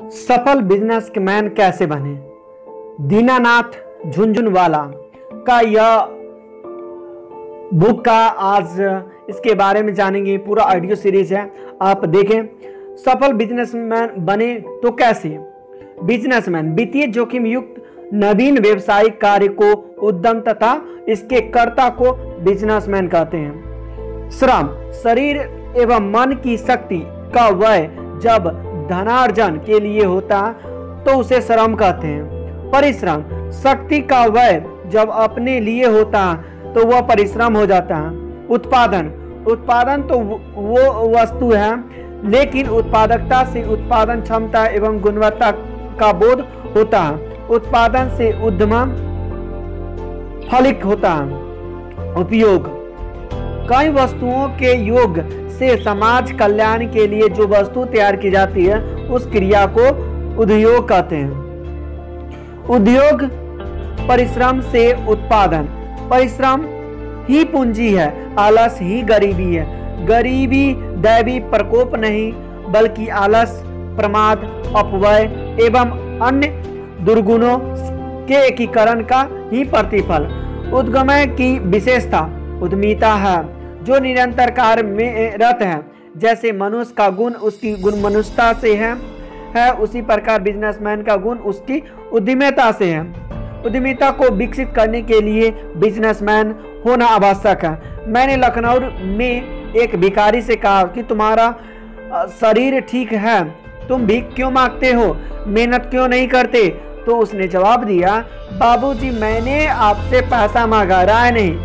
सफल business man कैसे बने दीनानाथ झुंझुनवाला का यह बुक का आज इसके बारे में जानेंगे पूरा ऑडियो सीरीज है आप देखें सफल बिजनेसमैन बने तो कैसे बिजनेसमैन वित्तीय जोखिम युक्त नवीन व्यवसायिक कार्य को उद्यम तथा इसके कर्ता को बिजनेसमैन कहते हैं श्रम शरीर एवं मन की शक्ति का वह जब धनार्जन के लिए होता तो उसे श्रम कहते हैं परिश्रम शक्ति का व्यय जब अपने लिए होता तो वह परिश्रम हो जाता है उत्पादन उत्पादन तो वो वस्तु है लेकिन उत्पादकता से उत्पादन क्षमता एवं गुणवत्ता का बोध होता है उत्पादन से उद्यम फलिक होता है उपयोग कई वस्तुओं के योग से समाज कल्याण के लिए जो वस्तु तैयार की जाती है उस क्रिया को उद्योग कहते हैं उद्योग परिश्रम से उत्पादन परिश्रम ही पूंजी है आलस ही गरीबी है गरीबी दैवी प्रकोप नहीं बल्कि आलस प्रमाद अपव्यय एवं अन्य दुर्गुणों के एकीकरण का ही प्रतिफल उद्गमय की विशेषता उद्यमिता है जो निरंतर कार्य में रत है जैसे मनुष्य का गुण उसकी गुण मनुष्यता से है है उसी प्रकार बिजनेसमैन का गुण उसकी उद्यमिता से है उद्यमिता को विकसित करने के लिए बिजनेसमैन होना आवश्यक है मैंने लखनऊ में एक भिकारी से कहा कि तुम्हारा शरीर ठीक है तुम भीख क्यों मांगते हो मेहनत क्यों नहीं करते तो उसने जवाब दिया बाबूजी मैंने आपसे पैसा मांगा रहा है नहीं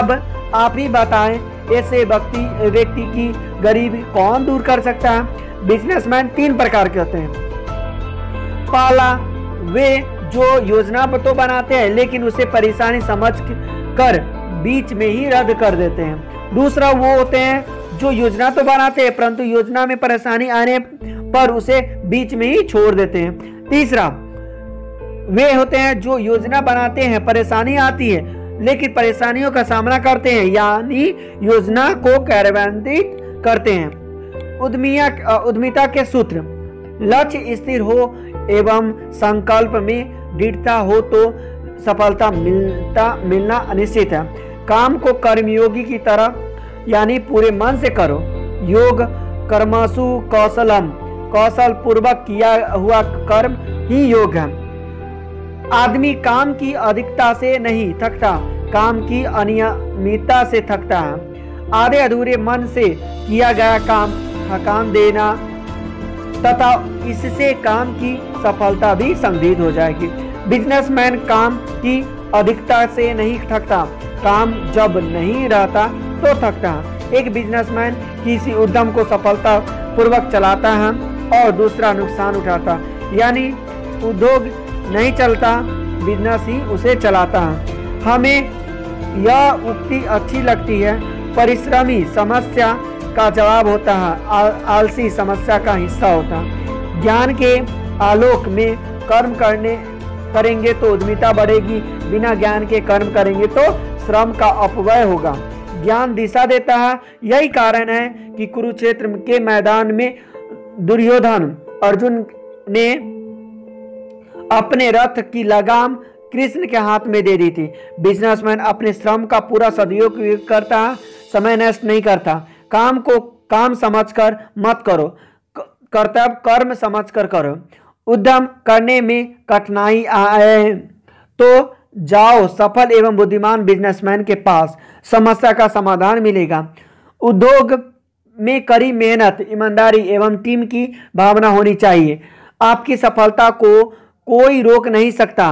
अब आप ही बताएं ऐसे व्यक्ति व्यक्ति की गरीबी कौन दूर कर सकता है बिजनेसमैन तीन प्रकार के होते हैं पाला वे जो योजना तो बनाते हैं लेकिन उसे परेशानी समझ कर बीच में ही रद्द कर देते हैं दूसरा वो होते हैं जो योजना तो बनाते हैं परंतु योजना में परेशानी आने पर उसे बीच में ही छोड़ देते हैं तीसरा वे होते हैं जो योजना बनाते हैं परेशानी आती है लेकिन परेशानियों का सामना करते हैं यानी योजना को कार्यान्वित करते हैं उद्यमिया उद्यमिता के सूत्र लक्ष्य स्थिर हो एवं संकल्प में दृढ़ता हो तो सफलता मिलता मिलना अनिश्चित है काम को कर्मयोगी की तरह यानी पूरे मन से करो योग कर्मासु कौशलम कौशल पूर्वक किया हुआ कर्म ही योग है आदमी काम की अधिकता से नहीं थकता काम की अनियमितता से थकता है आधे अधूरे मन से किया गया काम थकान देना तथा इससे काम की सफलता भी संदिग्ध हो जाएगी बिजनेसमैन काम की अधिकता से नहीं थकता काम जब नहीं रहता तो थकता है एक बिजनेसमैन किसी उद्यम को सफलता पूर्वक चलाता है और दूसरा नुकसान उठाता यानी उद्योग नहीं चलता बिजनेस ही उसे चलाता है हमें यह उक्ति अच्छी लगती है परिश्रमी समस्या का जवाब होता है आलसी समस्या का हिस्सा होता है ज्ञान के आलोक में कर्म करने करेंगे तो उद्यमिता बढ़ेगी बिना ज्ञान के कर्म करेंगे तो श्रम का अपव्यय होगा ज्ञान दिशा देता है यही कारण है कि कुरुक्षेत्र के मैदान में दुर्योधन अर्जुन ने अपने रथ की लगाम कृष्ण के हाथ में दे दी थी बिजनेसमैन अपने श्रम का पूरा सदुपयोग करता समय नष्ट नहीं करता काम को काम समझकर मत करो कर्तव्य कर्म समझकर करो उद्यम करने में कठिनाई आए तो जाओ सफल एवं बुद्धिमान बिजनेसमैन के पास समस्या का समाधान मिलेगा उद्योग में कड़ी मेहनत ईमानदारी एवं टीम की भावना होनी चाहिए आपकी सफलता को कोई रोक नहीं सकता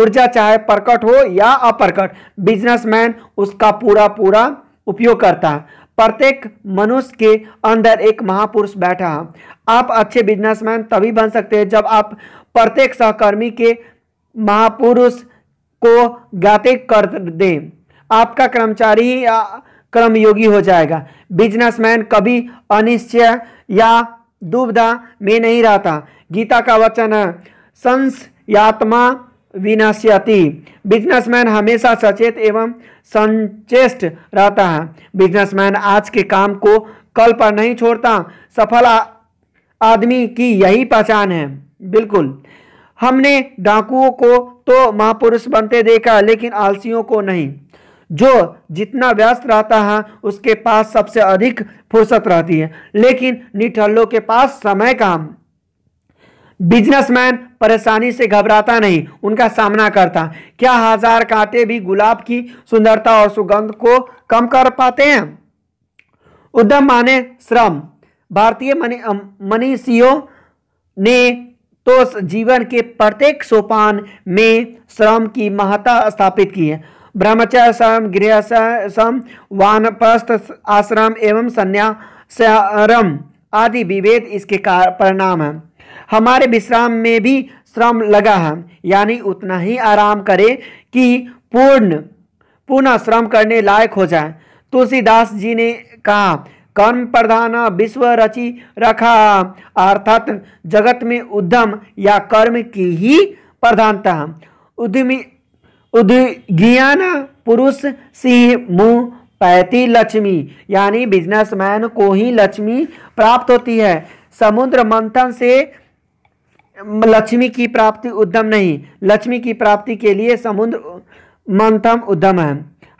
ऊर्जा चाहे प्रकट हो या अप्रकट बिजनेसमैन उसका पूरा पूरा उपयोग करता प्रत्येक मनुष्य के अंदर एक महापुरुष बैठा है आप अच्छे बिजनेसमैन तभी बन सकते हैं जब आप प्रत्येक सहकर्मी के महापुरुष को ज्ञाते कर दें आपका कर्मचारी ही कर्मयोगी हो जाएगा बिजनेसमैन कभी अनिश्चय या दुविधा में नहीं रहता गीता का वचन है संस यात्मा विनाश्यति बिजनेसमैन हमेशा सचेत एवं संचेष्ट रहता है बिजनेसमैन आज के काम को कल पर नहीं छोड़ता सफल आदमी की यही पहचान है बिल्कुल हमने डाकुओं को तो महापुरुष बनते देखा लेकिन आलसियों को नहीं जो जितना व्यस्त रहता है उसके पास सबसे अधिक फुर्सत रहती है लेकिन निठल्लों के पास समय काम बिजनेसमैन परेशानी से घबराता नहीं उनका सामना करता क्या हजार कांटे भी गुलाब की सुंदरता और सुगंध को कम कर पाते हैं उद्यम माने श्रम भारतीय मनीषियों ने तो जीवन के प्रत्येक सोपान में श्रम की महत्ता स्थापित की है ब्रह्मचर्य श्रम गृहश्रम वानप्रस्थ आश्रम एवं संन्यासम आदि विभेद इसके परिणाम है हमारे विश्राम में भी श्रम लगा है यानी उतना ही आराम करें कि पूर्ण पुनः श्रम करने लायक हो जाए तुलसीदास जी ने कहा कर्म प्रधान विश्व रचि रखा अर्थात जगत में उद्यम या कर्म की ही प्रधानता उद्यमी उद्ज्ञान पुरुष सिंह मुंह पैती लक्ष्मी यानी बिजनेसमैन को ही लक्ष्मी प्राप्त होती है समुद्र मंथन से लक्ष्मी की प्राप्ति उद्यम नहीं लक्ष्मी की प्राप्ति के लिए समुद्र मंथम उद्यम है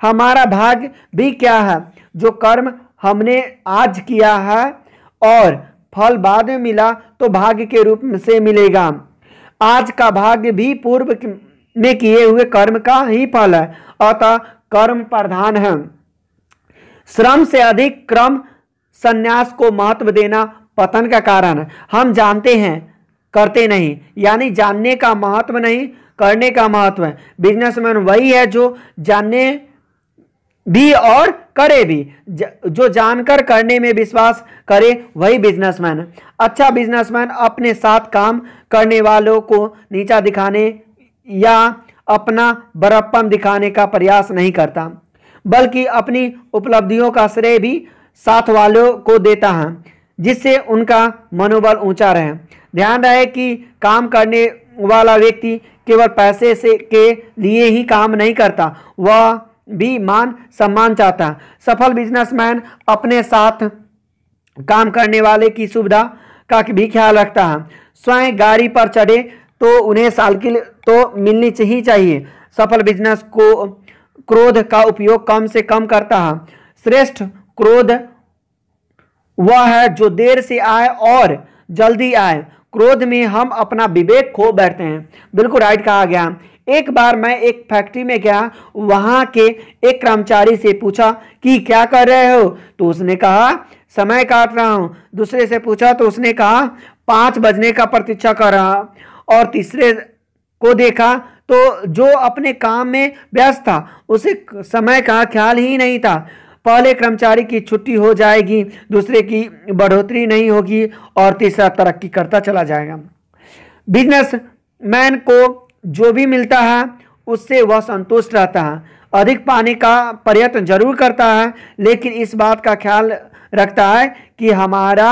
हमारा भाग भी क्या है जो कर्म हमने आज किया है और फल बाद में मिला तो भाग्य के रूप से मिलेगा आज का भाग्य भी पूर्व में किए हुए कर्म का ही फल है अतः कर्म प्रधान है श्रम से अधिक क्रम संन्यास को महत्व देना पतन का कारण है हम जानते हैं करते नहीं यानी जानने का महत्व नहीं करने का महत्व है बिजनेसमैन वही है जो जानने भी और करे भी जो जानकर करने में विश्वास करे वही बिजनेसमैन है अच्छा बिजनेसमैन अपने साथ काम करने वालों को नीचा दिखाने या अपना बड़प्पन दिखाने का प्रयास नहीं करता बल्कि अपनी उपलब्धियों का श्रेय भी साथ वालों को देता है जिससे उनका मनोबल ऊंचा रहे ध्यान रहे कि काम करने वाला व्यक्ति केवल पैसे से के लिए ही काम नहीं करता वह भी मान सम्मान चाहता है सफल बिजनेसमैन अपने साथ काम करने वाले की सुविधा का भी ख्याल रखता है स्वयं गाड़ी पर चढ़े तो उन्हें साइकिल तो मिलनी ही चाहिए सफल बिजनेस को क्रोध का उपयोग कम से कम करता है श्रेष्ठ क्रोध वह है जो देर से आए और जल्दी आए क्रोध में हम अपना विवेक खो बैठते हैं बिल्कुल राइट कहा गया एक बार मैं एक फैक्ट्री में गया वहां के एक कर्मचारी से पूछा कि क्या कर रहे हो तो उसने कहा समय काट रहा हूँ दूसरे से पूछा तो उसने कहा पांच बजने का प्रतीक्षा कर रहा और तीसरे को देखा तो जो अपने काम में व्यस्त था उसे समय का ख्याल ही नहीं था पहले कर्मचारी की छुट्टी हो जाएगी दूसरे की बढ़ोतरी नहीं होगी और तीसरा तरक्की करता चला जाएगा बिजनेस मैन को जो भी मिलता है उससे वह संतुष्ट रहता है अधिक पाने का प्रयत्न जरूर करता है लेकिन इस बात का ख्याल रखता है कि हमारा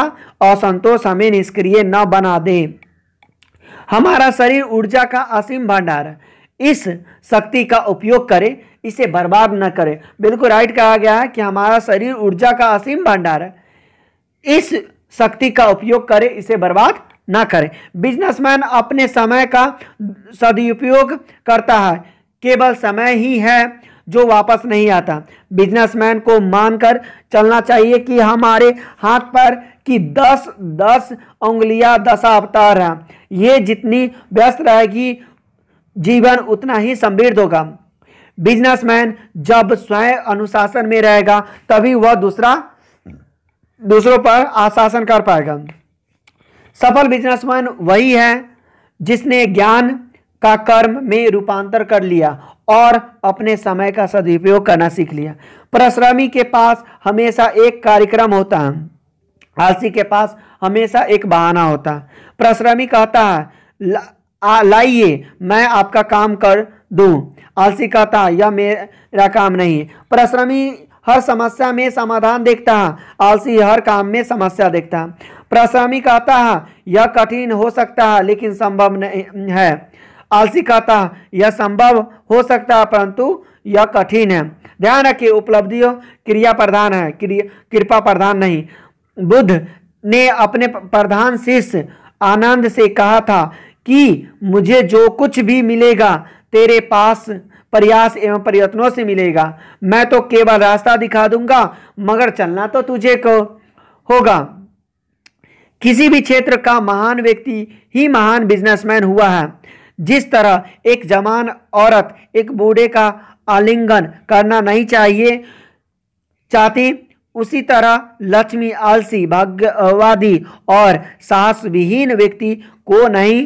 असंतोष हमें निष्क्रिय न बना दे हमारा शरीर ऊर्जा का असीम भंडार है इस शक्ति का उपयोग करें इसे बर्बाद न करें बिल्कुल राइट कहा गया है कि हमारा शरीर ऊर्जा का असीम भंडार है इस शक्ति का उपयोग करें इसे बर्बाद ना करें बिजनेसमैन अपने समय का सदुपयोग करता है केवल समय ही है जो वापस नहीं आता बिजनेसमैन को मानकर चलना चाहिए कि हमारे हाथ पर कि दस दस उंगलियां दशावतार हैं ये जितनी व्यस्त रहेगी जीवन उतना ही समृद्ध होगा बिजनेसमैन जब स्वयं अनुशासन में रहेगा तभी वह दूसरा दूसरों पर आशासन कर पाएगा सफल बिजनेसमैन वही है जिसने ज्ञान का कर्म में रूपांतर कर लिया और अपने समय का सदुपयोग करना सीख लिया परश्रमी के पास हमेशा एक कार्यक्रम होता है आलसी के पास हमेशा एक बहाना होता है परश्रमी कहता है आ लाइए मैं आपका काम कर दूं आलसी कहता यह मेरा काम नहीं परिश्रमी हर समस्या में समाधान देखता है आलसी हर काम में समस्या देखता है परिश्रमी कहता है यह कठिन हो सकता है लेकिन संभव नहीं है आलसी कहता है यह संभव हो सकता है परंतु यह कठिन है ध्यान रखिए उपलब्धियों क्रिया प्रधान है कृपा प्रधान नहीं बुद्ध ने अपने प्रधान शिष्य आनंद से कहा था कि मुझे जो कुछ भी मिलेगा तेरे पास प्रयास एवं प्रयत्नों से मिलेगा मैं तो केवल रास्ता दिखा दूंगा मगर चलना तो तुझे को होगा किसी भी क्षेत्र का महान व्यक्ति ही महान बिजनेसमैन हुआ है जिस तरह एक जवान औरत एक बूढ़े का आलिंगन करना नहीं चाहिए चाहती उसी तरह लक्ष्मी आलसी भाग्यवादी और साहस विहीन व्यक्ति को नहीं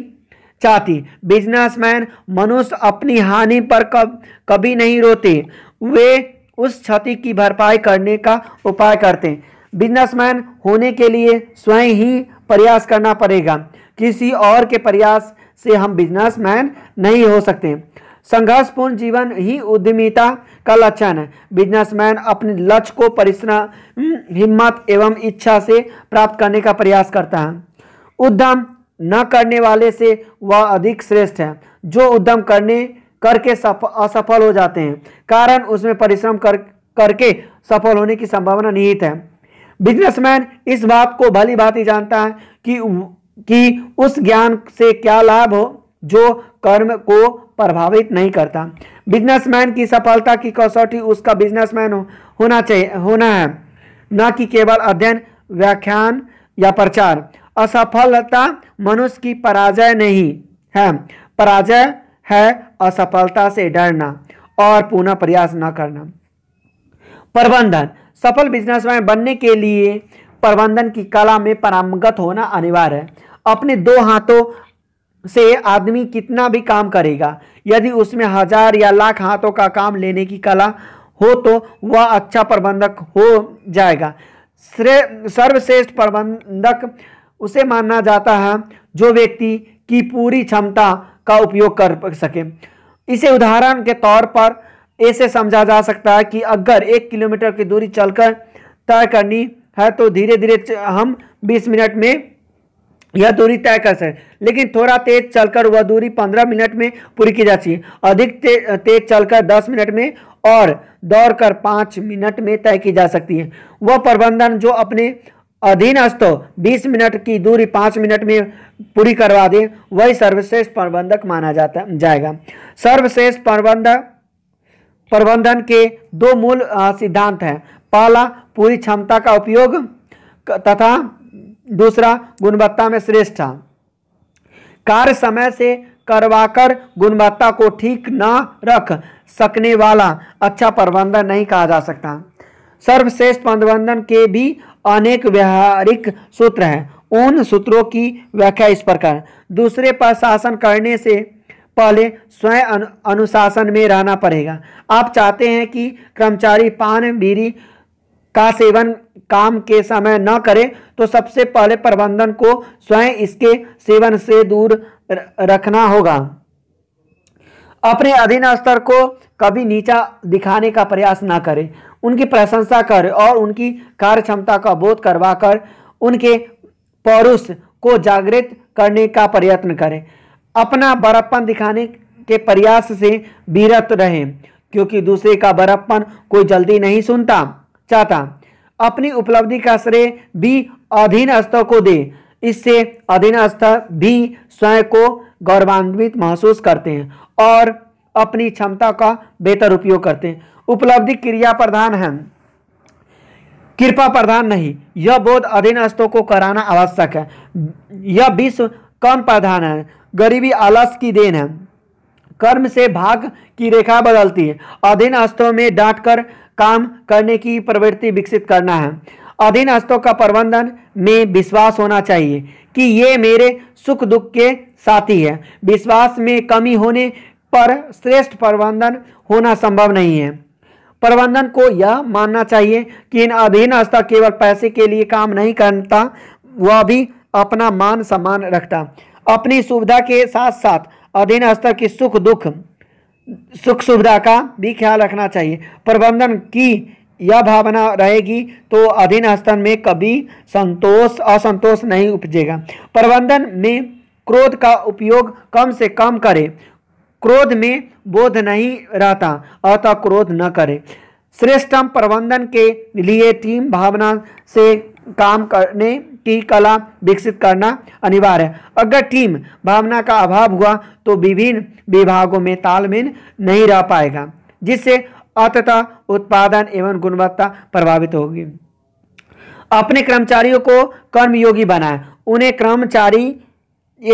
चाहती ही बिजनेसमैन मनुष्य अपनी हानि पर कब कभी नहीं रोते वे उस क्षति की भरपाई करने का उपाय करते हैं बिजनेसमैन होने के लिए स्वयं ही प्रयास करना पड़ेगा किसी और के प्रयास से हम बिजनेसमैन नहीं हो सकते संघर्षपूर्ण जीवन ही उद्यमिता का लक्षण है बिजनेसमैन अपने लक्ष्य को परिश्रम हम्म, हिम्मत एवं इच्छा से प्राप्त करने का प्रयास करता है उद्यम न करने वाले से वह अधिक श्रेष्ठ है जो उद्यम करने करके असफल हो जाते हैं कारण उसमें परिश्रम कर करके सफल होने की संभावना निहित है बिजनेसमैन इस बात को भली भांति जानता है कि कि उस ज्ञान से क्या लाभ हो जो कर्म को प्रभावित नहीं करता बिजनेसमैन की सफलता की कसौटी उसका बिजनेसमैन हो, होना चाहिए होना है ना कि केवल अध्ययन व्याख्यान या प्रचार असफलता मनुष्य की पराजय नहीं है पराजय है असफलता से डरना और पुनः प्रयास न करना प्रबंधन सफल बिजनेसमैन बनने के लिए प्रबंधन की कला में परामगत होना अनिवार्य है अपने दो हाथों से आदमी कितना भी काम करेगा यदि उसमें हजार या लाख हाथों का काम लेने की कला हो तो वह अच्छा प्रबंधक हो जाएगा सर्वश्रेष्ठ प्रबंधक उसे माना जाता है जो व्यक्ति की पूरी क्षमता का उपयोग कर सके इसे उदाहरण के तौर पर ऐसे समझा जा सकता है कि अगर एक किलोमीटर की दूरी चलकर तय करनी है तो धीरे धीरे हम 20 मिनट में यह दूरी तय कर सकें लेकिन थोड़ा तेज चलकर वह दूरी 15 मिनट में पूरी की जाती है अधिक ते, तेज चलकर 10 मिनट में और दौड़कर 5 मिनट में तय की जा सकती है वह प्रबंधन जो अपने अधीनस्थ बीस मिनट की दूरी पाँच मिनट में पूरी करवा दे वही सर्वश्रेष्ठ प्रबंधक माना जाता जाएगा सर्वश्रेष्ठ प्रबंधक प्रबंधन के दो मूल सिद्धांत हैं पहला पूरी क्षमता का उपयोग तथा दूसरा गुणवत्ता में श्रेष्ठ कार्य समय से करवाकर गुणवत्ता को ठीक न रख सकने वाला अच्छा प्रबंधन नहीं कहा जा सकता सर्वश्रेष्ठ प्रबंधन के भी अनेक व्यवहारिक सूत्र हैं उन सूत्रों की व्याख्या इस प्रकार दूसरे पर शासन करने से पहले स्वयं अनुशासन में रहना पड़ेगा आप चाहते हैं कि कर्मचारी पान बीड़ी का सेवन काम के समय न करें तो सबसे पहले प्रबंधन को स्वयं इसके सेवन से दूर रखना होगा अपने अधीन स्तर को कभी नीचा दिखाने का प्रयास ना करें उनकी प्रशंसा कर और उनकी कार्य क्षमता का बोध करवाकर उनके पौरुष को जागृत करने का प्रयत्न करें अपना बरप्पन दिखाने के प्रयास से वीरत रहें क्योंकि दूसरे का बरप्पन कोई जल्दी नहीं सुनता चाहता अपनी उपलब्धि का श्रेय भी स्तर को दे इससे अधीन स्तर भी स्वयं को गौरवान्वित महसूस करते हैं और अपनी क्षमता का बेहतर उपयोग करते हैं उपलब्धि क्रिया प्रधान है कृपा प्रधान नहीं यह बोध अधीनस्थों को कराना आवश्यक है यह विश्व कर्म प्रधान है गरीबी आलस की देन है कर्म से भाग की रेखा बदलती है अधीनस्थों में डांट कर काम करने की प्रवृत्ति विकसित करना है अधीनस्थों का प्रबंधन में विश्वास होना चाहिए कि ये मेरे सुख दुख के साथी है विश्वास में कमी होने पर श्रेष्ठ प्रबंधन होना संभव नहीं है प्रबंधन को यह मानना चाहिए कि इन अधीन हस्ता केवल पैसे के लिए काम नहीं करता वह भी अपना मान सम्मान रखता अपनी सुविधा के साथ साथ अधीन हस्तर की सुख दुख सुख सुविधा का भी ख्याल रखना चाहिए प्रबंधन की यह भावना रहेगी तो अधीन हस्तन में कभी संतोष असंतोष नहीं उपजेगा प्रबंधन में क्रोध का उपयोग कम से कम करें क्रोध में बोध नहीं रहता अतः क्रोध न करें श्रेष्ठम प्रबंधन के लिए टीम भावना से काम करने की कला विकसित करना अनिवार्य है अगर टीम भावना का अभाव हुआ तो विभिन्न विभागों में तालमेल नहीं रह पाएगा जिससे अतः उत्पादन एवं गुणवत्ता प्रभावित होगी अपने कर्मचारियों को कर्मयोगी बनाएं उन्हें कर्मचारी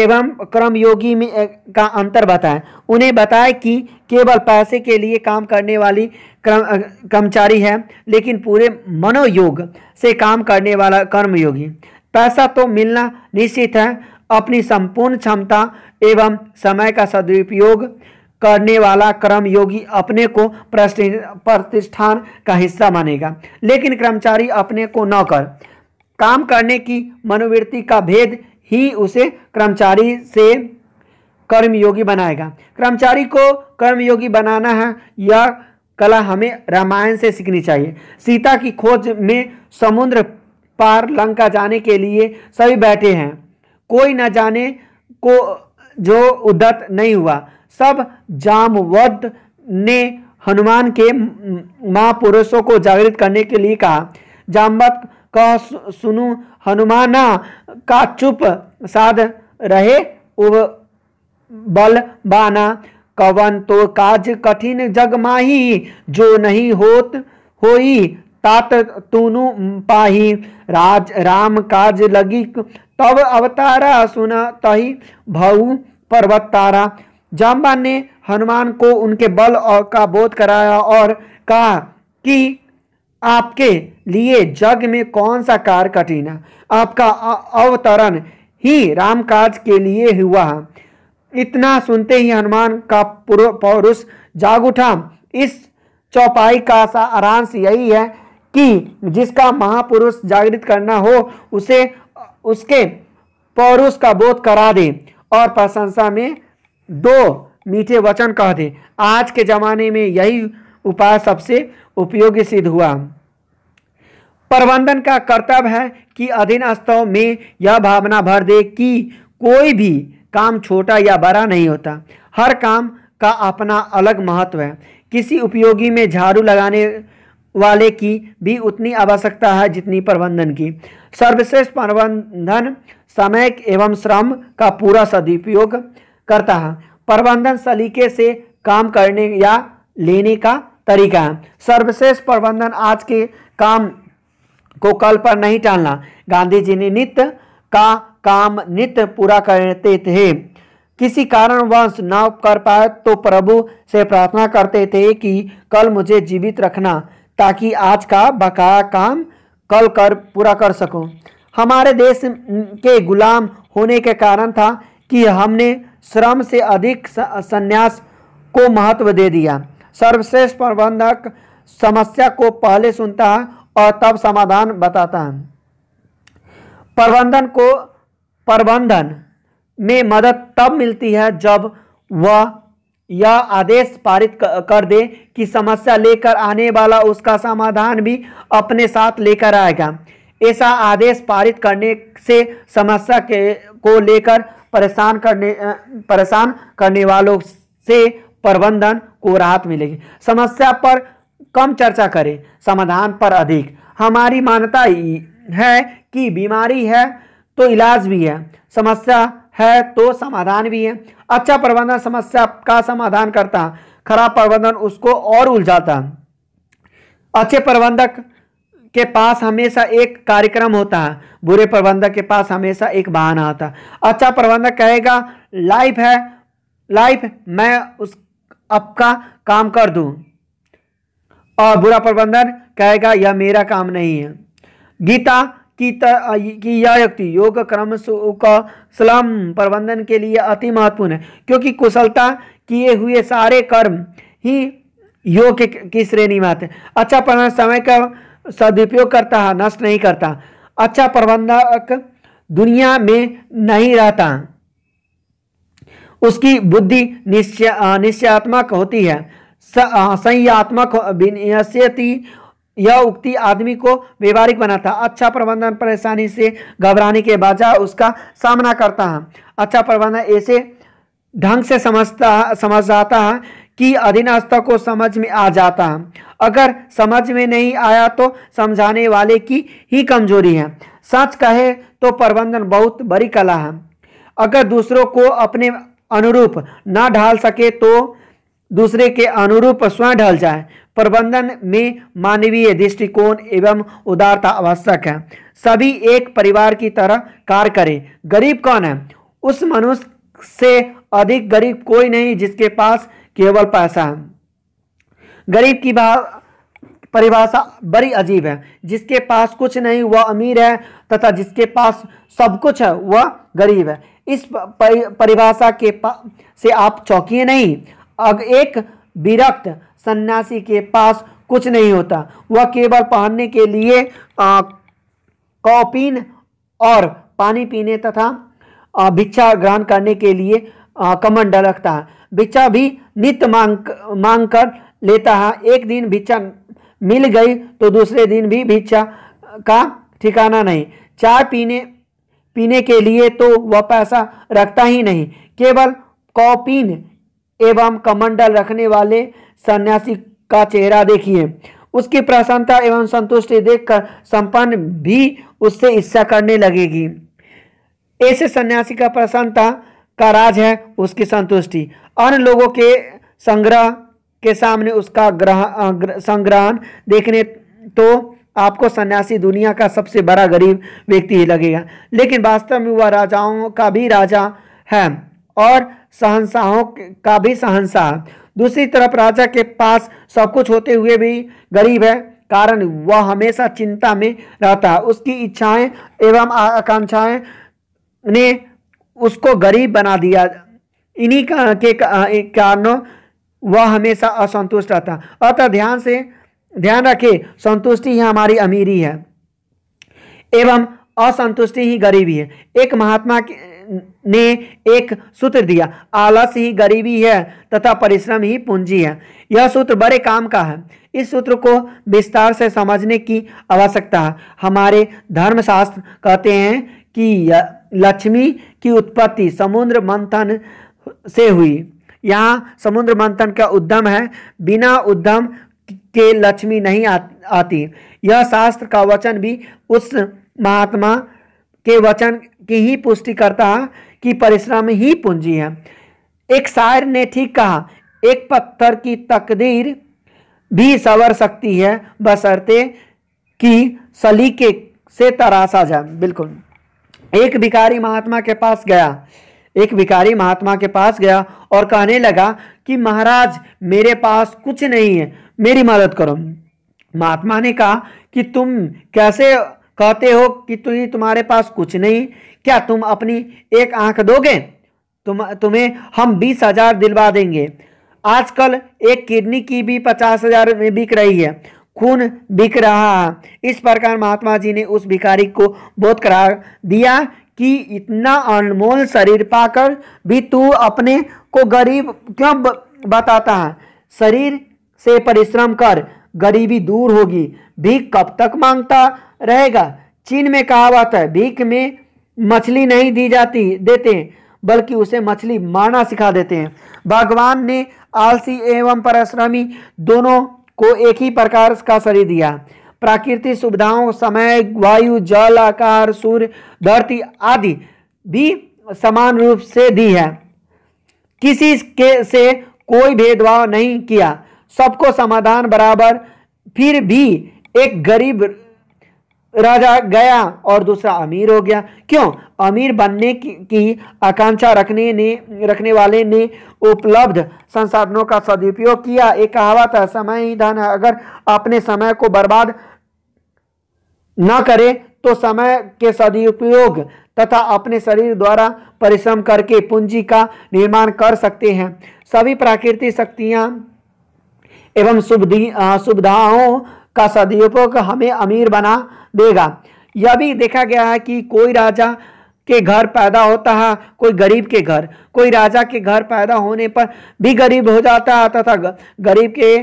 एवं कर्मयोगी में का अंतर बताएं उन्हें बताएं कि केवल पैसे के लिए काम करने वाली कर्मचारी है लेकिन पूरे मनोयोग से काम करने वाला कर्मयोगी पैसा तो मिलना निश्चित है अपनी संपूर्ण क्षमता एवं समय का सदुपयोग करने वाला कर्मयोगी अपने को प्रतिष्ठान का हिस्सा मानेगा लेकिन कर्मचारी अपने को न कर काम करने की मनोवृत्ति का भेद ही उसे कर्मचारी से कर्मयोगी बनाएगा कर्मचारी को कर्मयोगी बनाना है यह कला हमें रामायण से सीखनी चाहिए सीता की खोज में समुद्र पार लंका जाने के लिए सभी बैठे हैं कोई न जाने को जो उदत नहीं हुआ सब जामवद ने हनुमान के महापुरुषों को जागृत करने के लिए कहा जामवत कह सुनू हनुमाना का चुप साध रहे उब बल बाना कवन तो काज कठिन जग माही जो नहीं होत होई तात तूनु पाही राज राम काज लगी तब अवतारा सुना तही भऊ पर्वत तारा जाम्बा ने हनुमान को उनके बल का बोध कराया और कहा कि आपके लिए जग में कौन सा कार्य कठिन है आपका अवतरण ही राम काज के लिए हुआ है इतना सुनते ही हनुमान का पौरुष जाग उठा इस चौपाई का सारांश यही है कि जिसका महापुरुष जागृत करना हो उसे उसके पौरुष का बोध करा दे और प्रशंसा में दो मीठे वचन कह दे आज के ज़माने में यही उपाय सबसे उपयोगी सिद्ध हुआ प्रबंधन का कर्तव्य है कि अधीनस्थों में यह भावना भर दे कि कोई भी काम छोटा या बड़ा नहीं होता हर काम का अपना अलग महत्व है किसी उपयोगी में झाड़ू लगाने वाले की भी उतनी आवश्यकता है जितनी प्रबंधन की सर्वश्रेष्ठ प्रबंधन समय एवं श्रम का पूरा सदुपयोग करता है प्रबंधन सलीके से काम करने या लेने का तरीका है सर्वशेष प्रबंधन आज के काम को कल पर नहीं टालना गांधी जी ने नित्य का काम नित्य पूरा करते थे किसी कारणवश न कर पाए तो प्रभु से प्रार्थना करते थे कि कल मुझे जीवित रखना ताकि आज का बकाया काम कल कर पूरा कर सकूं हमारे देश के गुलाम होने के कारण था कि हमने श्रम से अधिक संन्यास को महत्व दे दिया सर्वश्रेष्ठ प्रबंधक समस्या को पहले सुनता है और तब समाधान बताता है प्रबंधन को प्रबंधन में मदद तब मिलती है जब वह यह आदेश पारित कर दे कि समस्या लेकर आने वाला उसका समाधान भी अपने साथ लेकर आएगा ऐसा आदेश पारित करने से समस्या के को लेकर परेशान करने परेशान करने वालों से प्रबंधन को राहत मिलेगी समस्या पर कम चर्चा करें समाधान पर अधिक हमारी मान्यता है कि बीमारी है तो इलाज भी है समस्या है तो समाधान भी है अच्छा प्रबंधन समस्या का समाधान करता खराब प्रबंधन उसको और उलझाता अच्छे प्रबंधक के पास हमेशा एक कार्यक्रम होता है बुरे प्रबंधक के पास हमेशा एक बहाना आता है अच्छा प्रबंधक कहेगा लाइफ है लाइफ मैं उस आपका काम कर दूं और बुरा प्रबंधन कहेगा यह मेरा काम नहीं है गीता की, की यह युक्ति योग क्रम का स्लम प्रबंधन के लिए अति महत्वपूर्ण है क्योंकि कुशलता किए हुए सारे कर्म ही योग की श्रेणी में आते हैं अच्छा प्रबंधन समय का सदुपयोग करता है नष्ट नहीं करता अच्छा प्रबंधक दुनिया में नहीं रहता उसकी बुद्धि निश्चय निश्चयात्मक होती है संयात्मक यह उक्ति आदमी को व्यवहारिक बनाता अच्छा प्रबंधन परेशानी से घबराने के बजाय उसका सामना करता है अच्छा प्रबंधन ऐसे ढंग से समझता समझ जाता है कि अधीनस्थ को समझ में आ जाता है अगर समझ में नहीं आया तो समझाने वाले की ही कमजोरी है सच कहे तो प्रबंधन बहुत बड़ी कला है अगर दूसरों को अपने अनुरूप ना ढाल सके तो दूसरे के अनुरूप स्वयं ढल जाए प्रबंधन में मानवीय दृष्टिकोण एवं उदारता आवश्यक है सभी एक परिवार की तरह कार्य करें गरीब कौन है उस मनुष्य से अधिक गरीब कोई नहीं जिसके पास केवल पैसा है गरीब की परिभाषा बड़ी अजीब है जिसके पास कुछ नहीं वह अमीर है तथा जिसके पास सब कुछ है वह गरीब है इस परिभाषा के से आप चौंकिए नहीं अब एक विरक्त सन्यासी के पास कुछ नहीं होता वह केवल पहनने के लिए कॉपिन और पानी पीने तथा भिक्षा ग्रहण करने के लिए कमंडल रखता है भिक्षा भी नित्य मांग मांग कर लेता है एक दिन भिक्षा मिल गई तो दूसरे दिन भी भिक्षा का ठिकाना नहीं चाय पीने पीने के लिए तो वह पैसा रखता ही नहीं केवल कौपिन एवं कमंडल रखने वाले सन्यासी का चेहरा देखिए उसकी प्रसन्नता एवं संतुष्टि देखकर संपन्न भी उससे इच्छा करने लगेगी ऐसे सन्यासी का प्रसन्नता का राज है उसकी संतुष्टि अन्य लोगों के संग्रह के सामने उसका ग्रह संग्रहण देखने तो आपको सन्यासी दुनिया का सबसे बड़ा गरीब व्यक्ति ही लगेगा लेकिन वास्तव में वह राजाओं का भी राजा है और सहनशाहों का भी सहनशाह दूसरी तरफ राजा के पास सब कुछ होते हुए भी गरीब है कारण वह हमेशा चिंता में रहता है उसकी इच्छाएं एवं आकांक्षाएं ने उसको गरीब बना दिया इन्हीं के कारणों वह हमेशा असंतुष्ट रहता अतः ध्यान से ध्यान रखिए संतुष्टि ही हमारी अमीरी है एवं असंतुष्टि ही गरीबी है एक महात्मा ने एक सूत्र दिया आलस ही गरीबी है तथा परिश्रम ही पूंजी है यह सूत्र बड़े काम का है इस सूत्र को विस्तार से समझने की आवश्यकता है हमारे धर्मशास्त्र कहते हैं कि लक्ष्मी की उत्पत्ति समुद्र मंथन से हुई यहाँ समुद्र मंथन का उद्यम है बिना उद्यम के लक्ष्मी नहीं आती यह शास्त्र का वचन भी उस महात्मा के वचन की ही पुष्टि करता है कि परिश्रम ही पूंजी है एक शायर ने ठीक कहा एक पत्थर की तकदीर भी सवर सकती है बसरते कि सलीके से तराशा जाए बिल्कुल एक भिकारी महात्मा के पास गया एक भिकारी महात्मा के पास गया और कहने लगा कि महाराज मेरे पास कुछ नहीं है मेरी मदद करो महात्मा ने कहा कि तुम कैसे कहते हो कि तुम तुम्हारे पास कुछ नहीं क्या तुम अपनी एक आंख दोगे तुम तुम्हें हम बीस हजार दिलवा देंगे आजकल एक किडनी की भी पचास हजार में बिक रही है खून बिक रहा है इस प्रकार महात्मा जी ने उस भिखारी को बोध करा दिया कि इतना अनमोल शरीर पाकर भी तू अपने को गरीब क्यों बताता है शरीर से परिश्रम कर गरीबी दूर होगी भीख कब तक मांगता रहेगा चीन में कहावत है भीख में मछली नहीं दी जाती देते बल्कि उसे मछली मारना सिखा देते हैं भगवान ने आलसी एवं परिश्रमी दोनों को एक ही प्रकार का शरीर दिया प्राकृतिक सुविधाओं समय वायु जल आकार सूर्य धरती आदि भी समान रूप से दी है किसी के से कोई भेदभाव नहीं किया सबको समाधान बराबर फिर भी एक गरीब राजा गया और दूसरा अमीर हो गया क्यों अमीर बनने की, आकांक्षा रखने ने रखने वाले ने उपलब्ध संसाधनों का सदुपयोग किया एक कहावत है समय ही धन है अगर अपने समय को बर्बाद न करें तो समय के सदुपयोग तथा अपने शरीर द्वारा परिश्रम करके पूंजी का निर्माण कर सकते हैं सभी प्राकृतिक शक्तियाँ एवं सुविधाओं का सदुपयोग हमें अमीर बना देगा यह भी देखा गया है कि कोई राजा के घर पैदा होता है कोई गरीब के घर कोई राजा के घर पैदा होने पर भी गरीब हो जाता है तथा गरीब के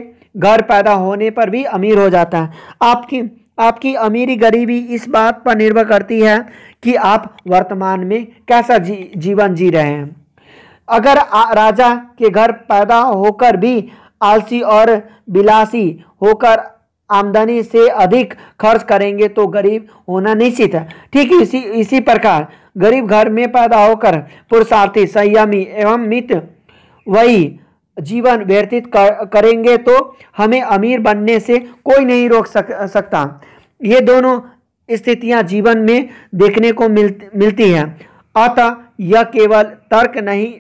घर पैदा होने पर भी अमीर हो जाता है आपकी आपकी अमीरी गरीबी इस बात पर निर्भर करती है कि आप वर्तमान में कैसा जी, जीवन जी रहे हैं अगर आ, राजा के घर पैदा होकर भी आलसी और बिलासी होकर आमदनी से अधिक खर्च करेंगे तो गरीब होना निश्चित है ठीक इसी इसी प्रकार गरीब घर में पैदा होकर पुरुषार्थी संयमी एवं मित वही जीवन व्यतीत कर, करेंगे तो हमें अमीर बनने से कोई नहीं रोक सक, सकता ये दोनों स्थितियां जीवन में देखने को मिल, मिलती हैं अतः यह केवल तर्क नहीं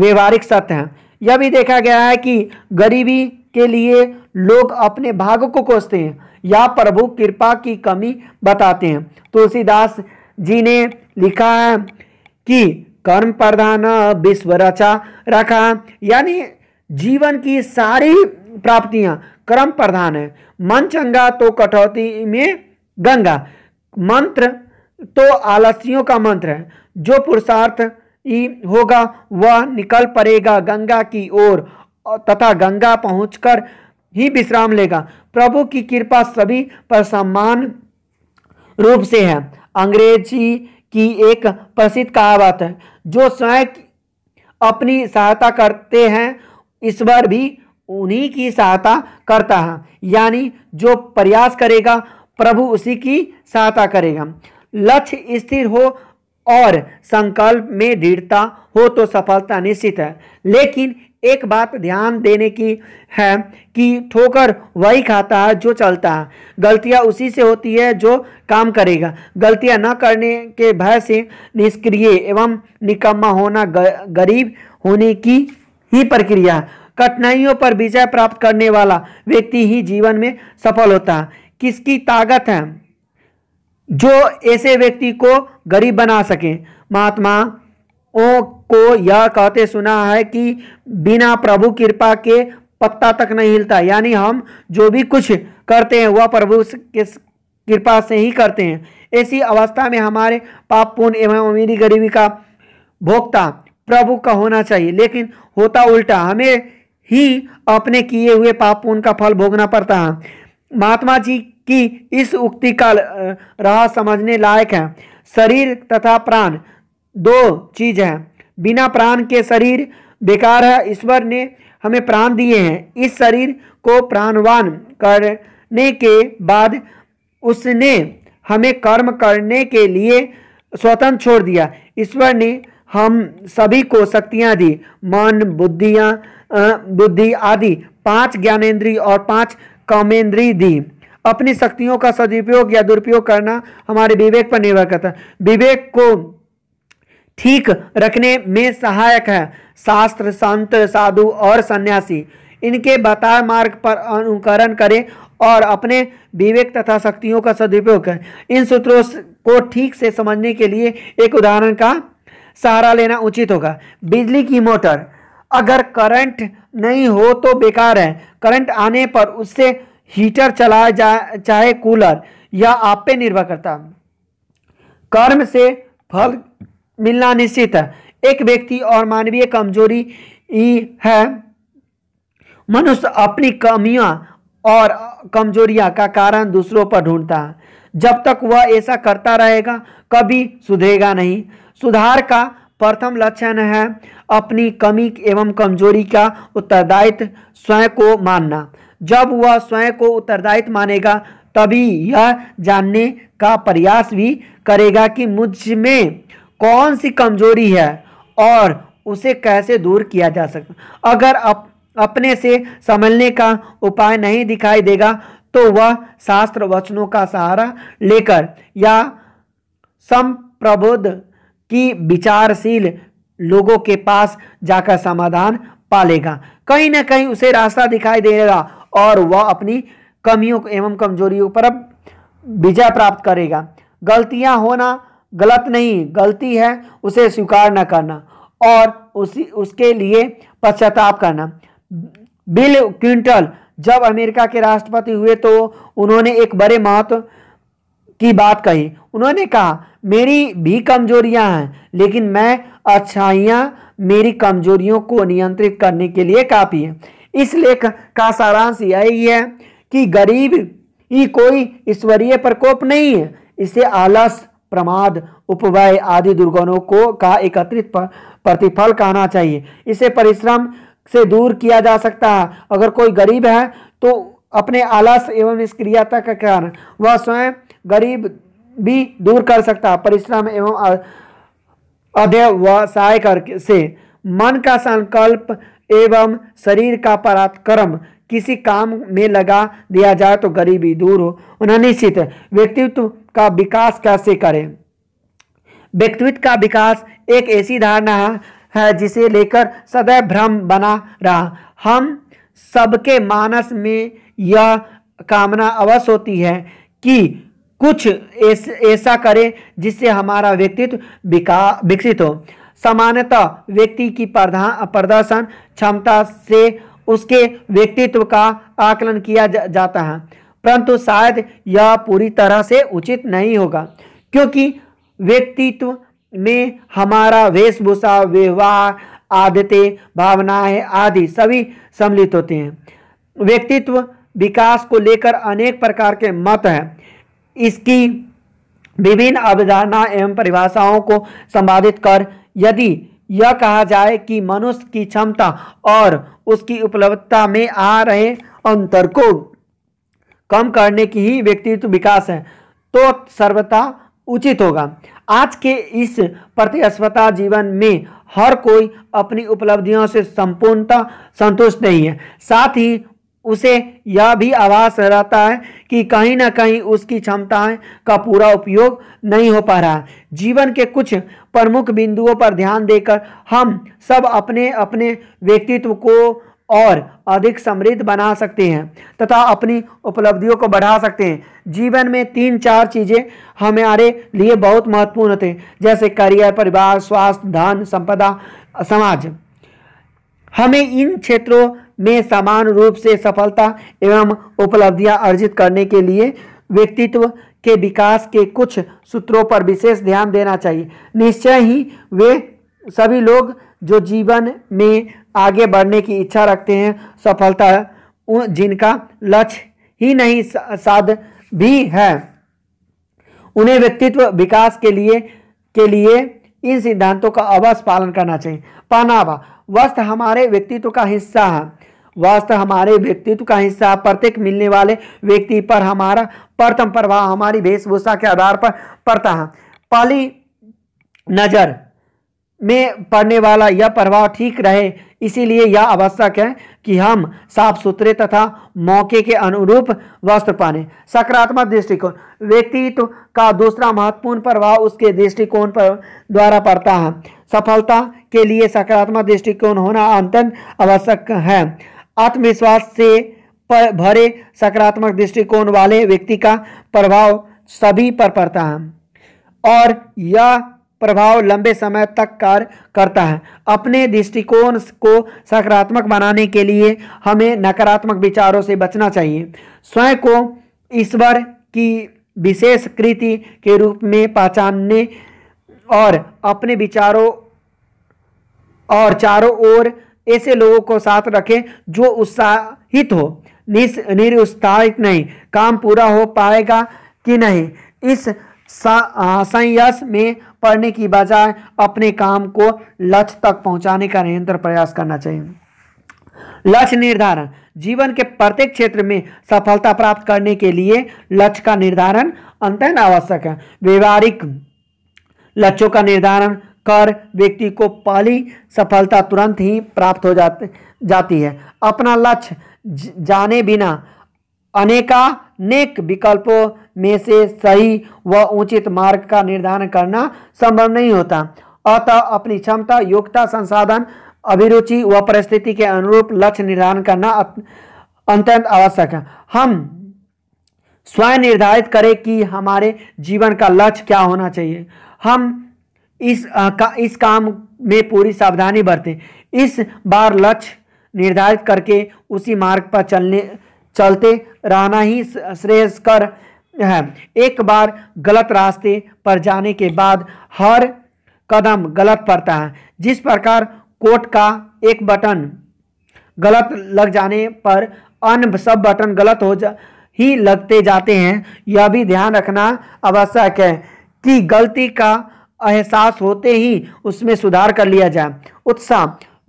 व्यवहारिक सत्य है यह भी देखा गया है कि गरीबी के लिए लोग अपने भाग को कोसते हैं या प्रभु कृपा की कमी बताते हैं तुलसीदास तो जी ने लिखा है कि कर्म प्रधान विश्व रचा रखा यानी जीवन की सारी प्राप्तियां कर्म प्रधान है मन चंगा तो कटौती में गंगा मंत्र तो आलस्यों का मंत्र है जो पुरुषार्थ ई होगा वह निकल पड़ेगा गंगा की ओर तथा गंगा पहुंचकर ही विश्राम लेगा प्रभु की कृपा सभी पर समान रूप से है अंग्रेजी की एक प्रसिद्ध कहावत है जो स्वयं अपनी सहायता करते हैं ईश्वर भी उन्हीं की सहायता करता है यानी जो प्रयास करेगा प्रभु उसी की सहायता करेगा लक्ष्य स्थिर हो और संकल्प में दृढ़ता हो तो सफलता निश्चित है लेकिन एक बात ध्यान देने की है कि ठोकर वही खाता है जो चलता है गलतियां उसी से होती है जो काम करेगा गलतियां न करने के भय से निष्क्रिय एवं निकम्मा होना गरीब होने की ही प्रक्रिया है कठिनाइयों पर विजय प्राप्त करने वाला व्यक्ति ही जीवन में सफल होता है किसकी ताकत है जो ऐसे व्यक्ति को गरीब बना सकें महात्मा ओ को यह कहते सुना है कि बिना प्रभु कृपा के पत्ता तक नहीं हिलता यानी हम जो भी कुछ करते हैं वह प्रभु के कृपा से ही करते हैं ऐसी अवस्था में हमारे पाप पूर्ण एवं अमीरी गरीबी का भोक्ता प्रभु का होना चाहिए लेकिन होता उल्टा हमें ही अपने किए हुए पाप पूर्ण का फल भोगना पड़ता है महात्मा जी कि इस उक्ति का रहा समझने लायक है शरीर तथा प्राण दो चीज है बिना प्राण के शरीर बेकार है ईश्वर ने हमें प्राण दिए हैं इस शरीर को प्राणवान करने के बाद उसने हमें कर्म करने के लिए स्वतंत्र छोड़ दिया ईश्वर ने हम सभी को शक्तियाँ दी मन बुद्धियाँ बुद्धि आदि पांच ज्ञानेन्द्रीय और पांच कामेंद्रीय दी अपनी शक्तियों का सदुपयोग या दुरुपयोग करना हमारे विवेक पर निर्भर करता है विवेक को ठीक रखने में सहायक है शास्त्र संत साधु और सन्यासी इनके बताए मार्ग पर अनुकरण करें और अपने विवेक तथा शक्तियों का सदुपयोग करें इन सूत्रों को ठीक से समझने के लिए एक उदाहरण का सहारा लेना उचित होगा बिजली की मोटर अगर करंट नहीं हो तो बेकार है करंट आने पर उससे हीटर चलाया जाए चाहे कूलर या आप पे निर्भर करता कर्म से फल मिलना निश्चित है एक व्यक्ति और मानवीय कमजोरी है मनुष्य अपनी कमियां और कमजोरियां का कारण दूसरों पर ढूंढता है जब तक वह ऐसा करता रहेगा कभी सुधरेगा नहीं सुधार का प्रथम लक्षण है अपनी कमी एवं कमजोरी का उत्तरदायित्व स्वयं को मानना जब वह स्वयं को उत्तरदायित्व मानेगा तभी यह जानने का प्रयास भी करेगा कि मुझ में कौन सी कमजोरी है और उसे कैसे दूर किया जा सकता अगर अप, अपने से संभलने का उपाय नहीं दिखाई देगा तो वह शास्त्र वचनों का सहारा लेकर या संप्रबोध की विचारशील लोगों के पास जाकर समाधान पालेगा कहीं ना कहीं उसे रास्ता दिखाई देगा और वह अपनी कमियों एवं कमजोरियों पर अब विजय प्राप्त करेगा गलतियां होना गलत नहीं गलती है उसे स्वीकार न करना और उसी उसके लिए पश्चाताप करना बिल क्विंटल जब अमेरिका के राष्ट्रपति हुए तो उन्होंने एक बड़े महत्व की बात कही उन्होंने कहा मेरी भी कमजोरियां हैं लेकिन मैं अच्छाइयाँ मेरी कमजोरियों को नियंत्रित करने के लिए काफ़ी है इस लेख का सारांश यही है कि गरीब ही कोई ईश्वरीय प्रकोप नहीं है इसे आलस प्रमाद उपव्यय आदि दुर्गुणों को का एकत्रित प्रतिफल कहना चाहिए इसे परिश्रम से दूर किया जा सकता है अगर कोई गरीब है तो अपने आलस एवं निष्क्रियता का कारण वह स्वयं गरीब भी दूर कर सकता है परिश्रम एवं अध्यवसाय करके से मन का संकल्प एवं शरीर का पराक्रम किसी काम में लगा दिया जाए तो गरीबी दूर हो उन्होंने निश्चित व्यक्तित्व का विकास कैसे करें व्यक्तित्व का विकास एक ऐसी धारणा है जिसे लेकर सदैव भ्रम बना रहा हम सबके मानस में यह कामना अवश्य होती है कि कुछ ऐसा एस, करें जिससे हमारा व्यक्तित्व विकसित हो सामान्यतः व्यक्ति की प्रदर्शन क्षमता से उसके व्यक्तित्व का आकलन किया जा, जाता है परंतु शायद यह पूरी तरह से उचित नहीं होगा क्योंकि व्यक्तित्व में हमारा वेशभूषा व्यवहार आदतें भावनाएं आदि सभी सम्मिलित होते हैं व्यक्तित्व विकास को लेकर अनेक प्रकार के मत हैं इसकी विभिन्न अवधारणा एवं परिभाषाओं को संपादित कर यदि यह कहा जाए कि मनुष्य की क्षमता और उसकी उपलब्धता में आ रहे अंतर को कम करने की ही व्यक्तित्व विकास है तो सर्वथा उचित होगा आज के इस प्रतिस्पर्धा जीवन में हर कोई अपनी उपलब्धियों से संपूर्णता संतुष्ट नहीं है साथ ही उसे यह भी आवास रहता है कि कहीं ना कहीं उसकी क्षमताएं का पूरा उपयोग नहीं हो पा रहा है जीवन के कुछ प्रमुख बिंदुओं पर ध्यान देकर हम सब अपने अपने व्यक्तित्व को और अधिक समृद्ध बना सकते हैं तथा अपनी उपलब्धियों को बढ़ा सकते हैं जीवन में तीन चार चीज़ें हमारे लिए बहुत महत्वपूर्ण होते हैं जैसे करियर परिवार स्वास्थ्य धन संपदा समाज हमें इन क्षेत्रों में समान रूप से सफलता एवं उपलब्धियां अर्जित करने के लिए व्यक्तित्व के विकास के कुछ सूत्रों पर विशेष ध्यान देना चाहिए निश्चय ही वे सभी लोग जो जीवन में आगे बढ़ने की इच्छा रखते हैं सफलता जिनका लक्ष्य ही नहीं साध भी है उन्हें व्यक्तित्व विकास के लिए के लिए इन सिद्धांतों का अवश्य पालन करना चाहिए पहनावा वस्त्र हमारे व्यक्तित्व का हिस्सा है वास्तव हमारे व्यक्तित्व का हिस्सा प्रत्येक मिलने वाले व्यक्ति पर हमारा प्रथम प्रभाव हमारी वेशभूषा के आधार पर पड़ता है पहली नज़र में पड़ने वाला यह प्रभाव ठीक रहे इसीलिए यह आवश्यक है कि हम साफ सुथरे तथा मौके के अनुरूप वस्त्र पहने सकारात्मक दृष्टिकोण व्यक्तित्व का दूसरा महत्वपूर्ण प्रभाव उसके दृष्टिकोण पर द्वारा पड़ता है सफलता के लिए सकारात्मक दृष्टिकोण होना अत्यंत आवश्यक है आत्मविश्वास से भरे सकारात्मक दृष्टिकोण वाले व्यक्ति का प्रभाव सभी पर पड़ता है और यह प्रभाव लंबे समय तक कार्य करता है अपने दृष्टिकोण को सकारात्मक बनाने के लिए हमें नकारात्मक विचारों से बचना चाहिए स्वयं को ईश्वर की विशेष कृति के रूप में पहचानने और अपने विचारों और चारों ओर ऐसे लोगों को साथ रखें जो उत्साहित हो निरुत्साहित नहीं काम पूरा हो पाएगा कि नहीं इस संयस में पढ़ने की बजाय अपने काम को लक्ष्य तक पहुंचाने का निरंतर प्रयास करना चाहिए लक्ष्य निर्धारण जीवन के प्रत्येक क्षेत्र में सफलता प्राप्त करने के लिए लक्ष्य का निर्धारण अंतन आवश्यक है व्यवहारिक लक्ष्यों का निर्धारण कर व्यक्ति को पहली सफलता तुरंत ही प्राप्त हो जाते जाती है अपना लक्ष्य जाने बिना अनेका नेक विकल्पों में से सही व उचित मार्ग का निर्धारण करना संभव नहीं होता अतः अपनी क्षमता योग्यता संसाधन अभिरुचि व परिस्थिति के अनुरूप लक्ष्य निर्धारण करना अत्यंत आवश्यक है हम स्वयं निर्धारित करें कि हमारे जीवन का लक्ष्य क्या होना चाहिए हम इस आ, का, इस काम में पूरी सावधानी बरतें इस बार लक्ष्य निर्धारित करके उसी मार्ग पर चलने चलते रहना ही श्रेयस्कर है एक बार गलत रास्ते पर जाने के बाद हर कदम गलत पड़ता है जिस प्रकार कोट का एक बटन गलत लग जाने पर अन्य सब बटन गलत हो जा ही लगते जाते हैं यह भी ध्यान रखना आवश्यक है कि गलती का एहसास होते ही उसमें सुधार कर लिया जाए उत्साह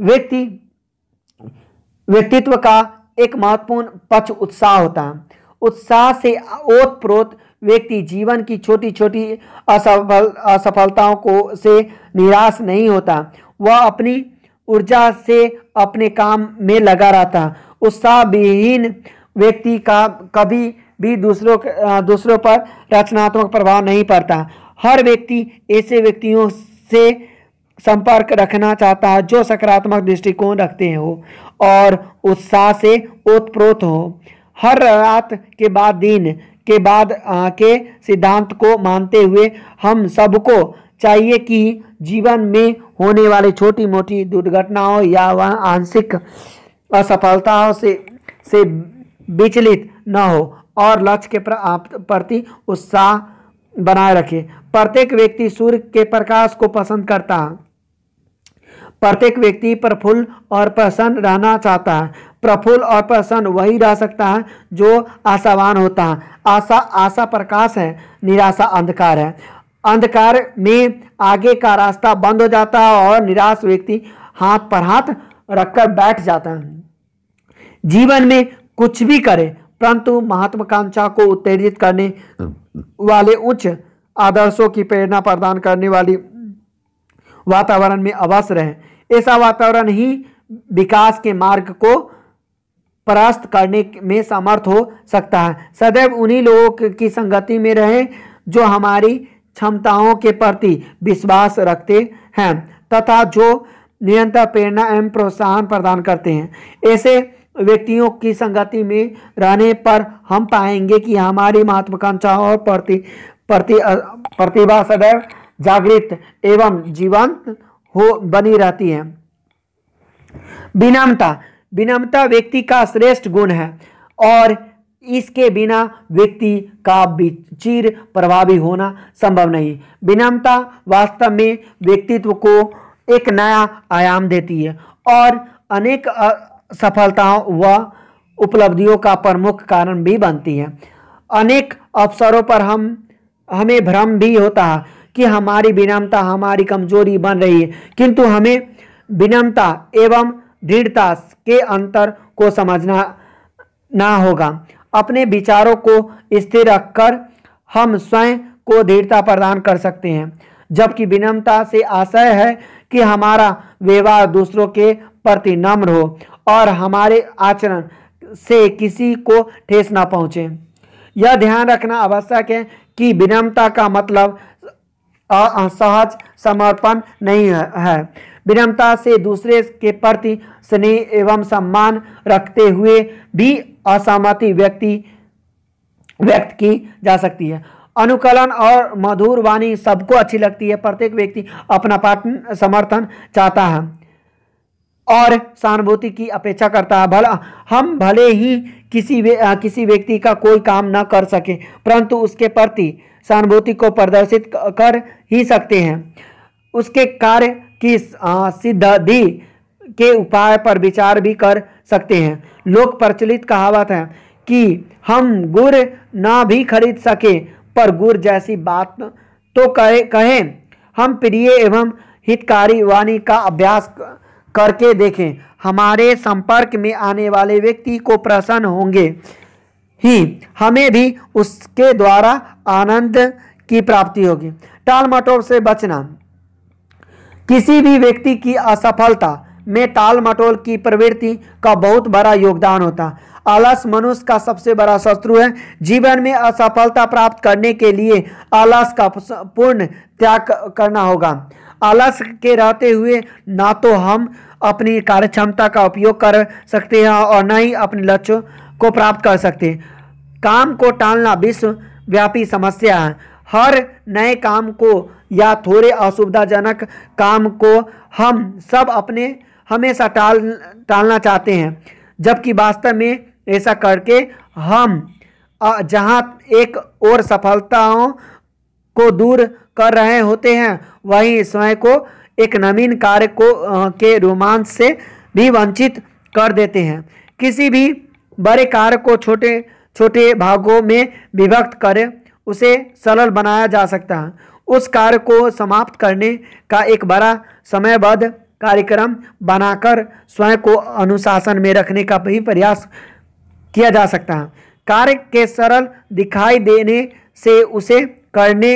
व्यक्ति व्यक्तित्व का एक महत्वपूर्ण पक्ष उत्साह होता है उत्साह से ओत प्रोत व्यक्ति जीवन की छोटी छोटी असफल असफलताओं को से निराश नहीं होता वह अपनी ऊर्जा से अपने काम में लगा रहता उत्साह विहीन व्यक्ति का कभी भी दूसरों दूसरों पर रचनात्मक प्रभाव नहीं पड़ता हर व्यक्ति ऐसे व्यक्तियों से संपर्क रखना चाहता है जो सकारात्मक दृष्टिकोण रखते हो और उत्साह से ओतप्रोत हो हर रात के बाद दिन के बाद आ, के सिद्धांत को मानते हुए हम सबको चाहिए कि जीवन में होने वाली छोटी मोटी दुर्घटनाओं या वह आंशिक असफलताओं से से विचलित न हो और लक्ष्य के प्रति उत्साह बनाए रखे प्रत्येक व्यक्ति सूर्य के प्रकाश को पसंद करता है प्रत्येक व्यक्ति प्रफुल्ल और प्रसन्न रहना चाहता है प्रफुल्ल और प्रसन्न वही रह सकता है जो आशावान होता है आशा आशा प्रकाश है निराशा अंधकार है अंधकार में आगे का रास्ता बंद हो जाता है और निराश व्यक्ति हाथ पर हाथ रखकर बैठ जाता है जीवन में कुछ भी करे परंतु महत्वाकांक्षा को उत्तेजित करने वाले उच्च आदर्शों की प्रेरणा प्रदान करने वाली वातावरण में अवश्य रहे ऐसा वातावरण ही विकास के मार्ग को परास्त करने में समर्थ हो सकता है सदैव उन्हीं लोगों की संगति में रहें जो हमारी क्षमताओं के प्रति विश्वास रखते हैं तथा जो निरंतर प्रेरणा एवं प्रोत्साहन प्रदान करते हैं ऐसे व्यक्तियों की संगति में रहने पर हम पाएंगे कि हमारी महत्वाकांक्षाओं और प्रति प्रति प्रतिभा सदैव जागृत एवं जीवंत हो बनी रहती है विनम्रता विनम्रता व्यक्ति का श्रेष्ठ गुण है और इसके बिना व्यक्ति का चिर प्रभावी होना संभव नहीं विनम्रता वास्तव में व्यक्तित्व को एक नया आयाम देती है और अनेक सफलताओं व उपलब्धियों का प्रमुख कारण भी बनती है अनेक अवसरों पर हम हमें भ्रम भी होता है कि हमारी विनम्रता हमारी कमजोरी बन रही है किंतु हमें विनम्रता एवं दृढ़ता के अंतर को समझना ना होगा अपने विचारों को स्थिर रखकर हम स्वयं को दृढ़ता प्रदान कर सकते हैं जबकि विनम्रता से आशय है कि हमारा व्यवहार दूसरों के प्रति नम्र हो और हमारे आचरण से किसी को ठेस ना पहुँचे यह ध्यान रखना आवश्यक है कि विनम्रता का मतलब सहज समर्पण नहीं है विनम्रता से दूसरे के प्रति स्नेह एवं सम्मान रखते हुए भी असहमति व्यक्ति व्यक्त की जा सकती है अनुकलन और मधुर वाणी सबको अच्छी लगती है प्रत्येक व्यक्ति अपना पाठ समर्थन चाहता है और सहानुभूति की अपेक्षा करता है भला हम भले ही किसी वे, आ, किसी व्यक्ति का कोई काम न कर सके परंतु उसके प्रति सहानुभूति को प्रदर्शित कर ही सकते हैं उसके कार्य की सिद्धि के उपाय पर विचार भी कर सकते हैं लोक प्रचलित कहावत है कि हम गुड़ ना भी खरीद सके पर गुड़ जैसी बात तो कहे कहें हम प्रिय एवं हितकारी वाणी का अभ्यास करके देखें हमारे संपर्क में आने वाले व्यक्ति को प्रसन्न होंगे ही हमें भी उसके द्वारा आनंद की प्राप्ति होगी टाल मटोल से बचना किसी भी व्यक्ति की असफलता में टाल मटोल की प्रवृत्ति का बहुत बड़ा योगदान होता आलस मनुष्य का सबसे बड़ा शत्रु है जीवन में असफलता प्राप्त करने के लिए आलस का पूर्ण त्याग करना होगा आलस के रहते हुए ना तो हम अपनी कार्य क्षमता का उपयोग कर सकते हैं और न ही अपने लक्ष्य को प्राप्त कर सकते हैं काम को टालना विश्वव्यापी समस्या है हर नए काम को या थोड़े असुविधाजनक काम को हम सब अपने हमेशा टाल टालना चाहते हैं जबकि वास्तव में ऐसा करके हम जहाँ एक और सफलताओं को दूर कर रहे होते हैं वहीं स्वयं को एक नवीन कार्य को के रोमांच से भी वंचित कर देते हैं किसी भी बड़े कार्य को छोटे छोटे भागों में विभक्त कर उसे सरल बनाया जा सकता है उस कार्य को समाप्त करने का एक बड़ा समयबद्ध कार्यक्रम बनाकर स्वयं को अनुशासन में रखने का भी प्रयास किया जा सकता है कार्य के सरल दिखाई देने से उसे करने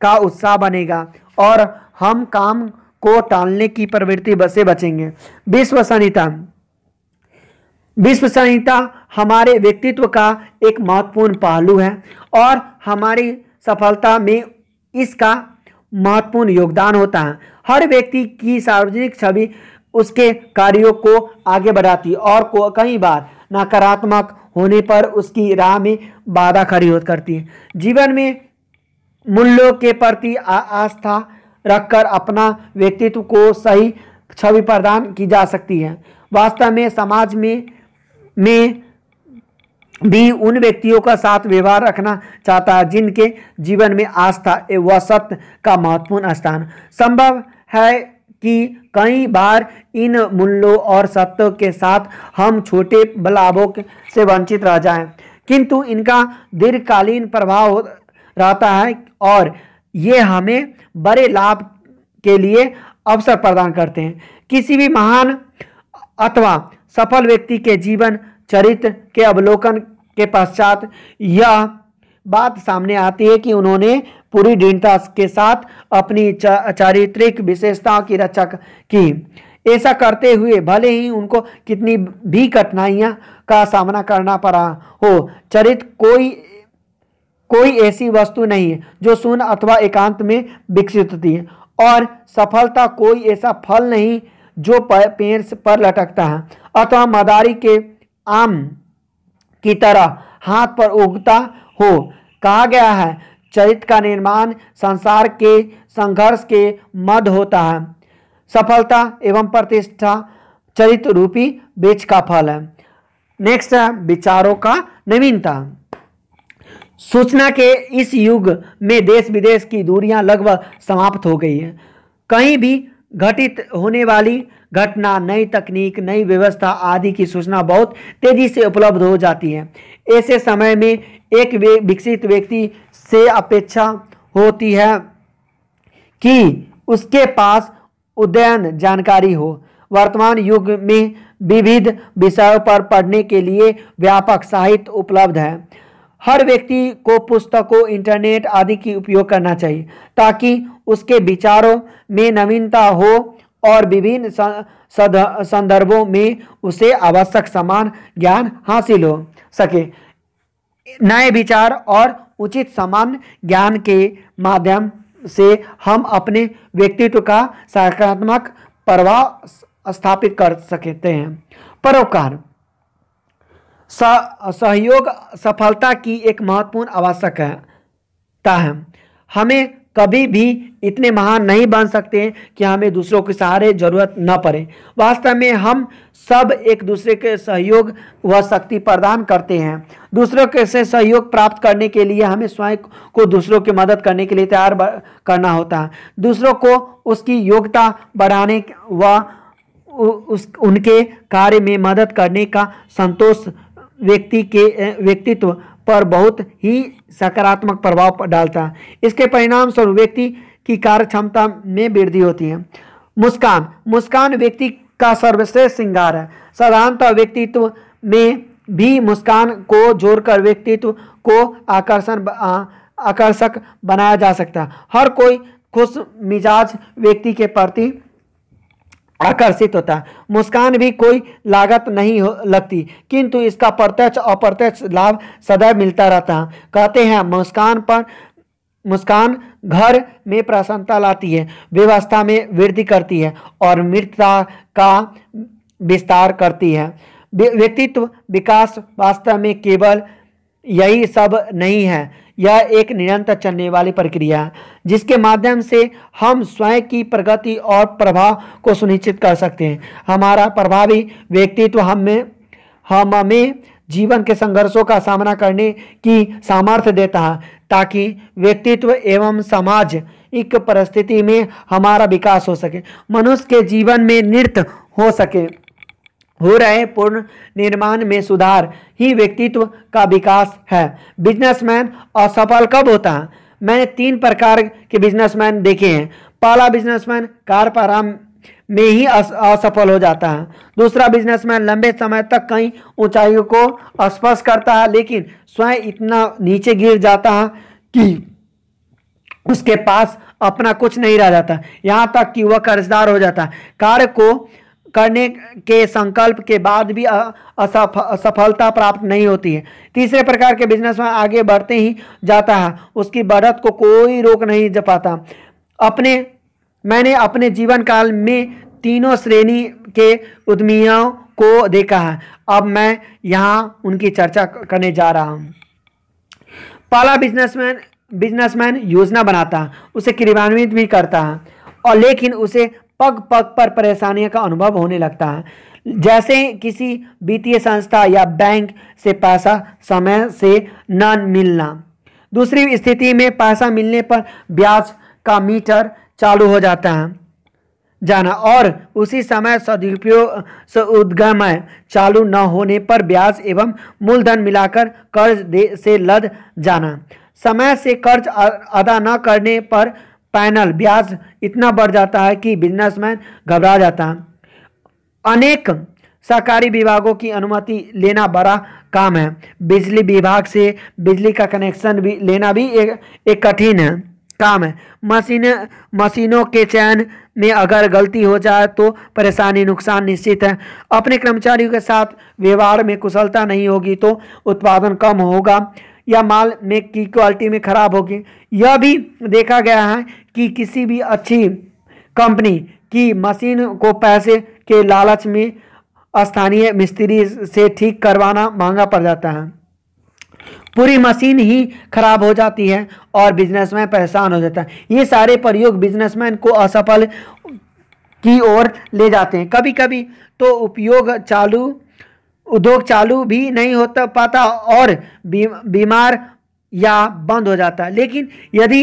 का उत्साह बनेगा और हम काम को टालने की प्रवृत्ति बसे बचेंगे विश्व संहिता विश्व संहिता हमारे व्यक्तित्व का एक महत्वपूर्ण पहलू है और हमारी सफलता में इसका महत्वपूर्ण योगदान होता है हर व्यक्ति की सार्वजनिक छवि उसके कार्यों को आगे बढ़ाती और को कई बार नकारात्मक होने पर उसकी राह में बाधा खड़ी हो करती है जीवन में मूल्यों के प्रति आस्था रखकर अपना व्यक्तित्व को सही छवि प्रदान की जा सकती है वास्तव में समाज में में भी उन व्यक्तियों का साथ व्यवहार रखना चाहता है जिनके जीवन में आस्था एवं सत्य का महत्वपूर्ण स्थान संभव है कि कई बार इन मूल्यों और सत्यों के साथ हम छोटे लाभों से वंचित रह जाएं, किंतु इनका दीर्घकालीन प्रभाव रहता है और ये हमें बड़े लाभ के लिए अवसर प्रदान करते हैं किसी भी महान अथवा सफल व्यक्ति के जीवन चरित्र के अवलोकन के पश्चात यह बात सामने आती है कि उन्होंने पूरी दृढ़ता के साथ अपनी चारित्रिक विशेषताओं की रक्षा की ऐसा करते हुए भले ही उनको कितनी भी कठिनाइयाँ का सामना करना पड़ा हो चरित्र कोई कोई ऐसी वस्तु नहीं है जो शून्य अथवा एकांत में विकसित होती है और सफलता कोई ऐसा फल नहीं जो पेड़ पर लटकता है अथवा मदारी के आम की तरह हाथ पर उगता हो कहा गया है चरित्र का निर्माण संसार के संघर्ष के मध्य होता है सफलता एवं प्रतिष्ठा चरित्र रूपी बेच का फल है नेक्स्ट है विचारों का नवीनता सूचना के इस युग में देश विदेश की दूरियां लगभग समाप्त हो गई हैं कहीं भी घटित होने वाली घटना नई तकनीक नई व्यवस्था आदि की सूचना बहुत तेजी से उपलब्ध हो जाती है ऐसे समय में एक विकसित व्यक्ति से अपेक्षा होती है कि उसके पास उदयन जानकारी हो वर्तमान युग में विविध विषयों पर पढ़ने के लिए व्यापक साहित्य उपलब्ध है हर व्यक्ति को पुस्तकों इंटरनेट आदि की उपयोग करना चाहिए ताकि उसके विचारों में नवीनता हो और विभिन्न संदर्भों में उसे आवश्यक समान ज्ञान हासिल हो सके नए विचार और उचित समान ज्ञान के माध्यम से हम अपने व्यक्तित्व का सकारात्मक प्रभाव स्थापित कर सकते हैं परोकार सहयोग सफलता की एक महत्वपूर्ण आवश्यकता है हमें कभी भी इतने महान नहीं बन सकते हैं कि हमें दूसरों के सहारे जरूरत न पड़े वास्तव में हम सब एक दूसरे के सहयोग व शक्ति प्रदान करते हैं दूसरों के से सहयोग प्राप्त करने के लिए हमें स्वयं को दूसरों की मदद करने के लिए तैयार करना होता है दूसरों को उसकी योग्यता बढ़ाने व उस उनके कार्य में मदद करने का संतोष व्यक्ति के व्यक्तित्व पर बहुत ही सकारात्मक प्रभाव डालता है इसके परिणाम स्वरूप व्यक्ति की कार्य क्षमता में वृद्धि होती है मुस्कान मुस्कान व्यक्ति का सर्वश्रेष्ठ श्रृंगार है साधारणतः व्यक्तित्व में भी मुस्कान को जोड़कर व्यक्तित्व को आकर्षण आकर्षक बनाया जा सकता है हर कोई खुश मिजाज व्यक्ति के प्रति आकर्षित होता है मुस्कान भी कोई लागत नहीं हो लगती किंतु इसका प्रत्यक्ष अप्रत्यक्ष लाभ सदैव मिलता रहता है कहते हैं मुस्कान पर मुस्कान घर में प्रसन्नता लाती है व्यवस्था में वृद्धि करती है और मृतता का विस्तार करती है व्यक्तित्व विकास वास्तव में केवल यही सब नहीं है यह एक निरंतर चलने वाली प्रक्रिया है जिसके माध्यम से हम स्वयं की प्रगति और प्रभाव को सुनिश्चित कर सकते हैं हमारा प्रभावी व्यक्तित्व हम में हम हमें जीवन के संघर्षों का सामना करने की सामर्थ्य देता है ताकि व्यक्तित्व एवं समाज एक परिस्थिति में हमारा विकास हो सके मनुष्य के जीवन में नृत्य हो सके हो रहे पूर्ण निर्माण में सुधार ही व्यक्तित्व का विकास है बिजनेसमैन असफल कब होता है मैंने तीन प्रकार के बिजनेसमैन देखे हैं पहला बिजनेसमैन कार पर में ही असफल हो जाता है दूसरा बिजनेसमैन लंबे समय तक कई ऊंचाइयों को स्पर्श करता है लेकिन स्वयं इतना नीचे गिर जाता है कि उसके पास अपना कुछ नहीं रह जाता यहाँ तक कि वह कर्जदार हो जाता है कार्य को करने के संकल्प के बाद भी सफलता प्राप्त नहीं होती है तीसरे प्रकार के बिजनेस में आगे बढ़ते ही जाता है उसकी बढ़त को कोई रोक नहीं जा पाता अपने मैंने अपने जीवन काल में तीनों श्रेणी के उद्यमियों को देखा है अब मैं यहाँ उनकी चर्चा करने जा रहा हूँ पहला बिजनेसमैन बिजनेसमैन योजना बनाता है उसे क्रियान्वित भी करता है और लेकिन उसे पग पग पर परेशानियों का अनुभव होने लगता है जैसे किसी वित्तीय संस्था या बैंक से पैसा समय से न मिलना दूसरी स्थिति में पैसा मिलने पर ब्याज का मीटर चालू हो जाता है जाना और उसी समय सदुपयोग सदुद्गम चालू न होने पर ब्याज एवं मूलधन मिलाकर कर्ज दे से लद जाना समय से कर्ज अदा न करने पर पैनल ब्याज इतना बढ़ जाता है कि बिजनेसमैन घबरा जाता है अनेक सरकारी विभागों की अनुमति लेना बड़ा काम है बिजली विभाग से बिजली का कनेक्शन भी लेना भी एक, एक कठिन है काम है मशीन मशीनों के चयन में अगर गलती हो जाए तो परेशानी नुकसान निश्चित है अपने कर्मचारियों के साथ व्यवहार में कुशलता नहीं होगी तो उत्पादन कम होगा या माल में की क्वालिटी में खराब होगी यह भी देखा गया है कि किसी भी अच्छी कंपनी की मशीन को पैसे के लालच में स्थानीय मिस्त्री से ठीक करवाना महंगा पड़ जाता है पूरी मशीन ही खराब हो जाती है और बिजनेसमैन परेशान हो जाता है ये सारे प्रयोग बिजनेसमैन को असफल की ओर ले जाते हैं कभी कभी तो उपयोग चालू उद्योग चालू भी नहीं होता पाता और बीमार या बंद हो जाता है लेकिन यदि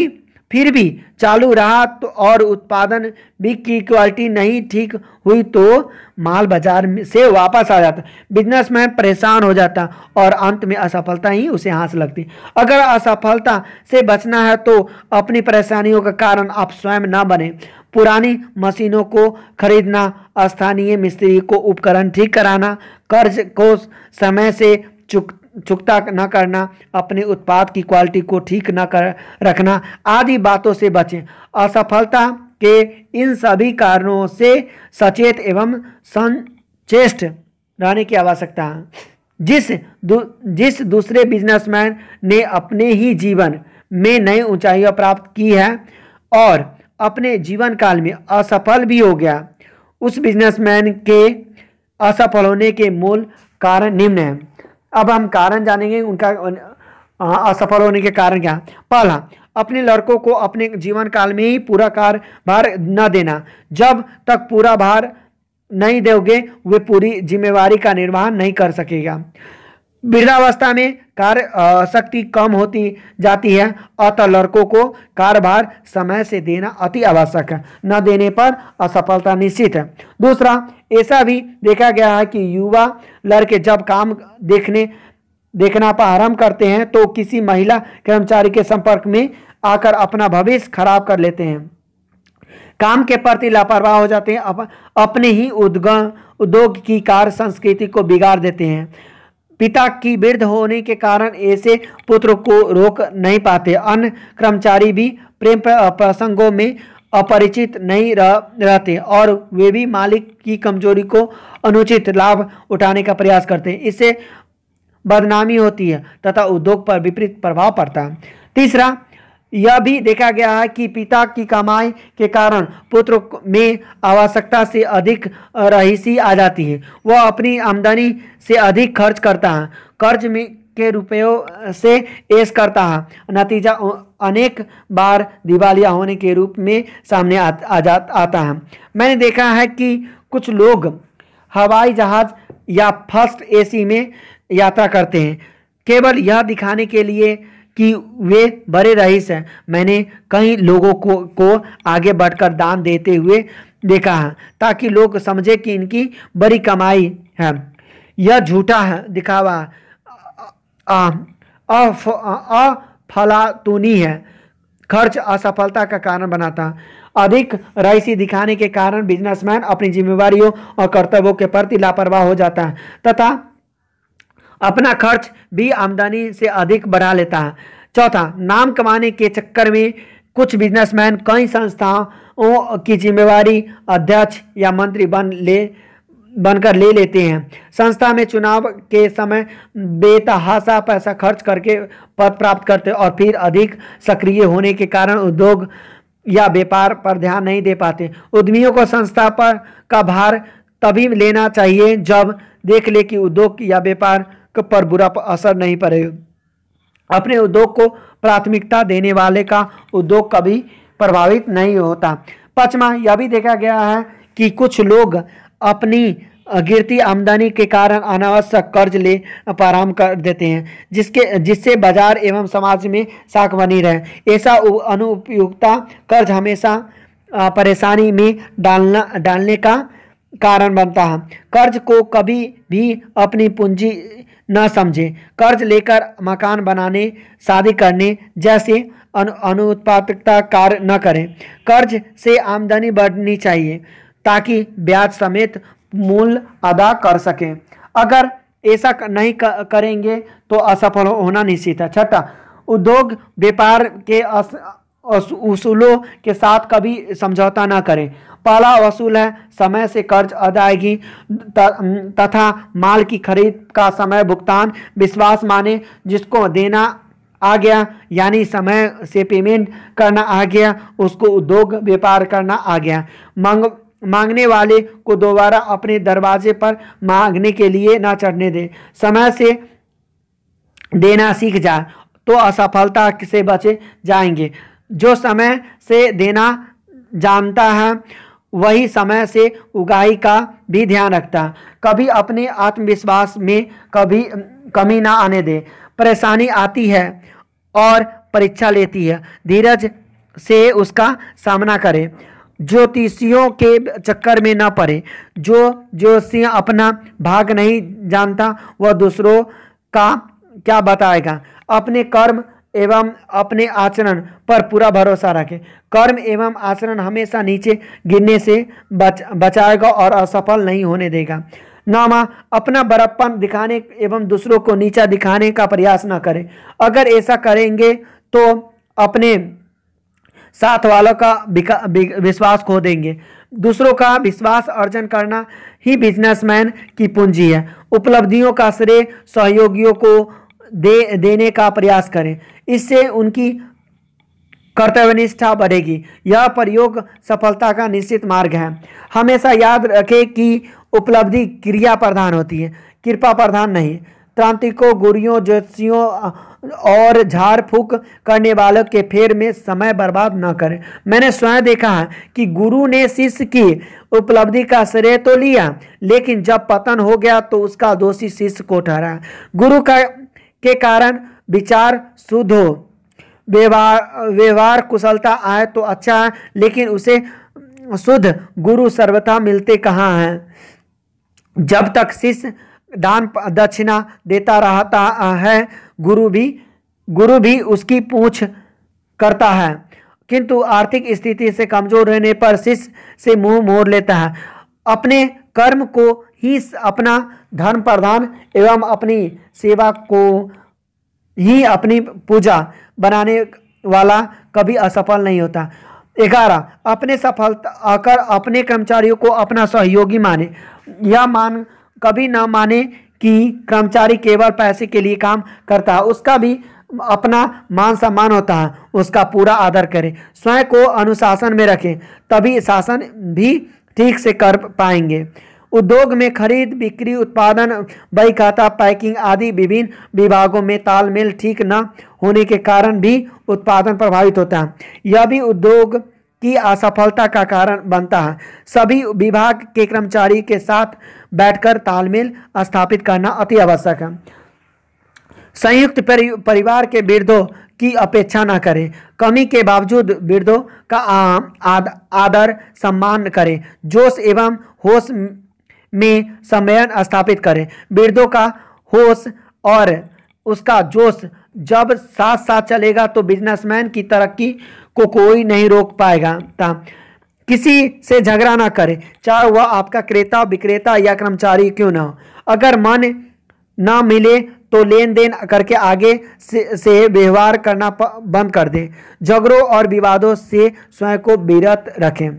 फिर भी चालू रहा तो और उत्पादन भी की क्वालिटी नहीं ठीक हुई तो माल बाजार से वापस आ जाता बिजनेसमैन परेशान हो जाता और अंत में असफलता ही उसे हाथ लगती अगर असफलता से बचना है तो अपनी परेशानियों का कारण आप स्वयं न बने पुरानी मशीनों को खरीदना स्थानीय मिस्त्री को उपकरण ठीक कराना कर्ज को समय से चुक चुकता न करना अपने उत्पाद की क्वालिटी को ठीक न कर रखना आदि बातों से बचें असफलता के इन सभी कारणों से सचेत एवं संचेष्ट रहने की आवश्यकता है जिस दू, जिस दूसरे बिजनेसमैन ने अपने ही जीवन में नई ऊंचाइयां प्राप्त की है और अपने जीवन काल में असफल भी हो गया उस बिजनेसमैन के असफल होने के मूल कारण निम्न हैं अब हम कारण जानेंगे उनका असफल होने के कारण क्या पहला अपने लड़कों को अपने जीवन काल में ही पूरा कार भार न देना जब तक पूरा भार नहीं दोगे वे पूरी जिम्मेवारी का निर्वहन नहीं कर सकेगा वृद्धावस्था में कार्य शक्ति कम होती जाती है अतः लड़कों को कारभार समय से देना अति आवश्यक है न देने पर असफलता निश्चित है दूसरा ऐसा भी देखा गया है कि युवा लड़के जब काम देखने देखना प्रारंभ करते हैं तो किसी महिला कर्मचारी के संपर्क में आकर अपना भविष्य खराब कर लेते हैं काम के प्रति लापरवाह हो जाते हैं अप, अपने ही उद्गम उद्योग की कार्य संस्कृति को बिगाड़ देते हैं पिता की वृद्ध होने के कारण ऐसे पुत्र को रोक नहीं पाते अन्य कर्मचारी भी प्रेम प्रसंगों में अपरिचित नहीं रह, रहते और वे भी मालिक की कमजोरी को अनुचित लाभ उठाने का प्रयास करते हैं इससे बदनामी होती है तथा उद्योग पर विपरीत प्रभाव पड़ता है तीसरा यह भी देखा गया है कि पिता की कमाई के कारण पुत्र में आवश्यकता से अधिक रहीसी आ जाती है वह अपनी आमदनी से अधिक खर्च करता है कर्ज में के रुपयों से ऐस करता है नतीजा अनेक बार दिवालिया होने के रूप में सामने आ, आ जा आता है मैंने देखा है कि कुछ लोग हवाई जहाज़ या फर्स्ट एसी में यात्रा करते हैं केवल यह दिखाने के लिए कि वे बड़े रईस हैं मैंने कई लोगों को को आगे बढ़कर दान देते हुए देखा है ताकि लोग समझे कि इनकी बड़ी कमाई है यह झूठा है दिखावा है अफलातूनी है खर्च असफलता का कारण बनाता अधिक रईसी दिखाने के कारण बिजनेसमैन अपनी जिम्मेवारियों और कर्तव्यों के प्रति लापरवाह हो जाता है तथा अपना खर्च भी आमदनी से अधिक बढ़ा लेता है चौथा नाम कमाने के चक्कर में कुछ बिजनेसमैन कई संस्थाओं की जिम्मेवारी अध्यक्ष या मंत्री बन ले बनकर ले लेते हैं संस्था में चुनाव के समय बेतहासा पैसा खर्च करके पद प्राप्त करते और फिर अधिक सक्रिय होने के कारण उद्योग या व्यापार पर ध्यान नहीं दे पाते उद्यमियों को संस्था पर का भार तभी लेना चाहिए जब देख ले कि उद्योग या व्यापार पर बुरा असर नहीं पड़े अपने उद्योग को प्राथमिकता देने वाले का उद्योग कभी प्रभावित नहीं होता पचमा यह भी देखा गया है कि कुछ लोग अपनी गिरती आमदनी के कारण अनावश्यक कर्ज ले प्रारंभ कर देते हैं जिसके जिससे बाजार एवं समाज में साख बनी रहे ऐसा अनुपयुक्ता कर्ज हमेशा परेशानी में डालना डालने का कारण बनता है कर्ज को कभी भी अपनी पूंजी न समझे कर्ज लेकर मकान बनाने शादी करने जैसे अनु अनुत्पादकता कार्य न करें कर्ज से आमदनी बढ़नी चाहिए ताकि ब्याज समेत मूल अदा कर सकें अगर ऐसा नहीं करेंगे तो असफल होना निश्चित है छठा उद्योग व्यापार के असूलों के साथ कभी समझौता ना करें पहला वसूल है समय से कर्ज अदायगी तथा माल की खरीद का समय भुगतान विश्वास माने जिसको देना आ गया यानी समय से पेमेंट करना आ गया उसको उद्योग व्यापार करना आ गया मंग मांगने वाले को दोबारा अपने दरवाजे पर मांगने के लिए ना चढ़ने दे समय से देना सीख जाए तो असफलता से बचे जाएंगे जो समय से देना जानता है वही समय से उगाही का भी ध्यान रखता है कभी अपने आत्मविश्वास में कभी कमी ना आने दे परेशानी आती है और परीक्षा लेती है धीरज से उसका सामना करें ज्योतिषियों के चक्कर में ना पड़े जो ज्योतिषी अपना भाग नहीं जानता वह दूसरों का क्या बताएगा अपने कर्म एवं अपने आचरण पर पूरा भरोसा रखें कर्म एवं आचरण हमेशा नीचे गिरने से बच बचाएगा और असफल नहीं होने देगा नामा अपना बड़प्पन दिखाने एवं दूसरों को नीचा दिखाने का प्रयास न करें अगर ऐसा करेंगे तो अपने साथ वालों का विश्वास खो देंगे दूसरों का विश्वास अर्जन करना ही बिजनेसमैन की पूंजी है उपलब्धियों का श्रेय सहयोगियों को दे देने का प्रयास करें इससे उनकी कर्तव्यनिष्ठा बढ़ेगी यह प्रयोग सफलता का निश्चित मार्ग है हमेशा याद रखें कि उपलब्धि क्रिया प्रधान होती है कृपा प्रधान नहीं क्रांतिकों गुरियों ज्योतिषियों और झाड़ फूक करने वालों के फेर में समय बर्बाद न करें मैंने स्वयं देखा है कि गुरु ने शिष्य की उपलब्धि का श्रेय तो लिया लेकिन जब पतन हो गया तो उसका दोषी शिष्य को ठहरा गुरु का के कारण विचार शुद्ध हो व्यवहार व्यवहार कुशलता आए तो अच्छा है लेकिन उसे शुद्ध गुरु सर्वथा मिलते कहाँ हैं जब तक शिष्य दान दक्षिणा देता रहता है गुरु भी गुरु भी उसकी पूछ करता है किंतु आर्थिक स्थिति से कमजोर रहने पर शिष्य से मुंह मोड़ लेता है अपने कर्म को ही अपना धर्म प्रदान एवं अपनी सेवा को ही अपनी पूजा बनाने वाला कभी असफल नहीं होता ग्यारह अपने सफलता आकर अपने कर्मचारियों को अपना सहयोगी माने यह मान कभी ना माने कि कर्मचारी केवल पैसे के लिए काम करता है उसका भी अपना मान सम्मान होता है उसका पूरा आदर करें स्वयं को अनुशासन में रखें तभी शासन भी ठीक से कर पाएंगे उद्योग में खरीद बिक्री उत्पादन बही खाता पैकिंग आदि विभिन्न विभागों में तालमेल ठीक न होने के कारण भी उत्पादन प्रभावित होता है यह भी उद्योग की असफलता का कारण बनता है सभी विभाग के कर्मचारी के साथ बैठकर तालमेल स्थापित करना अति आवश्यक है संयुक्त परिवार के वृद्धों की अपेक्षा न करें कमी के बावजूद वृद्धों का आद, आदर सम्मान करें जोश एवं होश में सम्मेलन स्थापित करें वृद्धों का होश और उसका जोश जब साथ साथ चलेगा तो बिजनेसमैन की तरक्की को कोई नहीं रोक पाएगा किसी से झगड़ा ना करें चाहे वह आपका क्रेता विक्रेता या कर्मचारी क्यों ना हो अगर मन ना मिले तो लेन देन करके आगे से, व्यवहार करना बंद कर दें झगड़ों और विवादों से स्वयं को विरत रखें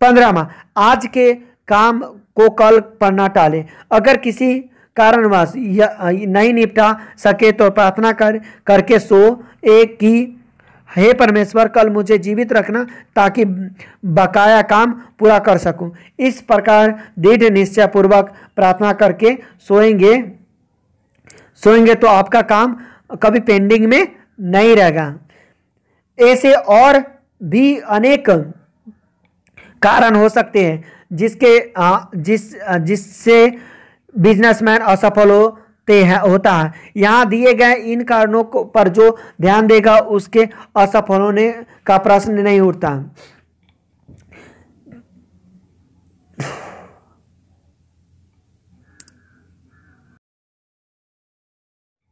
पंद्रहवा आज के काम को कल पर ना टालें अगर किसी कारणवश नहीं निपटा सके तो प्रार्थना कर करके सो एक की हे परमेश्वर कल मुझे जीवित रखना ताकि बकाया काम पूरा कर सकूं इस प्रकार दृढ़ निश्चय पूर्वक प्रार्थना करके सोएंगे सोएंगे तो आपका काम कभी पेंडिंग में नहीं रहेगा ऐसे और भी अनेक कारण हो सकते हैं जिसके जिस जिससे बिजनेसमैन असफल हो ते हैं होता है यहाँ दिए गए इन कारणों पर जो ध्यान देगा उसके असफल होने का प्रश्न नहीं उठता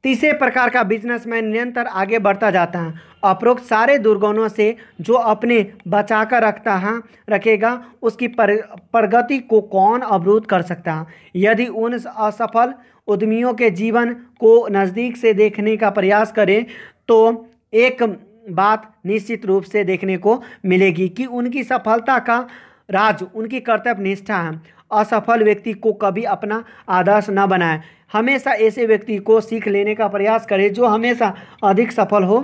तीसरे प्रकार का बिजनेसमैन निरंतर आगे बढ़ता जाता है अपरोक्त सारे दुर्गुणों से जो अपने बचा कर रखता है रखेगा उसकी प्रगति को कौन अवरोध कर सकता है यदि उन असफल उद्यमियों के जीवन को नज़दीक से देखने का प्रयास करें तो एक बात निश्चित रूप से देखने को मिलेगी कि उनकी सफलता का राज उनकी कर्तव्य निष्ठा है असफल व्यक्ति को कभी अपना आदर्श न बनाए हमेशा ऐसे व्यक्ति को सीख लेने का प्रयास करें जो हमेशा अधिक सफल हो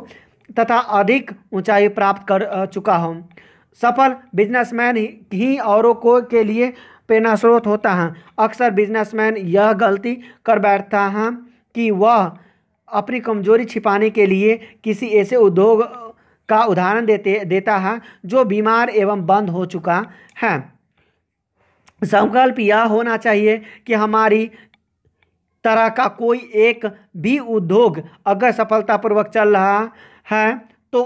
तथा अधिक ऊंचाई प्राप्त कर चुका हो सफल बिजनेसमैन ही औरों को के लिए प्रेरणा स्रोत होता है अक्सर बिजनेसमैन यह गलती कर बैठता है कि वह अपनी कमजोरी छिपाने के लिए किसी ऐसे उद्योग का उदाहरण देते देता है जो बीमार एवं बंद हो चुका है संकल्प यह होना चाहिए कि हमारी तरह का कोई एक भी उद्योग अगर सफलतापूर्वक चल रहा है तो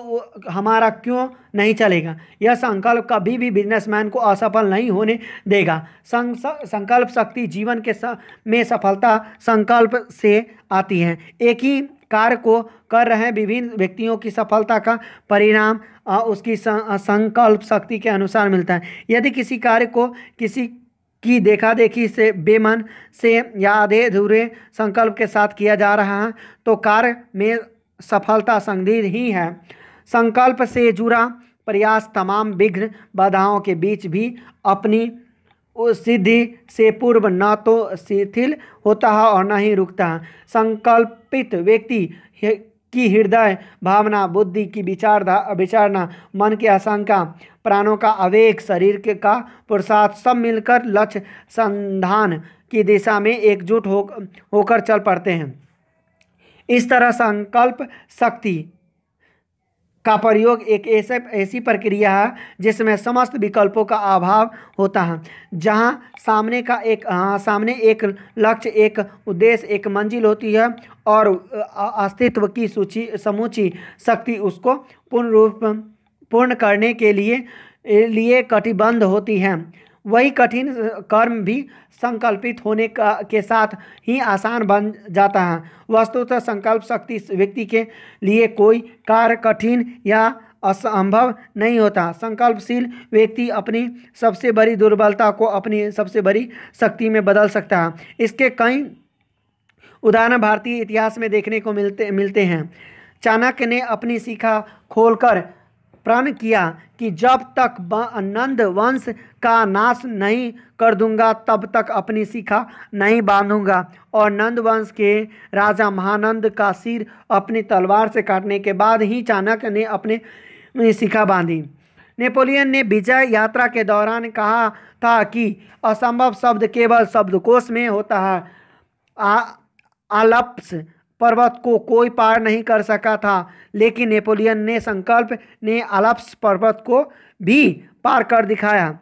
हमारा क्यों नहीं चलेगा यह संकल्प कभी भी बिजनेसमैन को असफल नहीं होने देगा संकल्प शक्ति जीवन के स, में सफलता संकल्प से आती है एक ही कार्य को कर रहे विभिन्न व्यक्तियों की सफलता का परिणाम उसकी संकल्प शक्ति के अनुसार मिलता है यदि किसी कार्य को किसी की देखा देखी से बेमन से या आधे अधूरे संकल्प के साथ किया जा रहा है तो कार्य में सफलता संदिग्ध ही है संकल्प से जुड़ा प्रयास तमाम विघ्न बाधाओं के बीच भी अपनी सिद्धि से पूर्व न तो शिथिल होता है और न ही रुकता है संकल्पित व्यक्ति की हृदय भावना बुद्धि की विचारधा विचारना मन की आशंका प्राणों का आवेग शरीर के का पुरुषार्थ सब मिलकर लक्ष्य संधान की दिशा में एकजुट हो होकर चल पड़ते हैं इस तरह संकल्प शक्ति का प्रयोग एक ऐसे ऐसी प्रक्रिया है जिसमें समस्त विकल्पों का अभाव होता है जहाँ सामने का एक आ, हाँ, सामने एक लक्ष्य एक उद्देश्य एक मंजिल होती है और अस्तित्व की सूची समूची शक्ति उसको पूर्ण रूप पूर्ण करने के लिए लिए कटिबंध होती है वही कठिन कर्म भी संकल्पित होने का के साथ ही आसान बन जाता है वस्तुतः संकल्प शक्ति व्यक्ति के लिए कोई कार्य कठिन या असंभव नहीं होता संकल्पशील व्यक्ति अपनी सबसे बड़ी दुर्बलता को अपनी सबसे बड़ी शक्ति में बदल सकता है इसके कई उदाहरण भारतीय इतिहास में देखने को मिलते मिलते हैं चाणक्य ने अपनी सीखा खोलकर प्रण किया कि जब तक नंद वंश का नाश नहीं कर दूंगा तब तक अपनी शिखा नहीं बांधूंगा और नंद वंश के राजा महानंद का सिर अपनी तलवार से काटने के बाद ही चाणक्य ने अपने शिखा बांधी नेपोलियन ने विजय यात्रा के दौरान कहा था कि असंभव शब्द केवल शब्दकोश में होता है आल्प्स पर्वत को कोई पार नहीं कर सका था लेकिन नेपोलियन ने संकल्प ने अलप्स पर्वत को भी पार कर दिखाया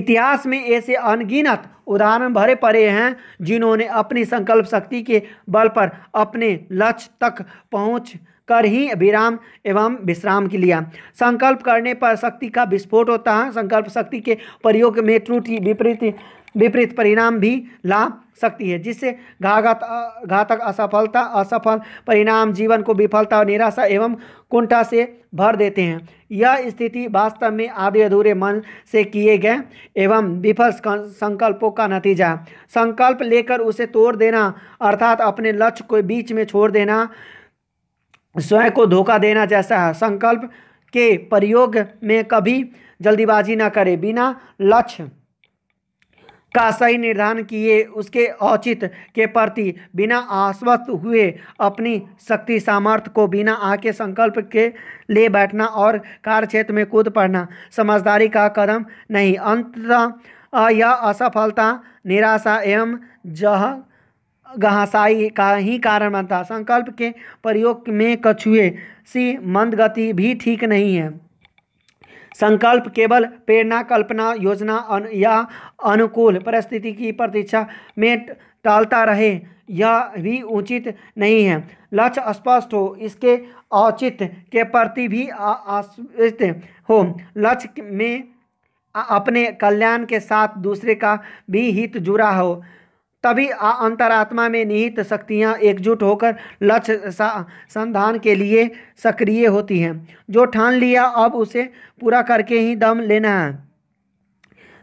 इतिहास में ऐसे अनगिनत उदाहरण भरे पड़े हैं जिन्होंने अपनी संकल्प शक्ति के बल पर अपने लक्ष्य तक पहुंच कर ही विराम एवं विश्राम के लिया संकल्प करने पर शक्ति का विस्फोट होता है संकल्प शक्ति के प्रयोग में त्रुटि विपरीत विपरीत परिणाम भी ला सकती है जिससे घाघात घातक असफलता असफल परिणाम जीवन को विफलता और निराशा एवं कुंठा से भर देते हैं यह स्थिति वास्तव में आधे अधूरे मन से किए गए एवं विफल संकल्पों का नतीजा संकल्प लेकर उसे तोड़ देना अर्थात अपने लक्ष्य को बीच में छोड़ देना स्वयं को धोखा देना जैसा है संकल्प के प्रयोग में कभी जल्दीबाजी ना करें बिना लक्ष्य का सही निर्धारण किए उसके औचित के प्रति बिना आश्वस्त हुए अपनी शक्ति सामर्थ्य को बिना आके संकल्प के ले बैठना और कार्य क्षेत्र में कूद पड़ना समझदारी का कदम नहीं अंत यह असफलता निराशा एवं जह घासाई का ही कारण बनता है संकल्प के प्रयोग में कछुए सी मंद गति भी ठीक नहीं है संकल्प केवल प्रेरणा कल्पना योजना अन, या अनुकूल परिस्थिति की प्रतीक्षा में टालता रहे यह भी उचित नहीं है लक्ष्य स्पष्ट हो इसके औचित्य के प्रति भी आश्वित हो लक्ष्य में अपने कल्याण के साथ दूसरे का भी हित जुड़ा हो तभी अंतरात्मा में निहित शक्तियाँ एकजुट होकर लक्ष्य संधान के लिए सक्रिय होती हैं जो ठान लिया अब उसे पूरा करके ही दम लेना है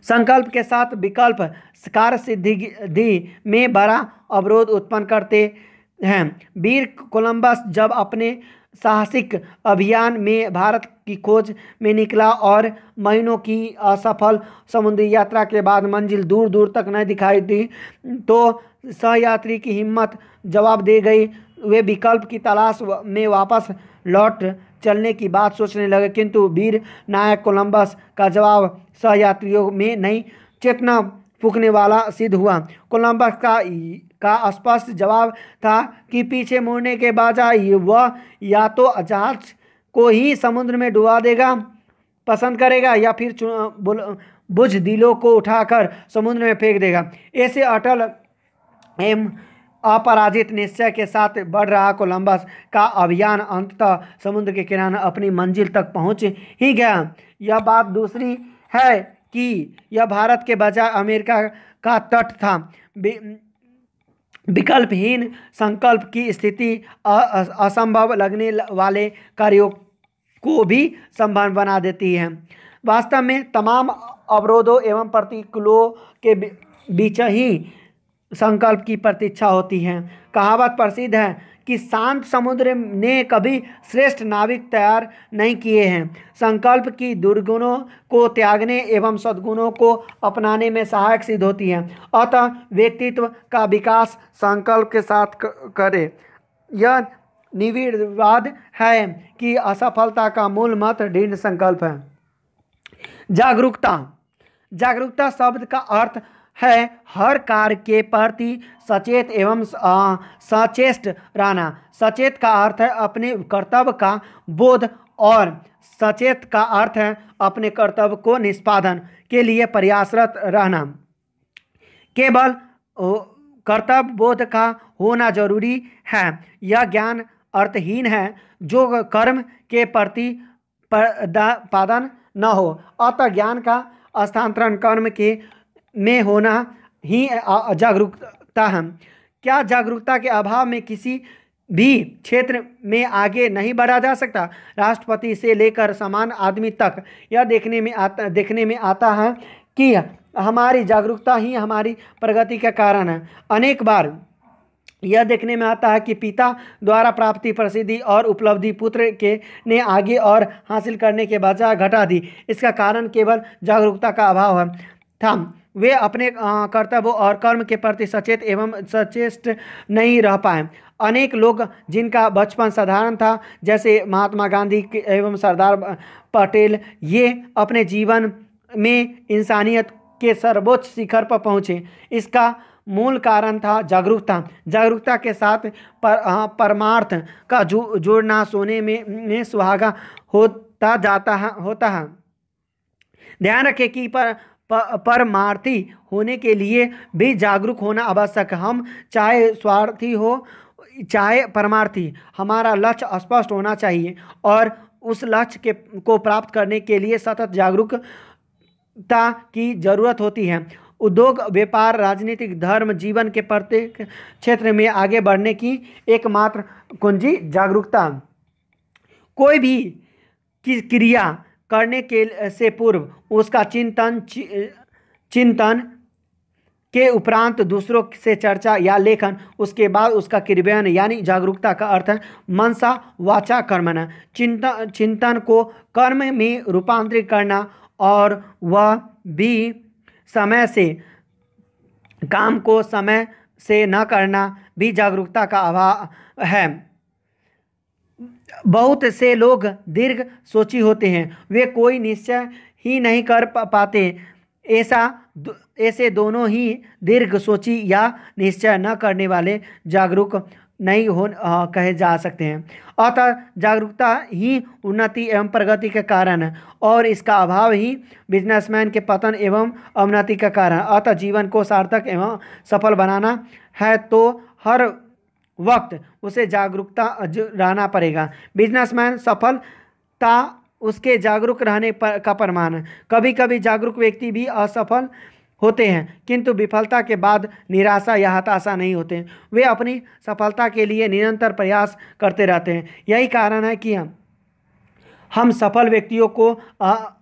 संकल्प के साथ विकल्प कार्य सिद्धि में बड़ा अवरोध उत्पन्न करते हैं वीर कोलंबस जब अपने साहसिक अभियान में भारत की खोज में निकला और महीनों की असफल समुद्री यात्रा के बाद मंजिल दूर दूर तक न दिखाई दी तो सहयात्री की हिम्मत जवाब दे गई वे विकल्प की तलाश में वापस लौट चलने की बात सोचने लगे किंतु वीर नायक कोलंबस का जवाब सहयात्रियों में नहीं चेतना फूकने वाला सिद्ध हुआ कोलंबस का का स्पष्ट जवाब था कि पीछे मुड़ने के बजाय वह या तो अजाज को ही समुद्र में डुबा देगा पसंद करेगा या फिर बुझ दिलों को उठाकर समुद्र में फेंक देगा ऐसे अटल एम अपराजित निश्चय के साथ बढ़ रहा कोलंबस का अभियान अंततः समुद्र के किनारे अपनी मंजिल तक पहुंच ही गया यह बात दूसरी है कि यह भारत के बजाय अमेरिका का तट था विकल्पहीन संकल्प की स्थिति असंभव लगने वाले कार्यों को भी संभव बना देती है वास्तव में तमाम अवरोधों एवं प्रतिकूलों के बीच ही संकल्प की प्रतीक्षा होती है कहावत प्रसिद्ध है कि शांत समुद्र ने कभी श्रेष्ठ नाविक तैयार नहीं किए हैं संकल्प की दुर्गुणों को त्यागने एवं सद्गुणों को अपनाने में सहायक सिद्ध होती है अतः व्यक्तित्व का विकास संकल्प के साथ करे यह निविड़वाद है कि असफलता का मूल मत दृढ़ संकल्प है जागरूकता जागरूकता शब्द का अर्थ है हर कार्य के प्रति सचेत एवं सचेष्ट रहना सचेत का अर्थ है अपने कर्तव्य का बोध और सचेत का अर्थ है अपने कर्तव्य को निष्पादन के लिए प्रयासरत रहना केवल कर्तव्य बोध का होना जरूरी है यह ज्ञान अर्थहीन है जो कर्म के प्रति पादन न हो अतः ज्ञान का स्थानांतरण कर्म के में होना ही जागरूकता है क्या जागरूकता के अभाव में किसी भी क्षेत्र में आगे नहीं बढ़ा जा सकता राष्ट्रपति से लेकर समान आदमी तक यह देखने में आता देखने में आता है कि हमारी जागरूकता ही हमारी प्रगति का कारण है अनेक बार यह देखने में आता है कि पिता द्वारा प्राप्ति प्रसिद्धि और उपलब्धि पुत्र के ने आगे और हासिल करने के बजाय घटा दी इसका कारण केवल जागरूकता का अभाव है था वे अपने कर्तव्य और कर्म के प्रति सचेत एवं सचेष्ट नहीं रह पाए अनेक लोग जिनका बचपन साधारण था जैसे महात्मा गांधी एवं सरदार पटेल ये अपने जीवन में इंसानियत के सर्वोच्च शिखर पर पहुँचे इसका मूल कारण था जागरूकता जागरूकता के साथ पर परमार्थ का जो जोड़ना सोने में, में सुहागा होता जाता है होता है ध्यान रखें कि पर परमार्थी होने के लिए भी जागरूक होना आवश्यक हम चाहे स्वार्थी हो चाहे परमार्थी हमारा लक्ष्य स्पष्ट होना चाहिए और उस लक्ष्य के को प्राप्त करने के लिए सतत जागरूकता की जरूरत होती है उद्योग व्यापार राजनीतिक धर्म जीवन के प्रत्येक क्षेत्र में आगे बढ़ने की एकमात्र कुंजी जागरूकता कोई भी क्रिया करने के से पूर्व उसका चिंतन चि, चिंतन के उपरांत दूसरों से चर्चा या लेखन उसके बाद उसका क्रियान्वयन यानी जागरूकता का अर्थ है मनसा वाचा कर्मना चिंतन चिंतन को कर्म में रूपांतरित करना और वह भी समय से काम को समय से न करना भी जागरूकता का अभाव है बहुत से लोग दीर्घ सोची होते हैं वे कोई निश्चय ही नहीं कर पाते ऐसा ऐसे दोनों ही दीर्घ सोची या निश्चय न करने वाले जागरूक नहीं हो आ, कहे जा सकते हैं अतः जागरूकता ही उन्नति एवं प्रगति का कारण है और इसका अभाव ही बिजनेसमैन के पतन एवं अवनति का कारण अतः जीवन को सार्थक एवं सफल बनाना है तो हर वक्त उसे जागरूकता रहना पड़ेगा बिजनेसमैन सफलता उसके जागरूक रहने पर का प्रमाण है कभी कभी जागरूक व्यक्ति भी असफल होते हैं किंतु विफलता के बाद निराशा या हताशा नहीं होते वे अपनी सफलता के लिए निरंतर प्रयास करते रहते हैं यही कारण है कि हम हम सफल व्यक्तियों को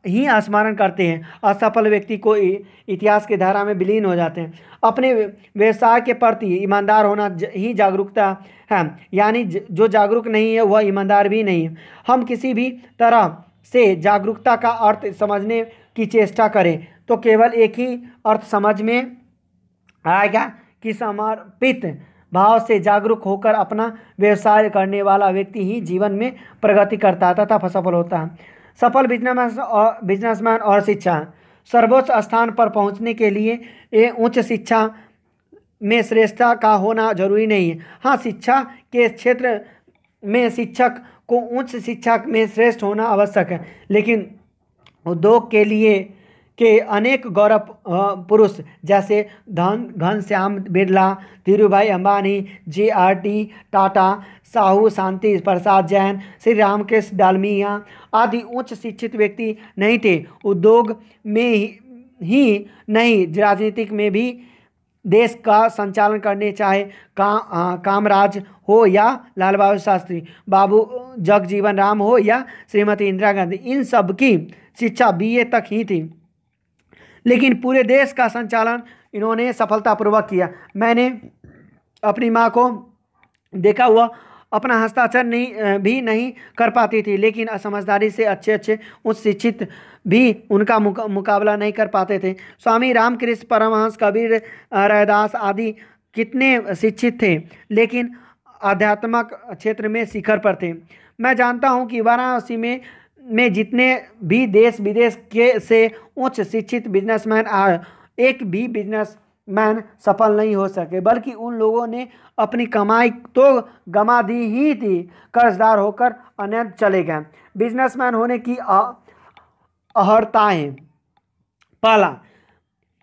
ही स्मरण करते हैं असफल व्यक्ति को इतिहास की धारा में विलीन हो जाते हैं अपने व्यवसाय के प्रति ईमानदार होना ही जागरूकता है यानी जो जागरूक नहीं है वह ईमानदार भी नहीं है हम किसी भी तरह से जागरूकता का अर्थ समझने की चेष्टा करें तो केवल एक ही अर्थ समझ में आएगा कि समर्पित भाव से जागरूक होकर अपना व्यवसाय करने वाला व्यक्ति ही जीवन में प्रगति करता तथा सफल होता है सफल बिजनेस और बिजनेसमैन और शिक्षा सर्वोच्च स्थान पर पहुंचने के लिए ये उच्च शिक्षा में श्रेष्ठता का होना जरूरी नहीं है हाँ शिक्षा के क्षेत्र में शिक्षक को उच्च शिक्षा में श्रेष्ठ होना आवश्यक है लेकिन उद्योग के लिए के अनेक गौरव पुरुष जैसे धन Ghanshyam Birla Dhirubhai Ambani J R D Tata Sahu Shanti Prasad Jain Shri Ramkrishna Dalmia आदि उच्च शिक्षित व्यक्ति नहीं थे उद्योग में ही नहीं राजनीतिक में भी देश का संचालन करने चाहे का आ, कामराज हो या लाल बहादुर शास्त्री बाबू जगजीवन राम हो या श्रीमती इंदिरा गांधी इन सब की शिक्षा बीए तक ही थी लेकिन पूरे देश का संचालन इन्होंने सफलतापूर्वक किया मैंने अपनी माँ को देखा हुआ अपना हस्ताक्षर नहीं भी नहीं कर पाती थी लेकिन समझदारी से अच्छे अच्छे उच्च शिक्षित भी उनका मुका मुकाबला नहीं कर पाते थे स्वामी रामकृष्ण परमहंस कबीर रैदास आदि कितने शिक्षित थे लेकिन आध्यात्मक क्षेत्र में शिखर पर थे मैं जानता हूँ कि वाराणसी में में जितने भी देश विदेश के से उच्च शिक्षित बिजनेसमैन आए एक भी बिजनेस मैन सफल नहीं हो सके बल्कि उन लोगों ने अपनी कमाई तो गमा दी ही थी कर्जदार होकर अनंत चले गए बिजनेसमैन होने की अहर्ताएँ पहला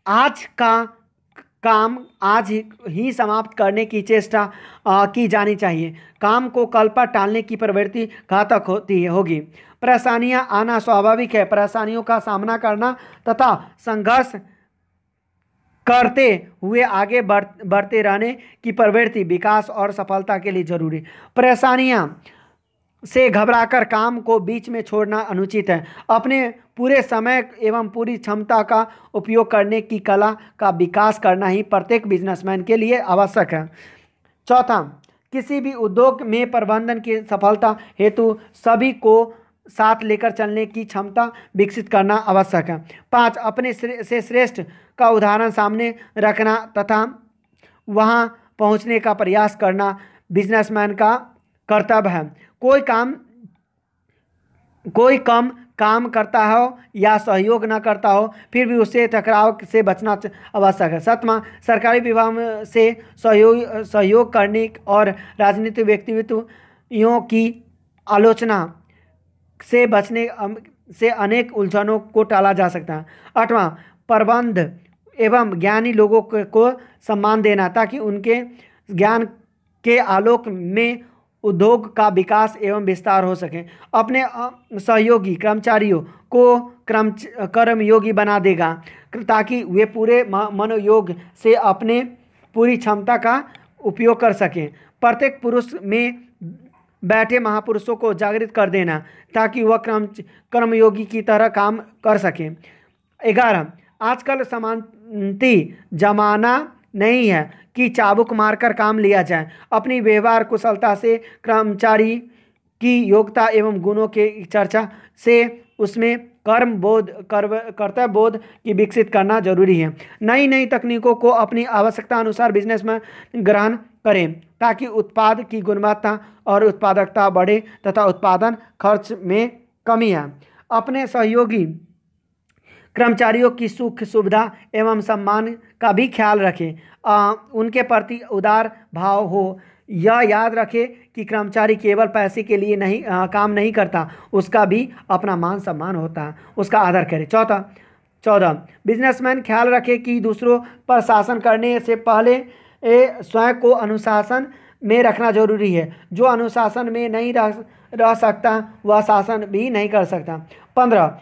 आज का काम आज ही समाप्त करने की चेष्टा की जानी चाहिए काम को कल पर टालने की प्रवृत्ति घातक होती है होगी परेशानियां आना स्वाभाविक है परेशानियों का सामना करना तथा संघर्ष करते हुए आगे बढ़ बढ़ते रहने की प्रवृत्ति विकास और सफलता के लिए जरूरी परेशानियाँ से घबराकर काम को बीच में छोड़ना अनुचित है अपने पूरे समय एवं पूरी क्षमता का उपयोग करने की कला का विकास करना ही प्रत्येक बिजनेसमैन के लिए आवश्यक है चौथा किसी भी उद्योग में प्रबंधन की सफलता हेतु सभी को साथ लेकर चलने की क्षमता विकसित करना आवश्यक है पाँच अपने से श्रेष्ठ का उदाहरण सामने रखना तथा वहाँ पहुँचने का प्रयास करना बिजनेसमैन का कर्तव्य है कोई काम कोई कम काम करता हो या सहयोग न करता हो फिर भी उससे टकराव से बचना आवश्यक है सतमा सरकारी विभाग से सहयोग सहयोग करने और राजनीतिक व्यक्तित्वों की आलोचना से बचने से अनेक उलझनों को टाला जा सकता है आठवां प्रबंध एवं ज्ञानी लोगों को सम्मान देना ताकि उनके ज्ञान के आलोक में उद्योग का विकास एवं विस्तार हो सके अपने सहयोगी कर्मचारियों को क्रम कर्मयोगी बना देगा ताकि वे पूरे मनोयोग से अपने पूरी क्षमता का उपयोग कर सकें प्रत्येक पुरुष में बैठे महापुरुषों को जागृत कर देना ताकि वह क्रम कर्मयोगी की तरह काम कर सकें ग्यारह आजकल समानती जमाना नहीं है कि चाबुक मारकर काम लिया जाए अपनी व्यवहार कुशलता से कर्मचारी की योग्यता एवं गुणों के चर्चा से उसमें कर्म बोध कर्व कर्तव्य बोध की विकसित करना जरूरी है नई नई तकनीकों को अपनी आवश्यकता अनुसार बिजनेस में ग्रहण करें ताकि उत्पाद की गुणवत्ता और उत्पादकता बढ़े तथा उत्पादन खर्च में कमी है अपने सहयोगी कर्मचारियों की सुख सुविधा एवं सम्मान का भी ख्याल रखें आ, उनके प्रति उदार भाव हो यह याद रखें कि कर्मचारी केवल पैसे के लिए नहीं आ, काम नहीं करता उसका भी अपना मान सम्मान होता है उसका आदर करें चौथा चौदह बिजनेसमैन ख्याल रखें कि दूसरों पर शासन करने से पहले स्वयं को अनुशासन में रखना जरूरी है जो अनुशासन में नहीं रह रह सकता वह शासन भी नहीं कर सकता पंद्रह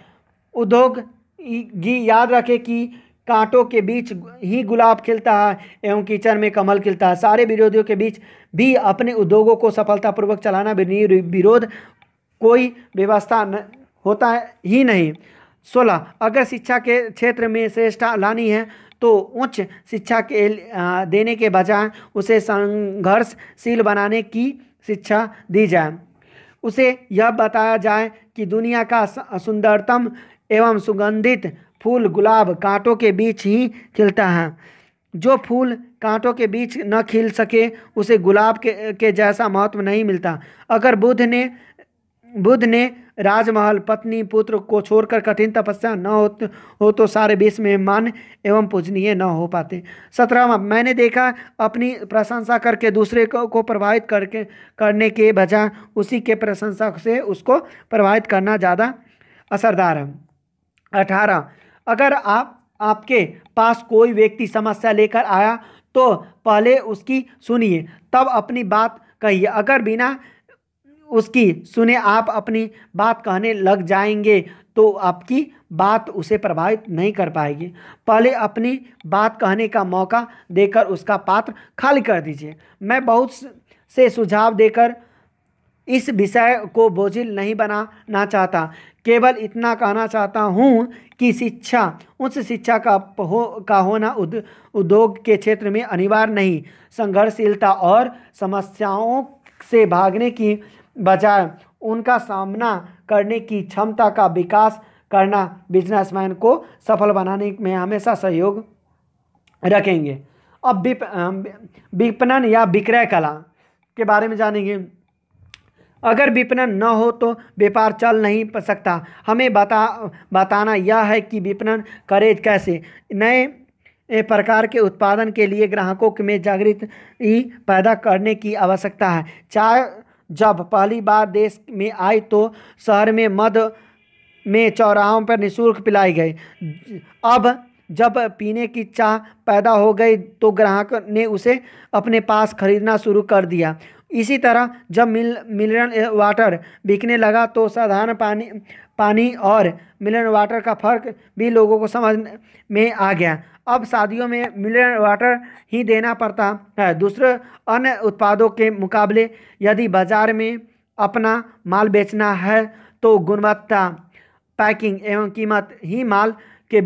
उद्योग गी याद रखें कि कांटों के बीच ही गुलाब खिलता है एवं कीचड़ में कमल खिलता है सारे विरोधियों के बीच भी अपने उद्योगों को सफलतापूर्वक चलाना विरोध कोई व्यवस्था होता ही नहीं सोलह अगर शिक्षा के क्षेत्र में श्रेष्ठता लानी है तो उच्च शिक्षा के देने के बजाय उसे संघर्षशील बनाने की शिक्षा दी जाए उसे यह बताया जाए कि दुनिया का सुंदरतम एवं सुगंधित फूल गुलाब कांटों के बीच ही खिलता है जो फूल कांटों के बीच न खिल सके उसे गुलाब के के जैसा महत्व नहीं मिलता अगर बुद्ध ने बुद्ध ने राजमहल पत्नी पुत्र को छोड़कर कठिन तपस्या न हो हो तो सारे विश्व में मान एवं पूजनीय न हो पाते सत्रहवा मैंने देखा अपनी प्रशंसा करके दूसरे को, को प्रभावित करके करने के बजाय उसी के प्रशंसा से उसको प्रभावित करना ज़्यादा असरदार है अठारह अगर आप आपके पास कोई व्यक्ति समस्या लेकर आया तो पहले उसकी सुनिए तब अपनी बात कहिए अगर बिना उसकी सुने आप अपनी बात कहने लग जाएंगे तो आपकी बात उसे प्रभावित नहीं कर पाएगी पहले अपनी बात कहने का मौका देकर उसका पात्र खाली कर दीजिए मैं बहुत से सुझाव देकर इस विषय को बोझिल नहीं बनाना चाहता केवल इतना कहना चाहता हूँ कि शिक्षा उच्च शिक्षा का हो का होना उद, उद्योग के क्षेत्र में अनिवार्य नहीं संघर्षशीलता और समस्याओं से भागने की बजाय उनका सामना करने की क्षमता का विकास करना बिजनेसमैन को सफल बनाने में हमेशा सहयोग रखेंगे अब विपणन या विक्रय कला के बारे में जानेंगे अगर विपणन न हो तो व्यापार चल नहीं सकता हमें बता बताना यह है कि विपणन करे कैसे नए प्रकार के उत्पादन के लिए ग्राहकों में जागृत ही पैदा करने की आवश्यकता है चाय जब पहली बार देश में आई तो शहर में मध में चौराहों पर निशुल्क पिलाई गई अब जब पीने की चाह पैदा हो गई तो ग्राहक ने उसे अपने पास खरीदना शुरू कर दिया इसी तरह जब मिल मिलरन वाटर बिकने लगा तो साधारण पानी पानी और मिलरन वाटर का फ़र्क भी लोगों को समझ में आ गया अब शादियों में मिलरन वाटर ही देना पड़ता है दूसरे अन्य उत्पादों के मुकाबले यदि बाज़ार में अपना माल बेचना है तो गुणवत्ता पैकिंग एवं कीमत ही माल के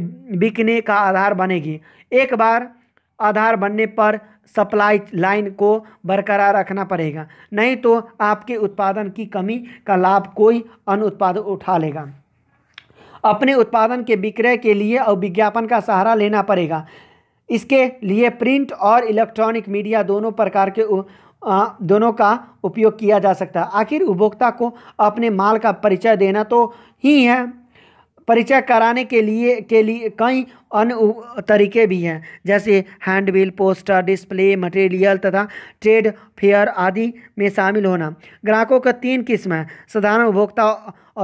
बिकने का आधार बनेगी एक बार आधार बनने पर सप्लाई लाइन को बरकरार रखना पड़ेगा नहीं तो आपके उत्पादन की कमी का लाभ कोई अन्य उत्पादक उठा लेगा अपने उत्पादन के विक्रय के लिए और विज्ञापन का सहारा लेना पड़ेगा इसके लिए प्रिंट और इलेक्ट्रॉनिक मीडिया दोनों प्रकार के दोनों का उपयोग किया जा सकता है आखिर उपभोक्ता को अपने माल का परिचय देना तो ही है परिचय कराने के लिए के लिए कई अन्य तरीके भी हैं जैसे हैंडबिल पोस्टर डिस्प्ले मटेरियल तथा ट्रेड फेयर आदि में शामिल होना ग्राहकों का तीन किस्म है साधारण उपभोक्ता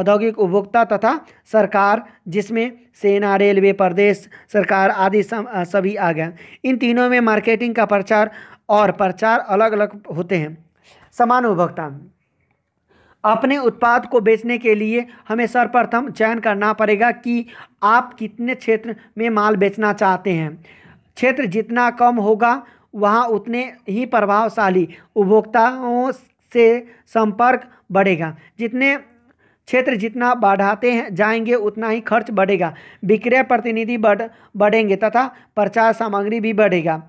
औद्योगिक उपभोक्ता तथा सरकार जिसमें सेना रेलवे प्रदेश सरकार आदि सभी आ गए इन तीनों में मार्केटिंग का प्रचार और प्रचार अलग अलग होते हैं समान उपभोक्ता अपने उत्पाद को बेचने के लिए हमें सर्वप्रथम चयन करना पड़ेगा कि आप कितने क्षेत्र में माल बेचना चाहते हैं क्षेत्र जितना कम होगा वहाँ उतने ही प्रभावशाली उपभोक्ताओं से संपर्क बढ़ेगा जितने क्षेत्र जितना बढ़ाते हैं जाएंगे उतना ही खर्च बढ़ेगा विक्रय प्रतिनिधि बढ़ बढ़ेंगे तथा प्रचार सामग्री भी बढ़ेगा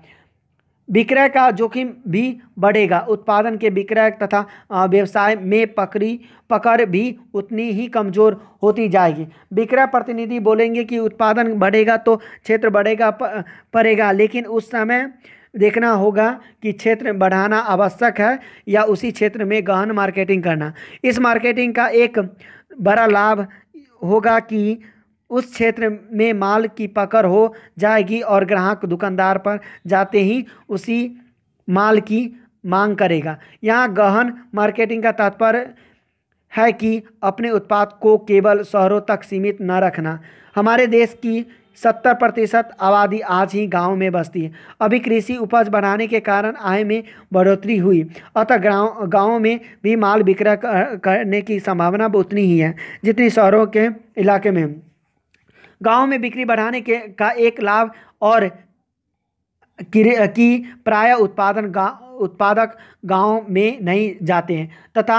विक्रय का जोखिम भी बढ़ेगा उत्पादन के विक्रय तथा व्यवसाय में पकड़ी पकड़ भी उतनी ही कमज़ोर होती जाएगी विक्रय प्रतिनिधि बोलेंगे कि उत्पादन बढ़ेगा तो क्षेत्र बढ़ेगा पड़ेगा लेकिन उस समय देखना होगा कि क्षेत्र बढ़ाना आवश्यक है या उसी क्षेत्र में गहन मार्केटिंग करना इस मार्केटिंग का एक बड़ा लाभ होगा कि उस क्षेत्र में माल की पकड़ हो जाएगी और ग्राहक दुकानदार पर जाते ही उसी माल की मांग करेगा यहाँ गहन मार्केटिंग का तात्पर्य है कि अपने उत्पाद को केवल शहरों तक सीमित न रखना हमारे देश की सत्तर प्रतिशत आबादी आज ही गांव में बसती है अभी कृषि उपज बढ़ाने के कारण आय में बढ़ोतरी हुई अतः गाँव गाँव में भी माल विक्रय करने की संभावना उतनी ही है जितनी शहरों के इलाके में गाँव में बिक्री बढ़ाने के का एक लाभ और की प्राय उत्पादन गा उत्पादक गाँव में नहीं जाते हैं तथा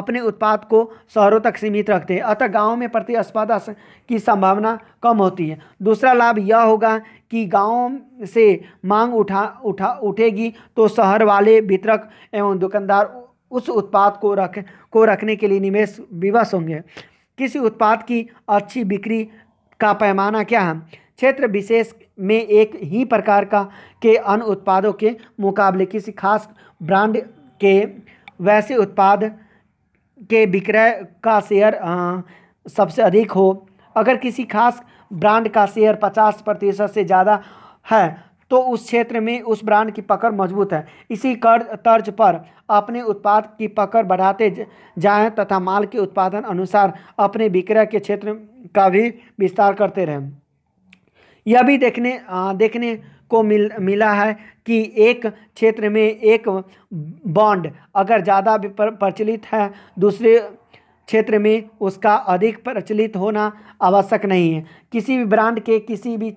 अपने उत्पाद को शहरों तक सीमित रखते हैं अतः गाँव में प्रतिस्पर्धा की संभावना कम होती है दूसरा लाभ यह होगा कि गाँव से मांग उठा उठा उठेगी तो शहर वाले वितरक एवं दुकानदार उस उत्पाद को रख को रखने के लिए निवेश विवश होंगे किसी उत्पाद की अच्छी बिक्री का पैमाना क्या है क्षेत्र विशेष में एक ही प्रकार का के अन्य उत्पादों के मुकाबले किसी खास ब्रांड के वैसे उत्पाद के विक्रय का शेयर सबसे अधिक हो अगर किसी खास ब्रांड का शेयर पचास प्रतिशत से ज़्यादा है तो उस क्षेत्र में उस ब्रांड की पकड़ मजबूत है इसी कर्ज तर्ज पर अपने उत्पाद की पकड़ बढ़ाते जाएं तथा माल के उत्पादन अनुसार अपने विक्रय के क्षेत्र का भी विस्तार करते रहें यह भी देखने आ, देखने को मिल मिला है कि एक क्षेत्र में एक बॉन्ड अगर ज़्यादा प्रचलित है दूसरे क्षेत्र में उसका अधिक प्रचलित होना आवश्यक नहीं है किसी भी ब्रांड के किसी भी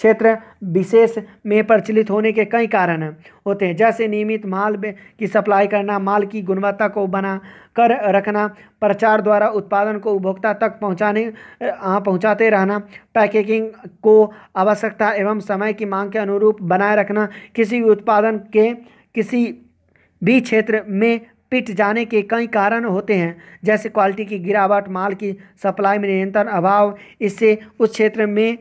क्षेत्र विशेष में प्रचलित होने के कई कारण होते हैं जैसे नियमित माल की सप्लाई करना माल की गुणवत्ता को बना कर रखना प्रचार द्वारा उत्पादन को उपभोक्ता तक पहुंचाने पहुंचाते रहना पैकेजिंग को आवश्यकता एवं समय की मांग के अनुरूप बनाए रखना किसी भी उत्पादन के किसी भी क्षेत्र में पिट जाने के कई कारण होते हैं जैसे क्वालिटी की गिरावट माल की सप्लाई में निरंतर अभाव इससे उस क्षेत्र में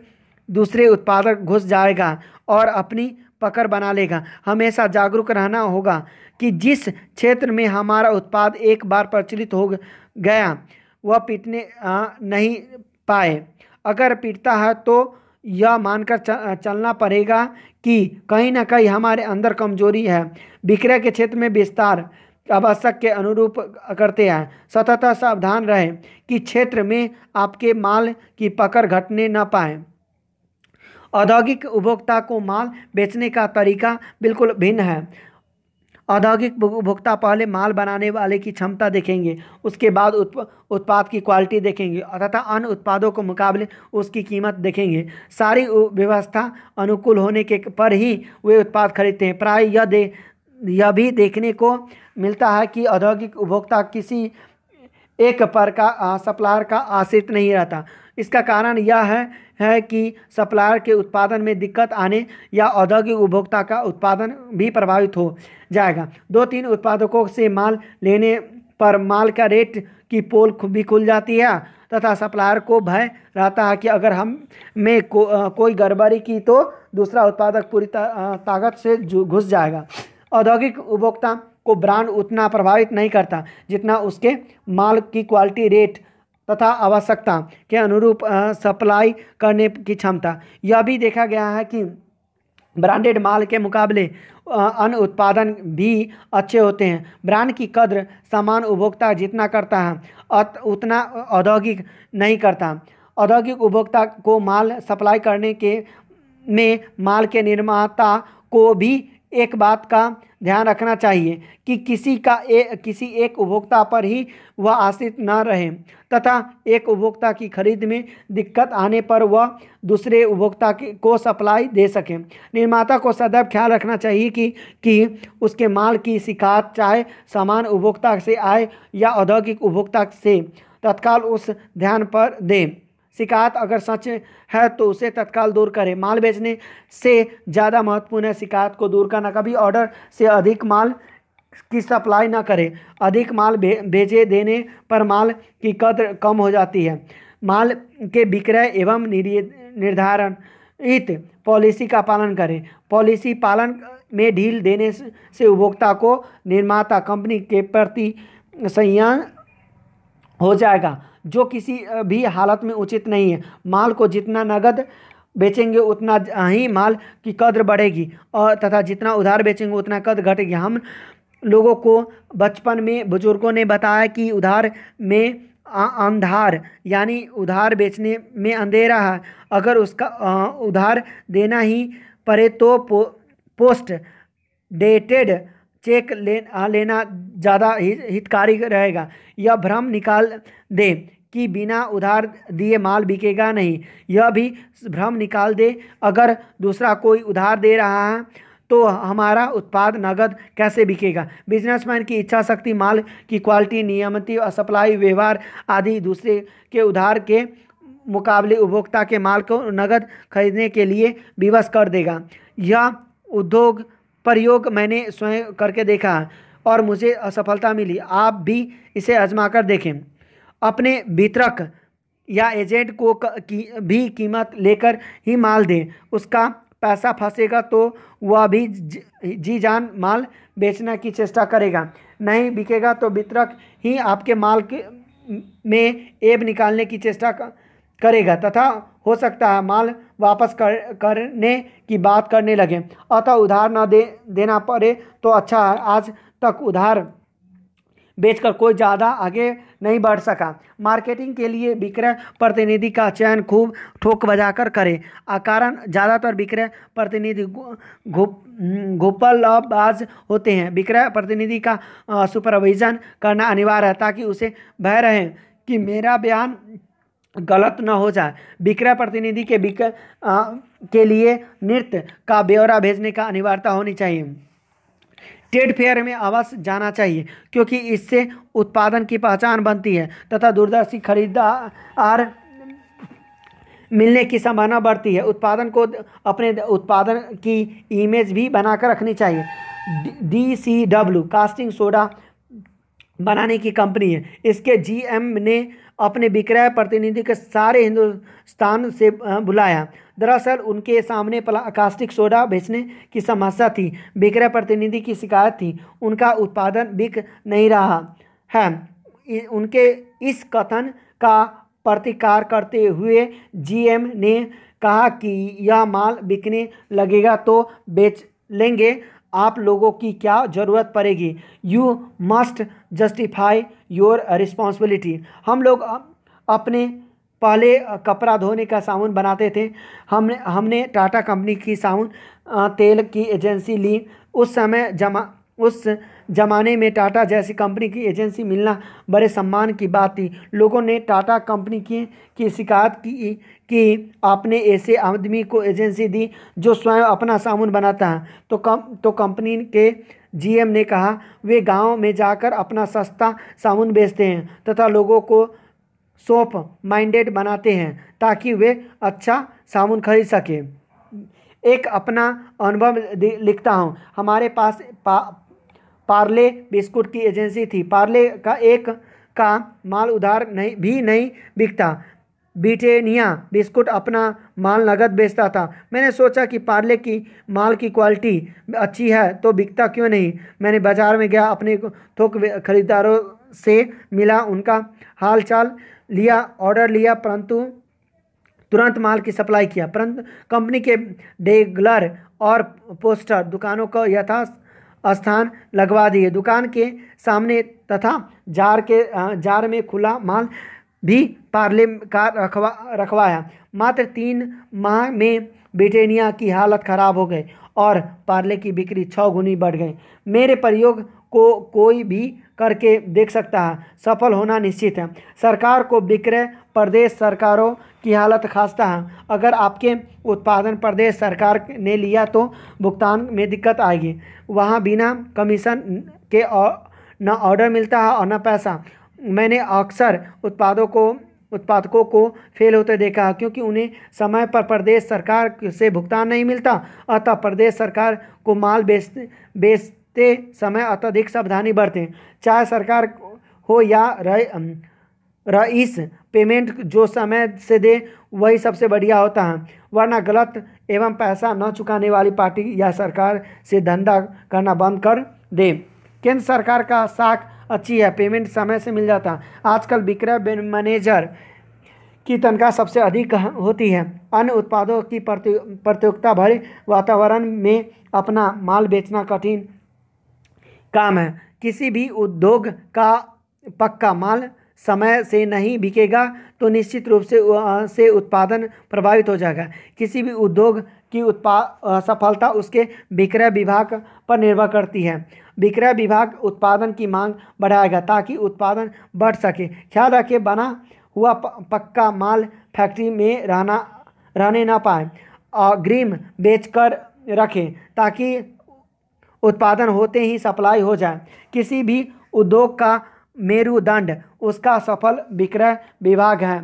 दूसरे उत्पादक घुस जाएगा और अपनी पकड़ बना लेगा हमेशा जागरूक रहना होगा कि जिस क्षेत्र में हमारा उत्पाद एक बार प्रचलित हो गया वह पीटने नहीं पाए अगर पीटता है तो यह मानकर चलना पड़ेगा कि कहीं ना कहीं हमारे अंदर कमजोरी है विक्रय के क्षेत्र में विस्तार आवश्यक के अनुरूप करते हैं सतत सावधान रहें कि क्षेत्र में आपके माल की पकड़ घटने न पाए औद्योगिक उपभोक्ता को माल बेचने का तरीका बिल्कुल भिन्न है औद्योगिक उपभोक्ता पहले माल बनाने वाले की क्षमता देखेंगे उसके बाद उत्प, उत्पाद की क्वालिटी देखेंगे तथा अन्य उत्पादों के मुकाबले उसकी कीमत देखेंगे सारी व्यवस्था अनुकूल होने के पर ही वे उत्पाद खरीदते हैं प्राय यह दे यह भी देखने को मिलता है कि औद्योगिक उपभोक्ता किसी एक पर का सप्लायर का आश्रित नहीं रहता इसका कारण यह है है कि सप्लायर के उत्पादन में दिक्कत आने या औद्योगिक उपभोक्ता का उत्पादन भी प्रभावित हो जाएगा दो तीन उत्पादकों से माल लेने पर माल का रेट की पोल भी खुल जाती है तथा सप्लायर को भय रहता है कि अगर हम में को, आ, कोई गड़बड़ी की तो दूसरा उत्पादक पूरी ता, आ, ताकत से घुस जाएगा औद्योगिक उपभोक्ता को ब्रांड उतना प्रभावित नहीं करता जितना उसके माल की क्वालिटी रेट तथा आवश्यकता के अनुरूप सप्लाई करने की क्षमता यह भी देखा गया है कि ब्रांडेड माल के मुकाबले अन्य उत्पादन भी अच्छे होते हैं ब्रांड की कद्र सामान उपभोक्ता जितना करता है उतना औद्योगिक नहीं करता औद्योगिक उपभोक्ता को माल सप्लाई करने के में माल के निर्माता को भी एक बात का ध्यान रखना चाहिए कि किसी का ए, किसी एक उपभोक्ता पर ही वह आश्रित न रहे तथा एक उपभोक्ता की खरीद में दिक्कत आने पर वह दूसरे उपभोक्ता को सप्लाई दे सके निर्माता को सदैव ख्याल रखना चाहिए कि कि उसके माल की शिकायत चाहे सामान उपभोक्ता से आए या औद्योगिक उपभोक्ता से तत्काल उस ध्यान पर दें शिकायत अगर सच है तो उसे तत्काल दूर करें माल बेचने से ज़्यादा महत्वपूर्ण है शिकायत को दूर करना कभी ऑर्डर से अधिक माल की सप्लाई ना करें अधिक माल भे, भेजे देने पर माल की कदर कम हो जाती है माल के विक्रय एवं निर्धारण इत पॉलिसी का पालन करें पॉलिसी पालन में ढील देने से उपभोक्ता को निर्माता कंपनी के प्रति संज्ञान हो जाएगा जो किसी भी हालत में उचित नहीं है माल को जितना नगद बेचेंगे उतना ही माल की कद्र बढ़ेगी और तथा जितना उधार बेचेंगे उतना कद घटेगी हम लोगों को बचपन में बुजुर्गों ने बताया कि उधार में अंधार यानी उधार बेचने में अंधेरा है अगर उसका आ, उधार देना ही पड़े तो पो, पोस्ट डेटेड चेक ले, आ, लेना ज़्यादा हितकारी रहेगा यह भ्रम निकाल दे कि बिना उधार दिए माल बिकेगा नहीं यह भी भ्रम निकाल दे अगर दूसरा कोई उधार दे रहा है तो हमारा उत्पाद नगद कैसे बिकेगा बिजनेसमैन की इच्छा शक्ति माल की क्वालिटी नियमित और सप्लाई व्यवहार आदि दूसरे के उधार के मुकाबले उपभोक्ता के माल को नगद खरीदने के लिए विवश कर देगा यह उद्योग प्रयोग मैंने स्वयं करके देखा और मुझे असफलता मिली आप भी इसे आजमा कर देखें अपने वितरक या एजेंट को की भी कीमत लेकर ही माल दें उसका पैसा फंसेगा तो वह भी जी जान माल बेचने की चेष्टा करेगा नहीं बिकेगा तो वितरक ही आपके माल के में एब निकालने की चेष्टा करेगा तथा हो सकता है माल वापस कर करने की बात करने लगे अतः उधार ना दे देना पड़े तो अच्छा है आज तक उधार बेचकर कोई ज़्यादा आगे नहीं बढ़ सका मार्केटिंग के लिए विक्रय प्रतिनिधि का चयन खूब ठोक बजाकर करें कारण ज़्यादातर विक्रय प्रतिनिधि बाज़ होते हैं विक्रय प्रतिनिधि का सुपरविजन करना अनिवार्य है ताकि उसे भय रहे कि मेरा बयान गलत न हो जाए विक्रय प्रतिनिधि के बिक के लिए नृत्य का ब्यौरा भेजने का अनिवार्यता होनी चाहिए ट्रेड फेयर में अवश्य जाना चाहिए क्योंकि इससे उत्पादन की पहचान बनती है तथा दूरदर्शी खरीदार मिलने की संभावना बढ़ती है उत्पादन को अपने उत्पादन की इमेज भी बनाकर रखनी चाहिए D C W caustic soda बनाने की कंपनी है इसके जीएम ने अपने विक्रय प्रतिनिधि के सारे हिंदुस्तान से बुलाया दरअसल उनके सामने प्लास्टिक सोडा बेचने की समस्या थी विक्रय प्रतिनिधि की शिकायत थी उनका उत्पादन बिक नहीं रहा है उनके इस कथन का प्रतिकार करते हुए जीएम ने कहा कि यह माल बिकने लगेगा तो बेच लेंगे आप लोगों की क्या ज़रूरत पड़ेगी you must justify your responsibility हम लोग अपने पहले कपड़ा धोने का साबुन बनाते थे हमने हमने टाटा कंपनी की साबुन तेल की एजेंसी ली उस समय जमा उस जमाने में टाटा जैसी कंपनी की एजेंसी मिलना बड़े सम्मान की बात थी लोगों ने टाटा कंपनी की की शिकायत की कि आपने ऐसे आदमी को एजेंसी दी जो स्वयं अपना साबुन बनाता है तो कम तो कंपनी के जीएम ने कहा वे गांव में जाकर अपना सस्ता साबुन बेचते हैं तथा लोगों को सोप माइंडेड बनाते हैं ताकि वे अच्छा साबुन खरीद सकें एक अपना अनुभव लिखता हूँ हमारे पास पा, पार्ले बिस्कुट की एजेंसी थी पार्ले का एक का माल उधार नहीं भी नहीं बिकता ब्रिटेनिया बिस्कुट अपना माल नगद बेचता था मैंने सोचा कि पार्ले की माल की क्वालिटी अच्छी है तो बिकता क्यों नहीं मैंने बाज़ार में गया अपने थोक खरीदारों से मिला उनका हाल चाल लिया ऑर्डर लिया परंतु तुरंत माल की सप्लाई किया परंतु कंपनी के डेगलर और पोस्टर दुकानों का यथा स्थान लगवा दिए दुकान के सामने तथा जार के जार में खुला माल भी पार्ले का रखवा रखवाया मात्र तीन माह में ब्रिटेनिया की हालत ख़राब हो गई और पार्ले की बिक्री छः गुनी बढ़ गई मेरे प्रयोग को कोई भी करके देख सकता है सफल होना निश्चित है सरकार को विक्रय प्रदेश सरकारों की हालत खासता है अगर आपके उत्पादन प्रदेश सरकार ने लिया तो भुगतान में दिक्कत आएगी वहाँ बिना कमीशन के न ऑर्डर मिलता है और न पैसा मैंने अक्सर उत्पादों को उत्पादकों को फेल होते देखा क्योंकि उन्हें समय पर प्रदेश सरकार से भुगतान नहीं मिलता अतः प्रदेश सरकार को माल बेच बेचते समय अत्यधिक सावधानी बरतें चाहे सरकार हो या रईस पेमेंट जो समय से दे वही सबसे बढ़िया होता है वरना गलत एवं पैसा न चुकाने वाली पार्टी या सरकार से धंधा करना बंद कर दे केंद्र सरकार का साख अच्छी है पेमेंट समय से मिल जाता आजकल विक्रय मैनेजर की तनख्वाह सबसे अधिक होती है अन्य उत्पादों की प्रतियोगिता भरे वातावरण में अपना माल बेचना कठिन काम है किसी भी उद्योग का पक्का माल समय से नहीं बिकेगा तो निश्चित रूप से से उत्पादन प्रभावित हो जाएगा किसी भी उद्योग की उत्पा सफलता उसके विक्रय विभाग पर निर्भर करती है विक्रय विभाग उत्पादन की मांग बढ़ाएगा ताकि उत्पादन बढ़ सके ख्याल रखें बना हुआ पक्का माल फैक्ट्री में रहना रहने ना पाए अग्रिम बेचकर रखें ताकि उत्पादन होते ही सप्लाई हो जाए किसी भी उद्योग का मेरुदंड उसका सफल विक्रय विभाग है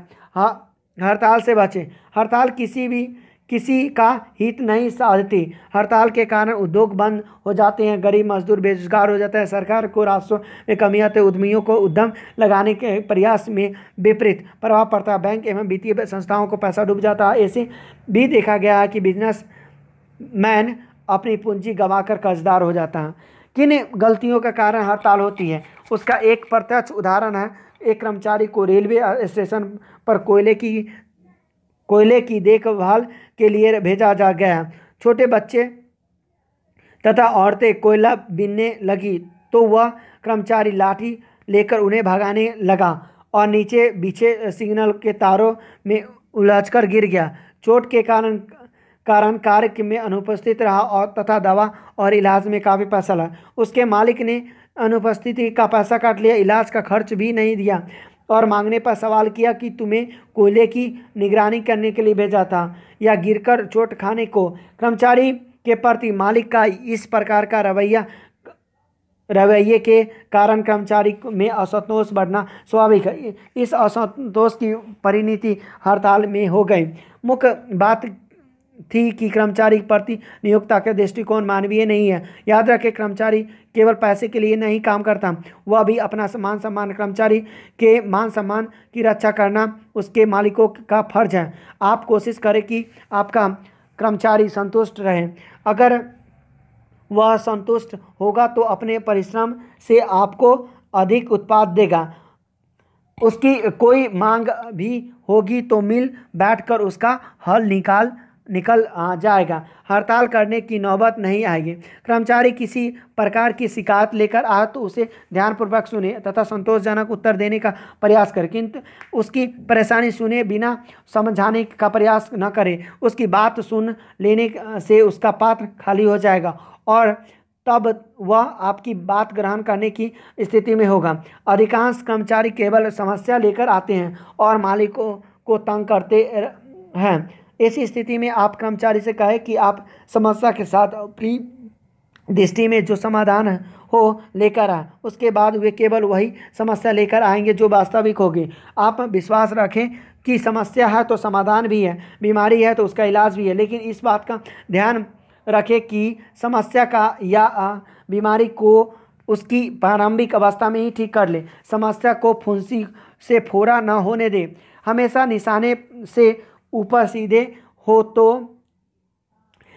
हड़ताल से बचें हड़ताल किसी भी किसी का हित नहीं साधती हड़ताल के कारण उद्योग बंद हो जाते हैं गरीब मजदूर बेरोजगार हो जाते हैं सरकार को राजस्व में कमी आते उद्यमियों को उद्यम लगाने के प्रयास में विपरीत प्रभाव पड़ता है बैंक एवं वित्तीय संस्थाओं को पैसा डूब जाता है ऐसे भी देखा गया है कि बिजनेस मैन अपनी पूंजी गंवाकर कर्जदार हो जाता है किन गलतियों के कारण हड़ताल होती है उसका एक प्रत्यक्ष उदाहरण है एक कर्मचारी को रेलवे स्टेशन पर कोयले की कोयले की देखभाल के लिए भेजा जा गया छोटे बच्चे तथा औरतें कोयला बीनने लगी तो वह कर्मचारी लाठी लेकर उन्हें भगाने लगा और नीचे पीछे सिग्नल के तारों में उलझ गिर गया चोट के कारण कारण कार्य में अनुपस्थित रहा और तथा दवा और इलाज में काफ़ी पैसा लगा उसके मालिक ने अनुपस्थिति का पैसा काट लिया इलाज का खर्च भी नहीं दिया और मांगने पर सवाल किया कि तुम्हें कोयले की निगरानी करने के लिए भेजा था या गिरकर चोट खाने को कर्मचारी के प्रति मालिक का इस प्रकार का रवैया रवैये के कारण कर्मचारी में असंतोष बढ़ना स्वाभाविक है इस असंतोष की परिणति हड़ताल में हो गई मुख्य बात थी कि कर्मचारी के प्रति नियोक्ता के दृष्टिकोण मानवीय नहीं है याद रखें कर्मचारी केवल पैसे के लिए नहीं काम करता वह भी अपना मान सम्मान कर्मचारी के मान सम्मान की रक्षा करना उसके मालिकों का फर्ज है आप कोशिश करें कि आपका कर्मचारी संतुष्ट रहे अगर वह संतुष्ट होगा तो अपने परिश्रम से आपको अधिक उत्पाद देगा उसकी कोई मांग भी होगी तो मिल बैठकर उसका हल निकाल निकल जाएगा हड़ताल करने की नौबत नहीं आएगी कर्मचारी किसी प्रकार की शिकायत लेकर आ तो उसे ध्यानपूर्वक सुने तथा संतोषजनक उत्तर देने का प्रयास करें किंतु उसकी परेशानी सुने बिना समझाने का प्रयास न करें उसकी बात सुन लेने से उसका पात्र खाली हो जाएगा और तब वह आपकी बात ग्रहण करने की स्थिति में होगा अधिकांश कर्मचारी केवल समस्या लेकर आते हैं और मालिकों को तंग करते हैं ऐसी स्थिति में आप कर्मचारी से कहें कि आप समस्या के साथ अपनी दृष्टि में जो समाधान है हो लेकर आए उसके बाद वे केवल वही समस्या लेकर आएंगे जो वास्तविक होगी आप विश्वास रखें कि समस्या है तो समाधान भी है बीमारी है तो उसका इलाज भी है लेकिन इस बात का ध्यान रखें कि समस्या का या बीमारी को उसकी प्रारंभिक अवस्था में ही ठीक कर ले समस्या को फुंसी से फोड़ा न होने दें हमेशा निशाने से ऊपर सीधे हो तो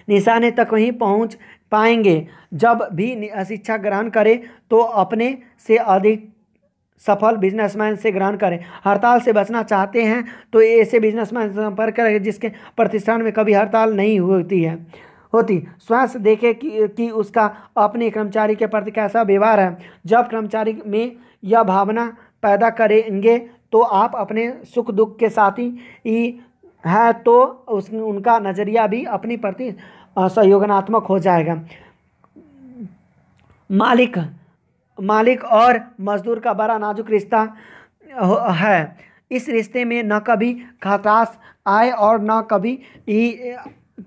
निशाने तक ही पहुंच पाएंगे जब भी शिक्षा ग्रहण करें तो अपने से अधिक सफल बिजनेसमैन से ग्रहण करें हड़ताल से बचना चाहते हैं तो ऐसे बिजनेसमैन से संपर्क करें जिसके प्रतिष्ठान में कभी हड़ताल नहीं होती है होती स्वास्थ्य देखें कि, कि उसका अपने कर्मचारी के प्रति कैसा व्यवहार है जब कर्मचारी में यह भावना पैदा करेंगे तो आप अपने सुख दुख के साथ ही है तो उस उनका नज़रिया भी अपनी प्रति सहयोगनात्मक हो जाएगा मालिक मालिक और मजदूर का बड़ा नाजुक रिश्ता है इस रिश्ते में न कभी खटास आए और न कभी ही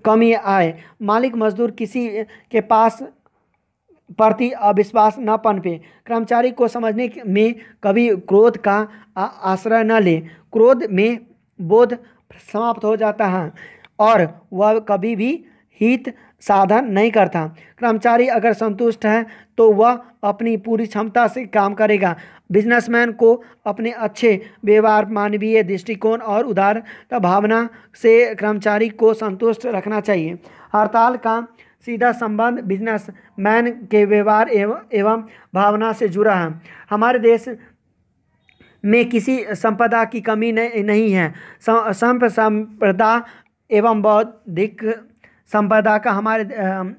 कमी आए मालिक मजदूर किसी के पास प्रति अविश्वास न पनपे कर्मचारी को समझने में कभी क्रोध का आश्रय न ले क्रोध में बोध समाप्त हो जाता है और वह कभी भी हित साधन नहीं करता कर्मचारी अगर संतुष्ट है तो वह अपनी पूरी क्षमता से काम करेगा बिजनेसमैन को अपने अच्छे व्यवहार मानवीय दृष्टिकोण और उदार भावना से कर्मचारी को संतुष्ट रखना चाहिए हड़ताल का सीधा संबंध बिजनेस मैन के व्यवहार एवं भावना से जुड़ा है हमारे देश में किसी संपदा की कमी नहीं है संप संपदा एवं बौद्धिक संपदा का हमारे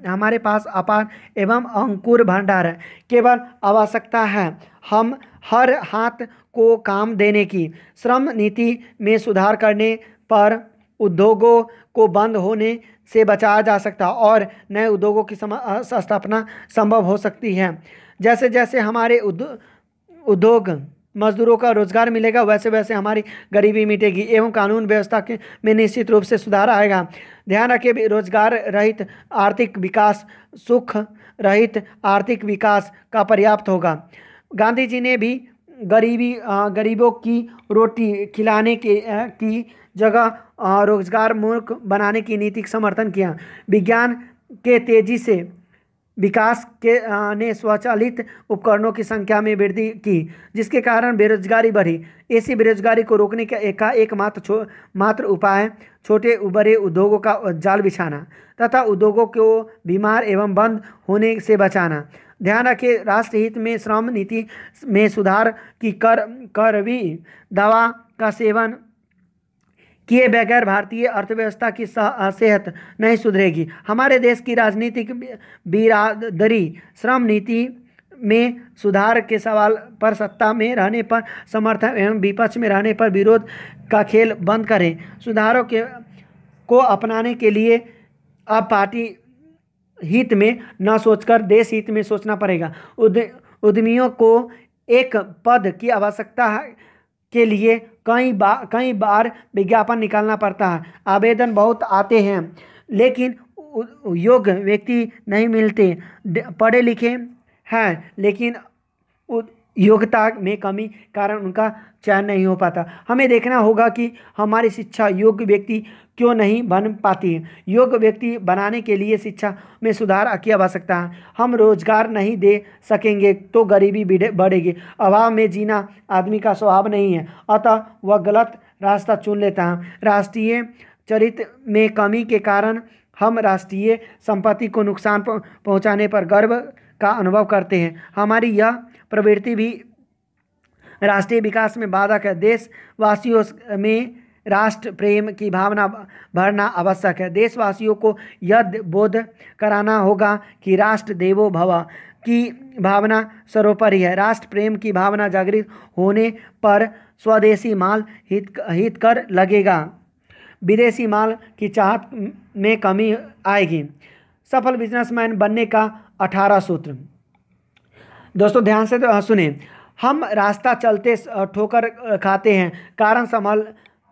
हमारे पास अपार एवं अंकुर भंडार है केवल आवश्यकता है हम हर हाथ को काम देने की श्रम नीति में सुधार करने पर उद्योगों को बंद होने से बचाया जा सकता और नए उद्योगों की स्थापना संभव हो सकती है जैसे जैसे हमारे उद्योग मजदूरों का रोजगार मिलेगा वैसे वैसे हमारी गरीबी मिटेगी एवं कानून व्यवस्था के में निश्चित रूप से सुधार आएगा ध्यान रखिए रोजगार रहित आर्थिक विकास सुख रहित आर्थिक विकास का पर्याप्त होगा गांधी जी ने भी गरीबी गरीबों की रोटी खिलाने के की जगह रोजगार मूर्ख बनाने की नीति का समर्थन किया विज्ञान के तेज़ी से विकास के ने स्वचालित उपकरणों की संख्या में वृद्धि की जिसके कारण बेरोजगारी बढ़ी ऐसी बेरोजगारी को रोकने का एक एकमात्र मात्र उपाय छोटे उभरे उद्योगों का जाल बिछाना तथा उद्योगों को बीमार एवं बंद होने से बचाना ध्यान रखें राष्ट्रहित में श्रम नीति में सुधार की कर कर भी दवा का सेवन किए बगैर भारतीय अर्थव्यवस्था की सेहत नहीं सुधरेगी हमारे देश की राजनीतिक बिरादरी श्रम नीति में सुधार के सवाल पर सत्ता में रहने पर समर्थन एवं विपक्ष में रहने पर विरोध का खेल बंद करें सुधारों के को अपनाने के लिए अब पार्टी हित में न सोचकर देश हित में सोचना पड़ेगा उद्यमियों को एक पद की आवश्यकता के लिए कई बार कई बार विज्ञापन निकालना पड़ता है आवेदन बहुत आते हैं लेकिन योग्य व्यक्ति नहीं मिलते पढ़े लिखे हैं लेकिन योग्यता में कमी कारण उनका चयन नहीं हो पाता हमें देखना होगा कि हमारी शिक्षा योग्य व्यक्ति क्यों नहीं बन पाती योग्य व्यक्ति बनाने के लिए शिक्षा में सुधार किया जा सकता है हम रोजगार नहीं दे सकेंगे तो गरीबी बढ़ेगी अभाव में जीना आदमी का स्वभाव नहीं है अतः वह गलत रास्ता चुन लेता है राष्ट्रीय चरित्र में कमी के कारण हम राष्ट्रीय संपत्ति को नुकसान पहुँचाने पर गर्व का अनुभव करते हैं हमारी यह प्रवृत्ति भी राष्ट्रीय विकास में बाधक है देशवासियों में राष्ट्र प्रेम की भावना भरना आवश्यक है देशवासियों को यह बोध कराना होगा कि राष्ट्र देवो भवा की भावना सर्वोपरि है राष्ट्र प्रेम की भावना जागृत होने पर स्वदेशी माल हित हित कर लगेगा विदेशी माल की चाहत में कमी आएगी सफल बिजनेसमैन बनने का अठारह सूत्र दोस्तों ध्यान से तो सुने हम रास्ता चलते ठोकर खाते हैं कारण संभल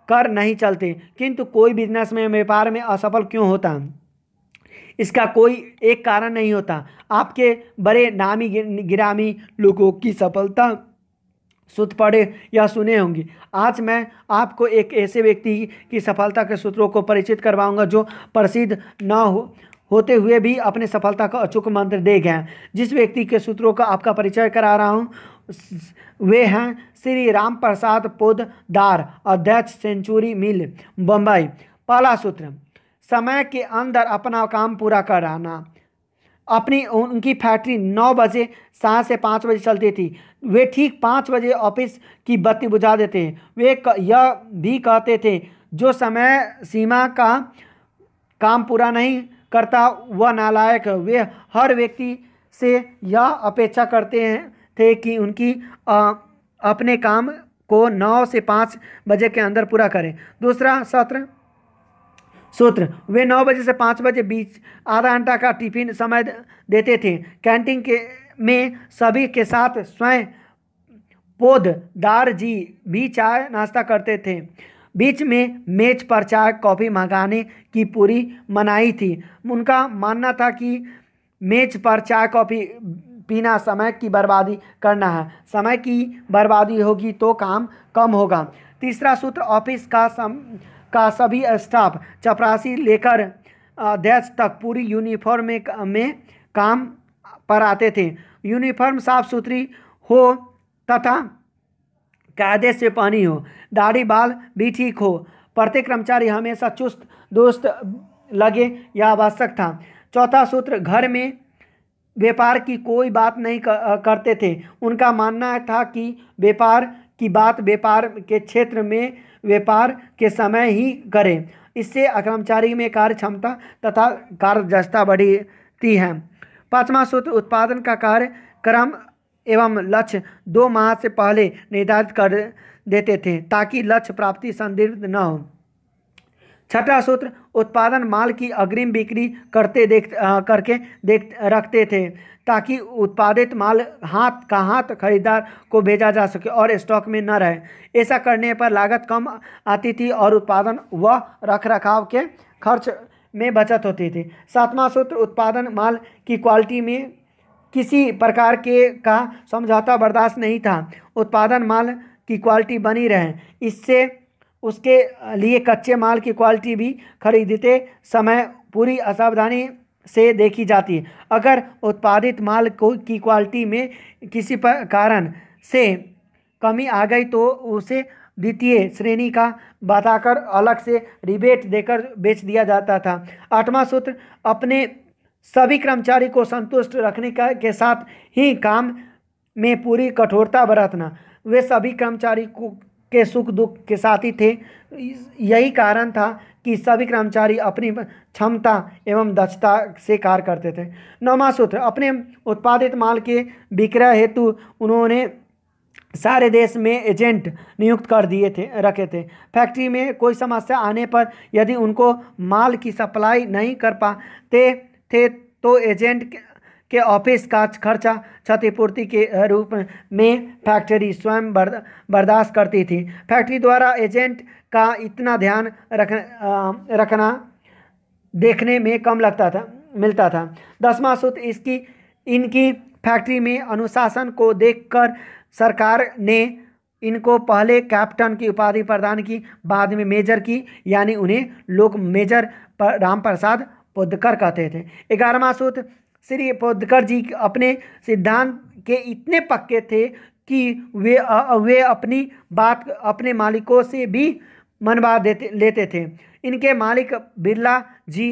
कर नहीं चलते किंतु कोई बिजनेस में व्यापार में असफल क्यों होता इसका कोई एक कारण नहीं होता आपके बड़े नामी गिरामी लोगों की सफलता सूत्र पढ़े या सुने होंगे आज मैं आपको एक ऐसे व्यक्ति की सफलता के सूत्रों को परिचित करवाऊंगा जो प्रसिद्ध न हो होते हुए भी अपने सफलता का अचूक मंत्र दे गए जिस व्यक्ति के सूत्रों का आपका परिचय करा रहा हूँ वे हैं श्री राम प्रसाद पोदार अध्यक्ष सेंचुरी मिल बम्बई पहला सूत्र समय के अंदर अपना काम पूरा कराना अपनी उनकी फैक्ट्री नौ बजे सात से पाँच बजे चलती थी वे ठीक पाँच बजे ऑफिस की बत्ती बुझा देते हैं वे यह भी कहते थे जो समय सीमा का काम पूरा नहीं करता वह नालायक वे हर व्यक्ति से यह अपेक्षा करते हैं थे कि उनकी आ, अपने काम को नौ से पाँच बजे के अंदर पूरा करें दूसरा सत्र सूत्र वे नौ बजे से पाँच बजे बीच आधा घंटा का टिफिन समय देते थे कैंटीन के में सभी के साथ स्वयं पौधदार जी भी चाय नाश्ता करते थे बीच में मेज पर चाय कॉफ़ी मंगाने की पूरी मनाही थी उनका मानना था कि मेज पर चाय कॉफ़ी बिना समय की बर्बादी करना है समय की बर्बादी होगी तो काम कम होगा तीसरा सूत्र ऑफिस का सम का सभी स्टाफ चपरासी लेकर अध्यक्ष तक पूरी यूनिफॉर्म में, में काम पर आते थे यूनिफॉर्म साफ सुथरी हो तथा कायदे से पहनी हो दाढ़ी बाल भी ठीक हो प्रत्येक कर्मचारी हमेशा चुस्त दोस्त लगे यह आवश्यक था चौथा सूत्र घर में व्यापार की कोई बात नहीं करते थे उनका मानना था कि व्यापार की बात व्यापार के क्षेत्र में व्यापार के समय ही करें इससे कर्मचारी में कार्य क्षमता तथा कार्यजस्ता बढ़ती है पाँचवा सूत्र उत्पादन का कार्य क्रम एवं लक्ष्य दो माह से पहले निर्धारित कर देते थे ताकि लक्ष्य प्राप्ति संदिग्ध न हो छठा सूत्र उत्पादन माल की अग्रिम बिक्री करते देख आ, करके देख रखते थे ताकि उत्पादित माल हाथ का हाथ खरीदार को भेजा जा सके और स्टॉक में न रहे ऐसा करने पर लागत कम आती थी और उत्पादन व रख रखाव के खर्च में बचत होती थी सातवां सूत्र उत्पादन माल की क्वालिटी में किसी प्रकार के का समझौता बर्दाश्त नहीं था उत्पादन माल की क्वालिटी बनी रहे इससे उसके लिए कच्चे माल की क्वालिटी भी खरीदते समय पूरी असावधानी से देखी जाती है अगर उत्पादित माल को की क्वालिटी में किसी पर कारण से कमी आ गई तो उसे द्वितीय श्रेणी का बताकर अलग से रिबेट देकर बेच दिया जाता था आठवां सूत्र अपने सभी कर्मचारी को संतुष्ट रखने का के साथ ही काम में पूरी कठोरता बरतना वे सभी कर्मचारी को के सुख दुख के साथी थे यही कारण था कि सभी कर्मचारी अपनी क्षमता एवं दक्षता से कार्य करते थे नौवा सूत्र अपने उत्पादित माल के विक्रय हेतु उन्होंने सारे देश में एजेंट नियुक्त कर दिए थे रखे थे फैक्ट्री में कोई समस्या आने पर यदि उनको माल की सप्लाई नहीं कर पाते थे तो एजेंट के ऑफिस का खर्चा क्षतिपूर्ति के रूप में फैक्ट्री स्वयं बर्दाश्त करती थी फैक्ट्री द्वारा एजेंट का इतना ध्यान रख रखना देखने में कम लगता था मिलता था दसवां सूत्र इसकी इनकी फैक्ट्री में अनुशासन को देखकर सरकार ने इनको पहले कैप्टन की उपाधि प्रदान की बाद में मेजर की यानी उन्हें लोग मेजर पर राम प्रसाद पोदकर कहते थे ग्यारहवा सूत्र श्री पौधकर जी अपने सिद्धांत के इतने पक्के थे कि वे वे अपनी बात अपने मालिकों से भी मनवा देते लेते थे इनके मालिक बिरला जी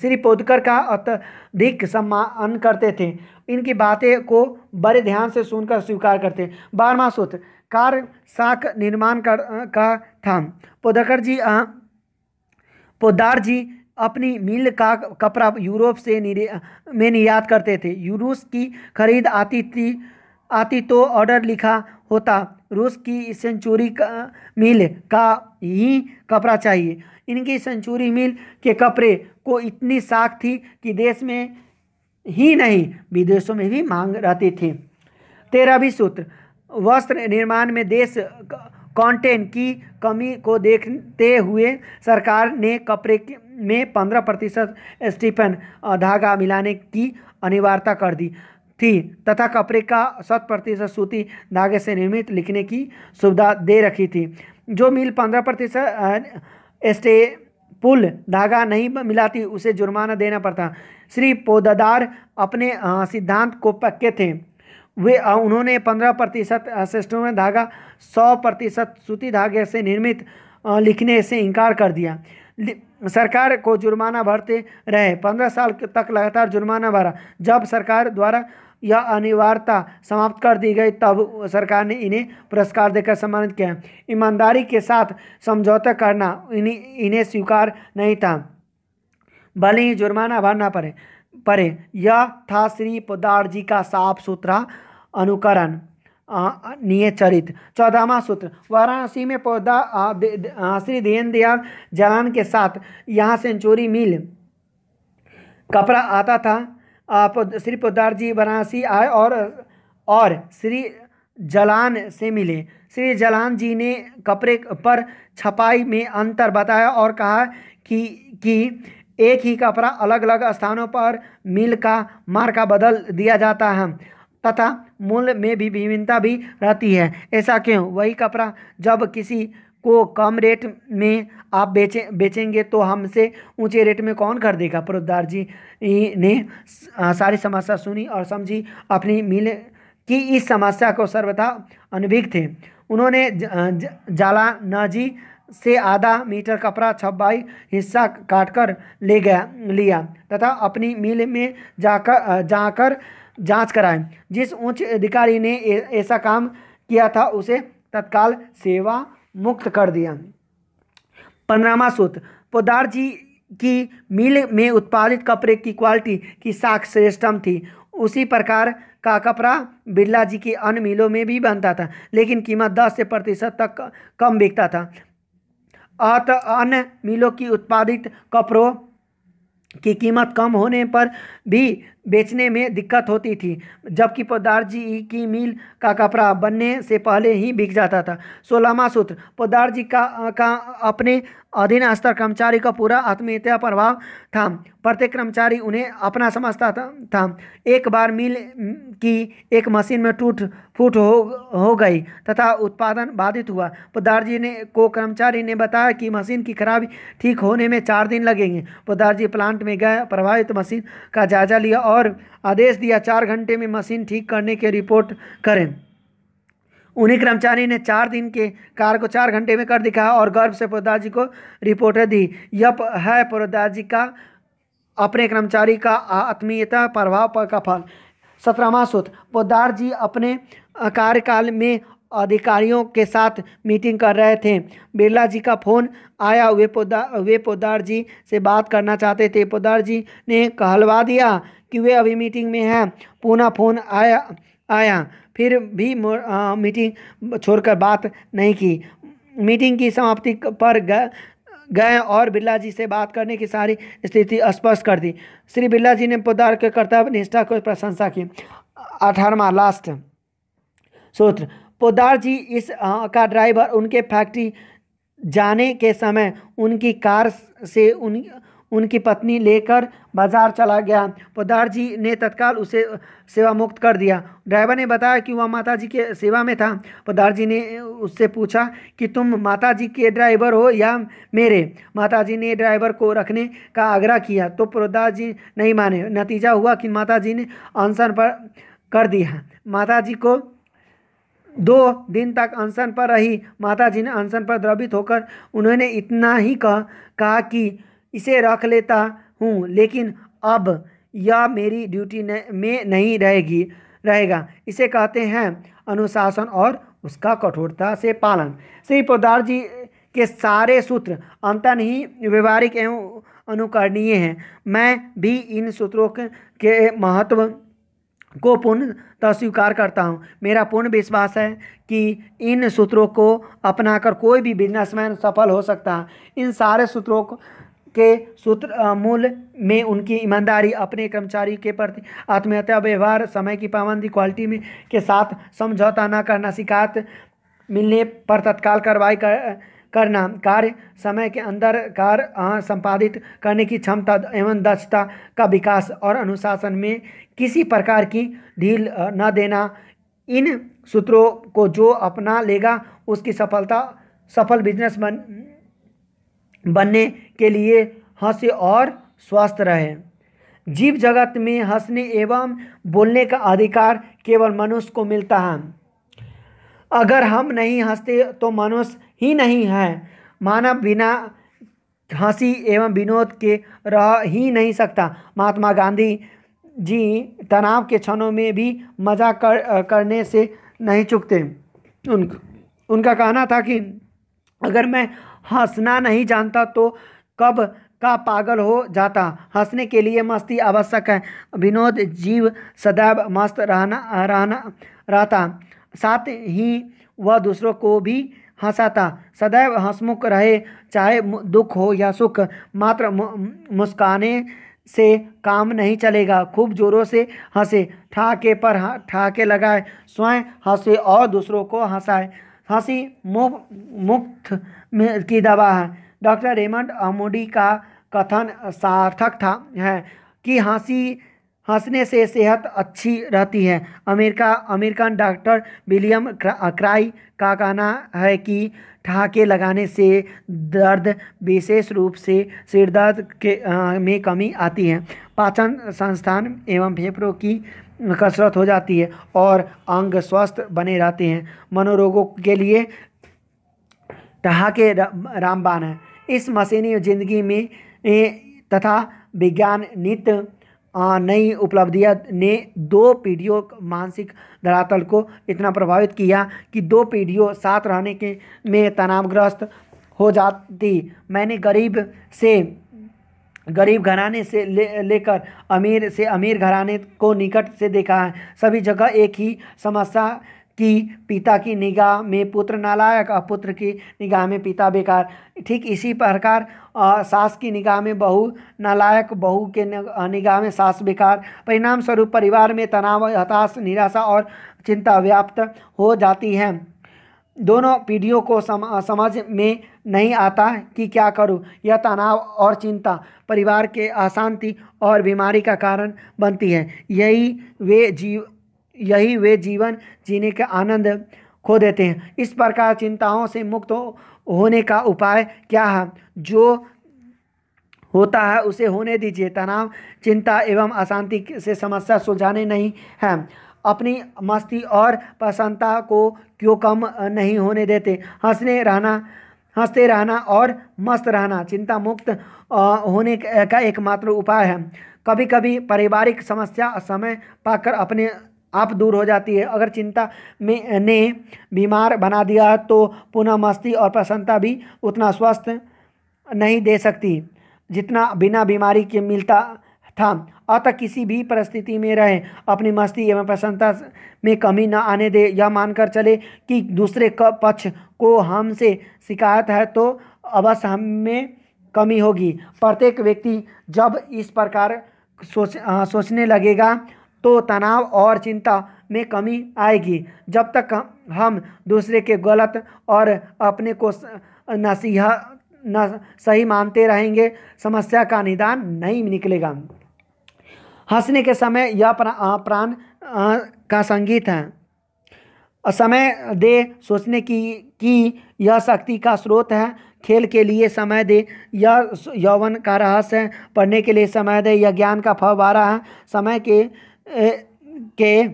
श्री पौधकर का अत्यधिक सम्मान करते थे इनकी बातें को बड़े ध्यान से सुनकर स्वीकार करते बारहवा सूत्र कार साख निर्माण कर का था पौधकर जी पोदार जी अपनी मिल का कपड़ा यूरोप से में निर्यात करते थे यूरोस की खरीद आती थी आती तो ऑर्डर लिखा होता रूस की सेंचुरी का मिल का ही कपड़ा चाहिए इनकी सेंचुरी मिल के कपड़े को इतनी साख थी कि देश में ही नहीं विदेशों में भी मांग रहती थी तेरहवीं सूत्र वस्त्र निर्माण में देश कॉन्टेन की कमी को देखते हुए सरकार ने कपड़े में पंद्रह प्रतिशत स्टीफन धागा मिलाने की अनिवार्यता कर दी थी तथा कपड़े का शत प्रतिशत सूती धागे से निर्मित लिखने की सुविधा दे रखी थी जो मिल पंद्रह प्रतिशत स्टे पुल धागा नहीं मिलाती उसे जुर्माना देना पड़ता श्री पोदार अपने सिद्धांत को पक्के थे वे उन्होंने पंद्रह प्रतिशत श्रेष्ठों में धागा सौ प्रतिशत सूती धागे से निर्मित लिखने से इनकार कर दिया सरकार को जुर्माना भरते रहे पंद्रह साल तक लगातार जुर्माना भरा जब सरकार द्वारा यह अनिवार्यता समाप्त कर दी गई तब सरकार ने इन्हें पुरस्कार देकर सम्मानित किया ईमानदारी के साथ समझौता करना इन्हें इन्हें स्वीकार नहीं था भले ही जुर्माना भरना पड़े पड़े यह था श्री पोदार जी का साफ सुथरा अनुकरण नियचरित चौदहवा सूत्र वाराणसी में पौधा श्री दीन दयाल जलान के साथ यहाँ सेंचुरी मिल कपड़ा आता था आप श्री पोदार जी वाराणसी आए और और श्री जलान से मिले श्री जलान जी ने कपड़े पर छपाई में अंतर बताया और कहा कि कि एक ही कपड़ा अलग अलग स्थानों पर मिल का मार्का बदल दिया जाता है तथा मूल्य में भी विभिन्नता भी रहती है ऐसा क्यों वही कपड़ा जब किसी को कम रेट में आप बेचे बेचेंगे तो हमसे ऊंचे रेट में कौन खरीदेगा परोदार जी ने सारी समस्या सुनी और समझी अपनी मिल की इस समस्या को सर्वथा अनभिग थे उन्होंने जाला नाजी से आधा मीटर कपड़ा छपाई हिस्सा काटकर ले गया लिया तथा अपनी मिल में जाकर जाकर जांच कराएं जिस उच्च अधिकारी ने ऐसा काम किया था उसे तत्काल सेवा मुक्त कर दिया पंद्रहवा सूत्र पोदार जी की मिल में उत्पादित कपड़े की क्वालिटी की साख श्रेष्ठम थी उसी प्रकार का कपड़ा बिरला जी की अन्य मिलों में भी बनता था लेकिन कीमत दस से प्रतिशत तक कम बिकता था अत अन्य मिलों की उत्पादित कपड़ों की कीमत कम होने पर भी बेचने में दिक्कत होती थी जबकि पोदारजी की मील का कपड़ा बनने से पहले ही बिक जाता था सोलहवा सूत्र पोदारजी का का अपने अधीन स्तर कर्मचारी का पूरा आत्मीयता प्रभाव था प्रत्येक कर्मचारी उन्हें अपना समझता था एक बार मिल की एक मशीन में टूट फूट हो हो गई तथा उत्पादन बाधित हुआ पोदार जी ने को कर्मचारी ने बताया कि मशीन की खराबी ठीक होने में चार दिन लगेंगे पोदार जी प्लांट में गए प्रभावित मशीन का जायजा लिया और आदेश दिया चार घंटे में मशीन ठीक करने की रिपोर्ट करें उन्हीं कर्मचारी ने चार दिन के कार को चार घंटे में कर दिखाया और गर्व से पोदास जी को रिपोर्ट दी यह है पोदास जी का अपने कर्मचारी का आत्मीयता प्रभाव पर का फल सत्रहवा सूत्र पोदार जी अपने कार्यकाल में अधिकारियों के साथ मीटिंग कर रहे थे बिरला जी का फ़ोन आया वे पोदार वे पोदार जी से बात करना चाहते थे पोदार जी ने कहलवा दिया कि वे अभी मीटिंग में हैं पुनः फ़ोन आया आया फिर भी मीटिंग छोड़कर बात नहीं की मीटिंग की समाप्ति पर गए और बिरला जी से बात करने की सारी स्थिति स्पष्ट कर दी श्री बिरला जी ने पोदार के कर्तव्य निष्ठा को प्रशंसा की अठारहवा लास्ट सूत्र पोदार जी इस आ, का ड्राइवर उनके फैक्ट्री जाने के समय उनकी कार से उन उनकी पत्नी लेकर बाजार चला गया पोदार जी ने तत्काल उसे सेवा मुक्त कर दिया ड्राइवर ने बताया कि वह माता जी के सेवा में था पोदार जी ने उससे पूछा कि तुम माता जी के ड्राइवर हो या मेरे माता जी ने ड्राइवर को रखने का आग्रह किया तो पोदार जी नहीं माने नतीजा हुआ कि माता जी ने अनशन पर कर दिया माता जी को दो दिन तक अनशन पर रही माता जी ने अनशन पर द्रवित होकर उन्होंने इतना ही कहा कि इसे रख लेता हूँ लेकिन अब यह मेरी ड्यूटी में नहीं रहेगी रहेगा इसे कहते हैं अनुशासन और उसका कठोरता से पालन श्री पोदार जी के सारे सूत्र अंतन ही व्यवहारिक एवं अनुकरणीय हैं मैं भी इन सूत्रों के महत्व को पूर्णतः स्वीकार करता हूँ मेरा पूर्ण विश्वास है कि इन सूत्रों को अपनाकर कोई भी बिजनेसमैन सफल हो सकता है इन सारे सूत्रों को के सूत्र मूल में उनकी ईमानदारी अपने कर्मचारी के प्रति आत्मीयता व्यवहार समय की पाबंदी क्वालिटी में के साथ समझौता न करना शिकायत मिलने पर तत्काल कार्रवाई कर करना कार्य समय के अंदर कार्य संपादित करने की क्षमता एवं दक्षता का विकास और अनुशासन में किसी प्रकार की ढील न देना इन सूत्रों को जो अपना लेगा उसकी सफलता सफल बिजनेस बन बनने के लिए हंसे और स्वस्थ रहे जीव जगत में हंसने एवं बोलने का अधिकार केवल मनुष्य को मिलता है अगर हम नहीं हंसते तो मनुष्य ही नहीं है मानव बिना हंसी एवं विनोद के रह ही नहीं सकता महात्मा गांधी जी तनाव के क्षणों में भी मजा कर करने से नहीं चुकते उन उनका कहना था कि अगर मैं हंसना नहीं जानता तो कब का पागल हो जाता हंसने के लिए मस्ती आवश्यक है विनोद जीव सदैव मस्त रहना रहना रहता साथ ही वह दूसरों को भी हंसाता सदैव हंसमुख रहे चाहे दुख हो या सुख मात्र मुस्काने से काम नहीं चलेगा खूब जोरों से हंसे ठाके पर ठाके लगाए स्वयं हंसे और दूसरों को हंसाए हंसी मुक्त में की दवा है डॉक्टर रेमंड अमोडी का कथन सार्थक था है कि हंसी हंसने से सेहत अच्छी रहती है अमेरिका अमेरिकन डॉक्टर विलियम क्राई का कहना है कि ठहाके लगाने से दर्द विशेष रूप से सिर दर्द के आ, में कमी आती है पाचन संस्थान एवं फेफड़ों की कसरत हो जाती है और अंग स्वस्थ बने रहते हैं मनोरोगों के लिए तहा के रामबान है इस मशीनी जिंदगी में तथा विज्ञान नित्य नई उपलब्धियां ने दो पीढ़ियों मानसिक धरातल को इतना प्रभावित किया कि दो पीढ़ियों साथ रहने के में तनावग्रस्त हो जाती मैंने गरीब से गरीब घराने से ले लेकर अमीर से अमीर घराने को निकट से देखा है सभी जगह एक ही समस्या कि पिता की निगाह में पुत्र नालायक और पुत्र की निगाह में पिता बेकार ठीक इसी प्रकार सास की निगाह में बहू नालायक बहू के निगाह में सास बेकार परिणाम स्वरूप परिवार में तनाव हताश निराशा और चिंता व्याप्त हो जाती है दोनों पीढ़ियों को सम, समझ में नहीं आता कि क्या करूं यह तनाव और चिंता परिवार के अशांति और बीमारी का कारण बनती है यही वे जीव यही वे जीवन जीने का आनंद खो देते हैं इस प्रकार चिंताओं से मुक्त हो, होने का उपाय क्या है जो होता है उसे होने दीजिए तनाव चिंता एवं अशांति से समस्या सुलझाने नहीं है अपनी मस्ती और प्रसन्नता को क्यों कम नहीं होने देते हंसने रहना हंसते रहना और मस्त रहना चिंता मुक्त होने का एकमात्र उपाय है कभी कभी पारिवारिक समस्या समय पाकर अपने आप दूर हो जाती है अगर चिंता में ने बीमार बना दिया तो पुनः मस्ती और प्रसन्नता भी उतना स्वस्थ नहीं दे सकती जितना बिना बीमारी के मिलता था अतः किसी भी परिस्थिति में रहें अपनी मस्ती एवं प्रसन्नता में कमी न आने दे यह मानकर चले कि दूसरे पक्ष को हमसे शिकायत है तो अवश्य हमें कमी होगी प्रत्येक व्यक्ति जब इस प्रकार सोच आ, सोचने लगेगा तो तनाव और चिंता में कमी आएगी जब तक हम दूसरे के गलत और अपने को नसीहा न सही मानते रहेंगे समस्या का निदान नहीं निकलेगा हंसने के समय यह प्रा, प्राण का संगीत है समय दे सोचने की कि यह शक्ति का स्रोत है खेल के लिए समय दे यह यौवन का रहस्य है पढ़ने के लिए समय दे यह ज्ञान का फवारा है समय के के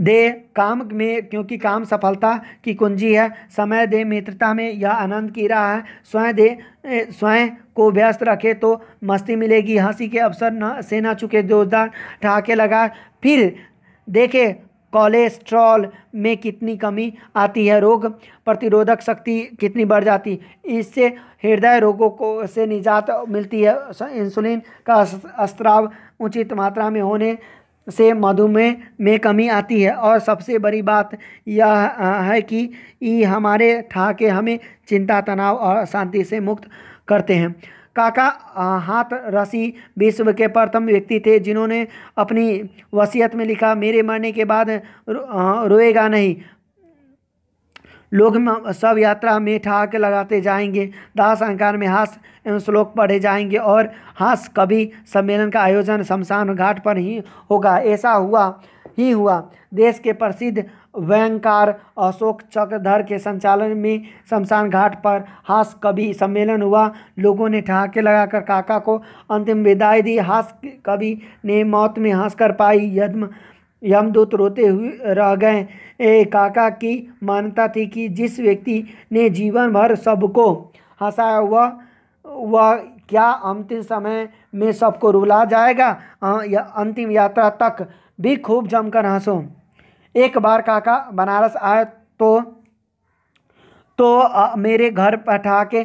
दे काम में क्योंकि काम सफलता की कुंजी है समय दे मित्रता में यह आनंद की राह है स्वयं दे स्वयं को व्यस्त रखे तो मस्ती मिलेगी हंसी के अवसर न से ना चुके जोरदार ठहाके लगा फिर देखे कोलेस्ट्रॉल में कितनी कमी आती है रोग प्रतिरोधक शक्ति कितनी बढ़ जाती इससे हृदय रोगों को से निजात मिलती है इंसुलिन का अस्त्राव उचित मात्रा में होने से मधुमेह में कमी आती है और सबसे बड़ी बात यह है कि ये हमारे के हमें चिंता तनाव और अशांति से मुक्त करते हैं काका हाथ रसी विश्व के प्रथम व्यक्ति थे जिन्होंने अपनी वसीयत में लिखा मेरे मरने के बाद रो, रोएगा नहीं लोग सब यात्रा में ठहाके लगाते जाएंगे दास अहंकार में हास एवं श्लोक पढ़े जाएंगे और हास कवि सम्मेलन का आयोजन शमशान घाट पर ही होगा ऐसा हुआ ही हुआ देश के प्रसिद्ध व्यंकार अशोक चक्रधर के संचालन में शमशान घाट पर हास कवि सम्मेलन हुआ लोगों ने ठहाके लगाकर काका को अंतिम विदाई दी हास कवि ने मौत में हंसकर पाई यद्म यमदूत रोते हुए रह गए ए, काका की मान्यता थी कि जिस व्यक्ति ने जीवन भर सबको हंसाया हुआ वह क्या अंतिम समय में सबको रुला जाएगा हाँ, या अंतिम यात्रा तक भी खूब जमकर हंसो एक बार काका बनारस आए तो तो आ, मेरे घर पठा के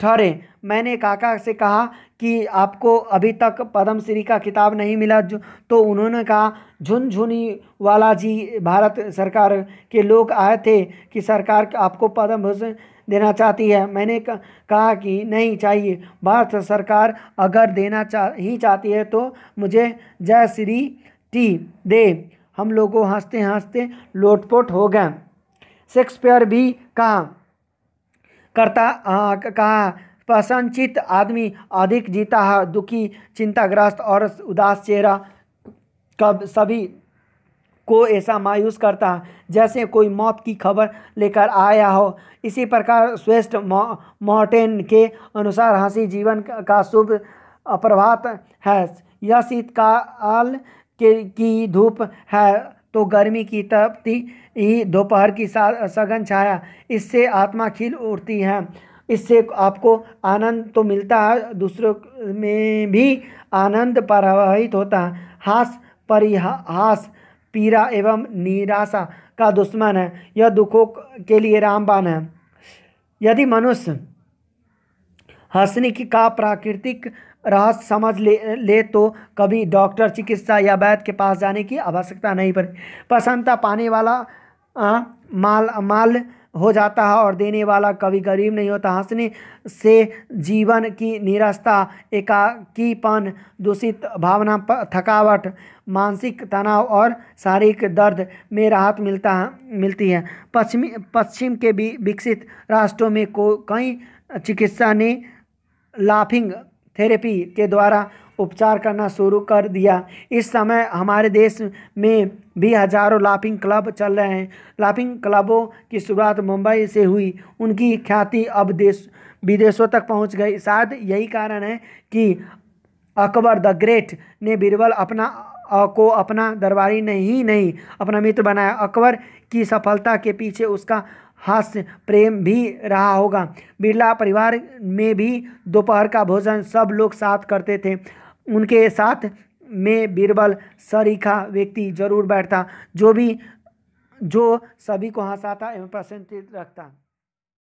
ठहरे मैंने काका से कहा कि आपको अभी तक पद्मश्री का किताब नहीं मिला जो तो उन्होंने कहा झुनझुनी वाला जी भारत सरकार के लोग आए थे कि सरकार आपको पद्म भूषण देना चाहती है मैंने कहा कि नहीं चाहिए भारत सरकार अगर देना चाह ही चाहती है तो मुझे जय श्री टी दे हम लोगों हंसते हंसते लोटपोट हो गए शेक्सपियर भी कहा करता आ, कहा प्रसन्नचित आदमी अधिक जीता है दुखी चिंताग्रस्त और उदास चेहरा कब सभी को ऐसा मायूस करता है जैसे कोई मौत की खबर लेकर आया हो इसी प्रकार श्रेष्ठ मॉटेन के अनुसार हंसी जीवन का शुभ प्रभात है यह शीतकाल के की धूप है तो गर्मी की तपती ही दोपहर की सघन छाया इससे आत्मा खिल उठती है इससे आपको आनंद तो मिलता है दूसरों में भी आनंद प्रवाहित होता है हास परिहास पीड़ा एवं निराशा का दुश्मन है यह दुखों के लिए रामबाण है यदि मनुष्य हंसने की का प्राकृतिक रहस्य समझ ले ले तो कभी डॉक्टर चिकित्सा या वैद्य के पास जाने की आवश्यकता नहीं पड़े प्रसन्नता पाने वाला आ, अं, माल माल हो जाता है और देने वाला कभी गरीब नहीं होता हंसने से जीवन की निराशा एकाकीपन दूषित भावना थकावट मानसिक तनाव और शारीरिक दर्द में राहत मिलता मिलती है पश्चिमी पश्चिम के भी विकसित राष्ट्रों में को कई चिकित्सा ने लाफिंग थेरेपी के द्वारा उपचार करना शुरू कर दिया इस समय हमारे देश में भी हजारों लाफिंग क्लब चल रहे हैं लाफिंग क्लबों की शुरुआत मुंबई से हुई उनकी ख्याति अब देश विदेशों तक पहुंच गई शायद यही कारण है कि अकबर द ग्रेट ने बीरबल अपना को अपना दरबारी नहीं नहीं अपना मित्र बनाया अकबर की सफलता के पीछे उसका हास्य प्रेम भी रहा होगा बिरला परिवार में भी दोपहर का भोजन सब लोग साथ करते थे उनके साथ में बीरबल सरीखा व्यक्ति जरूर बैठता जो भी जो सभी को हंसाता एवं प्रसन्नित रखता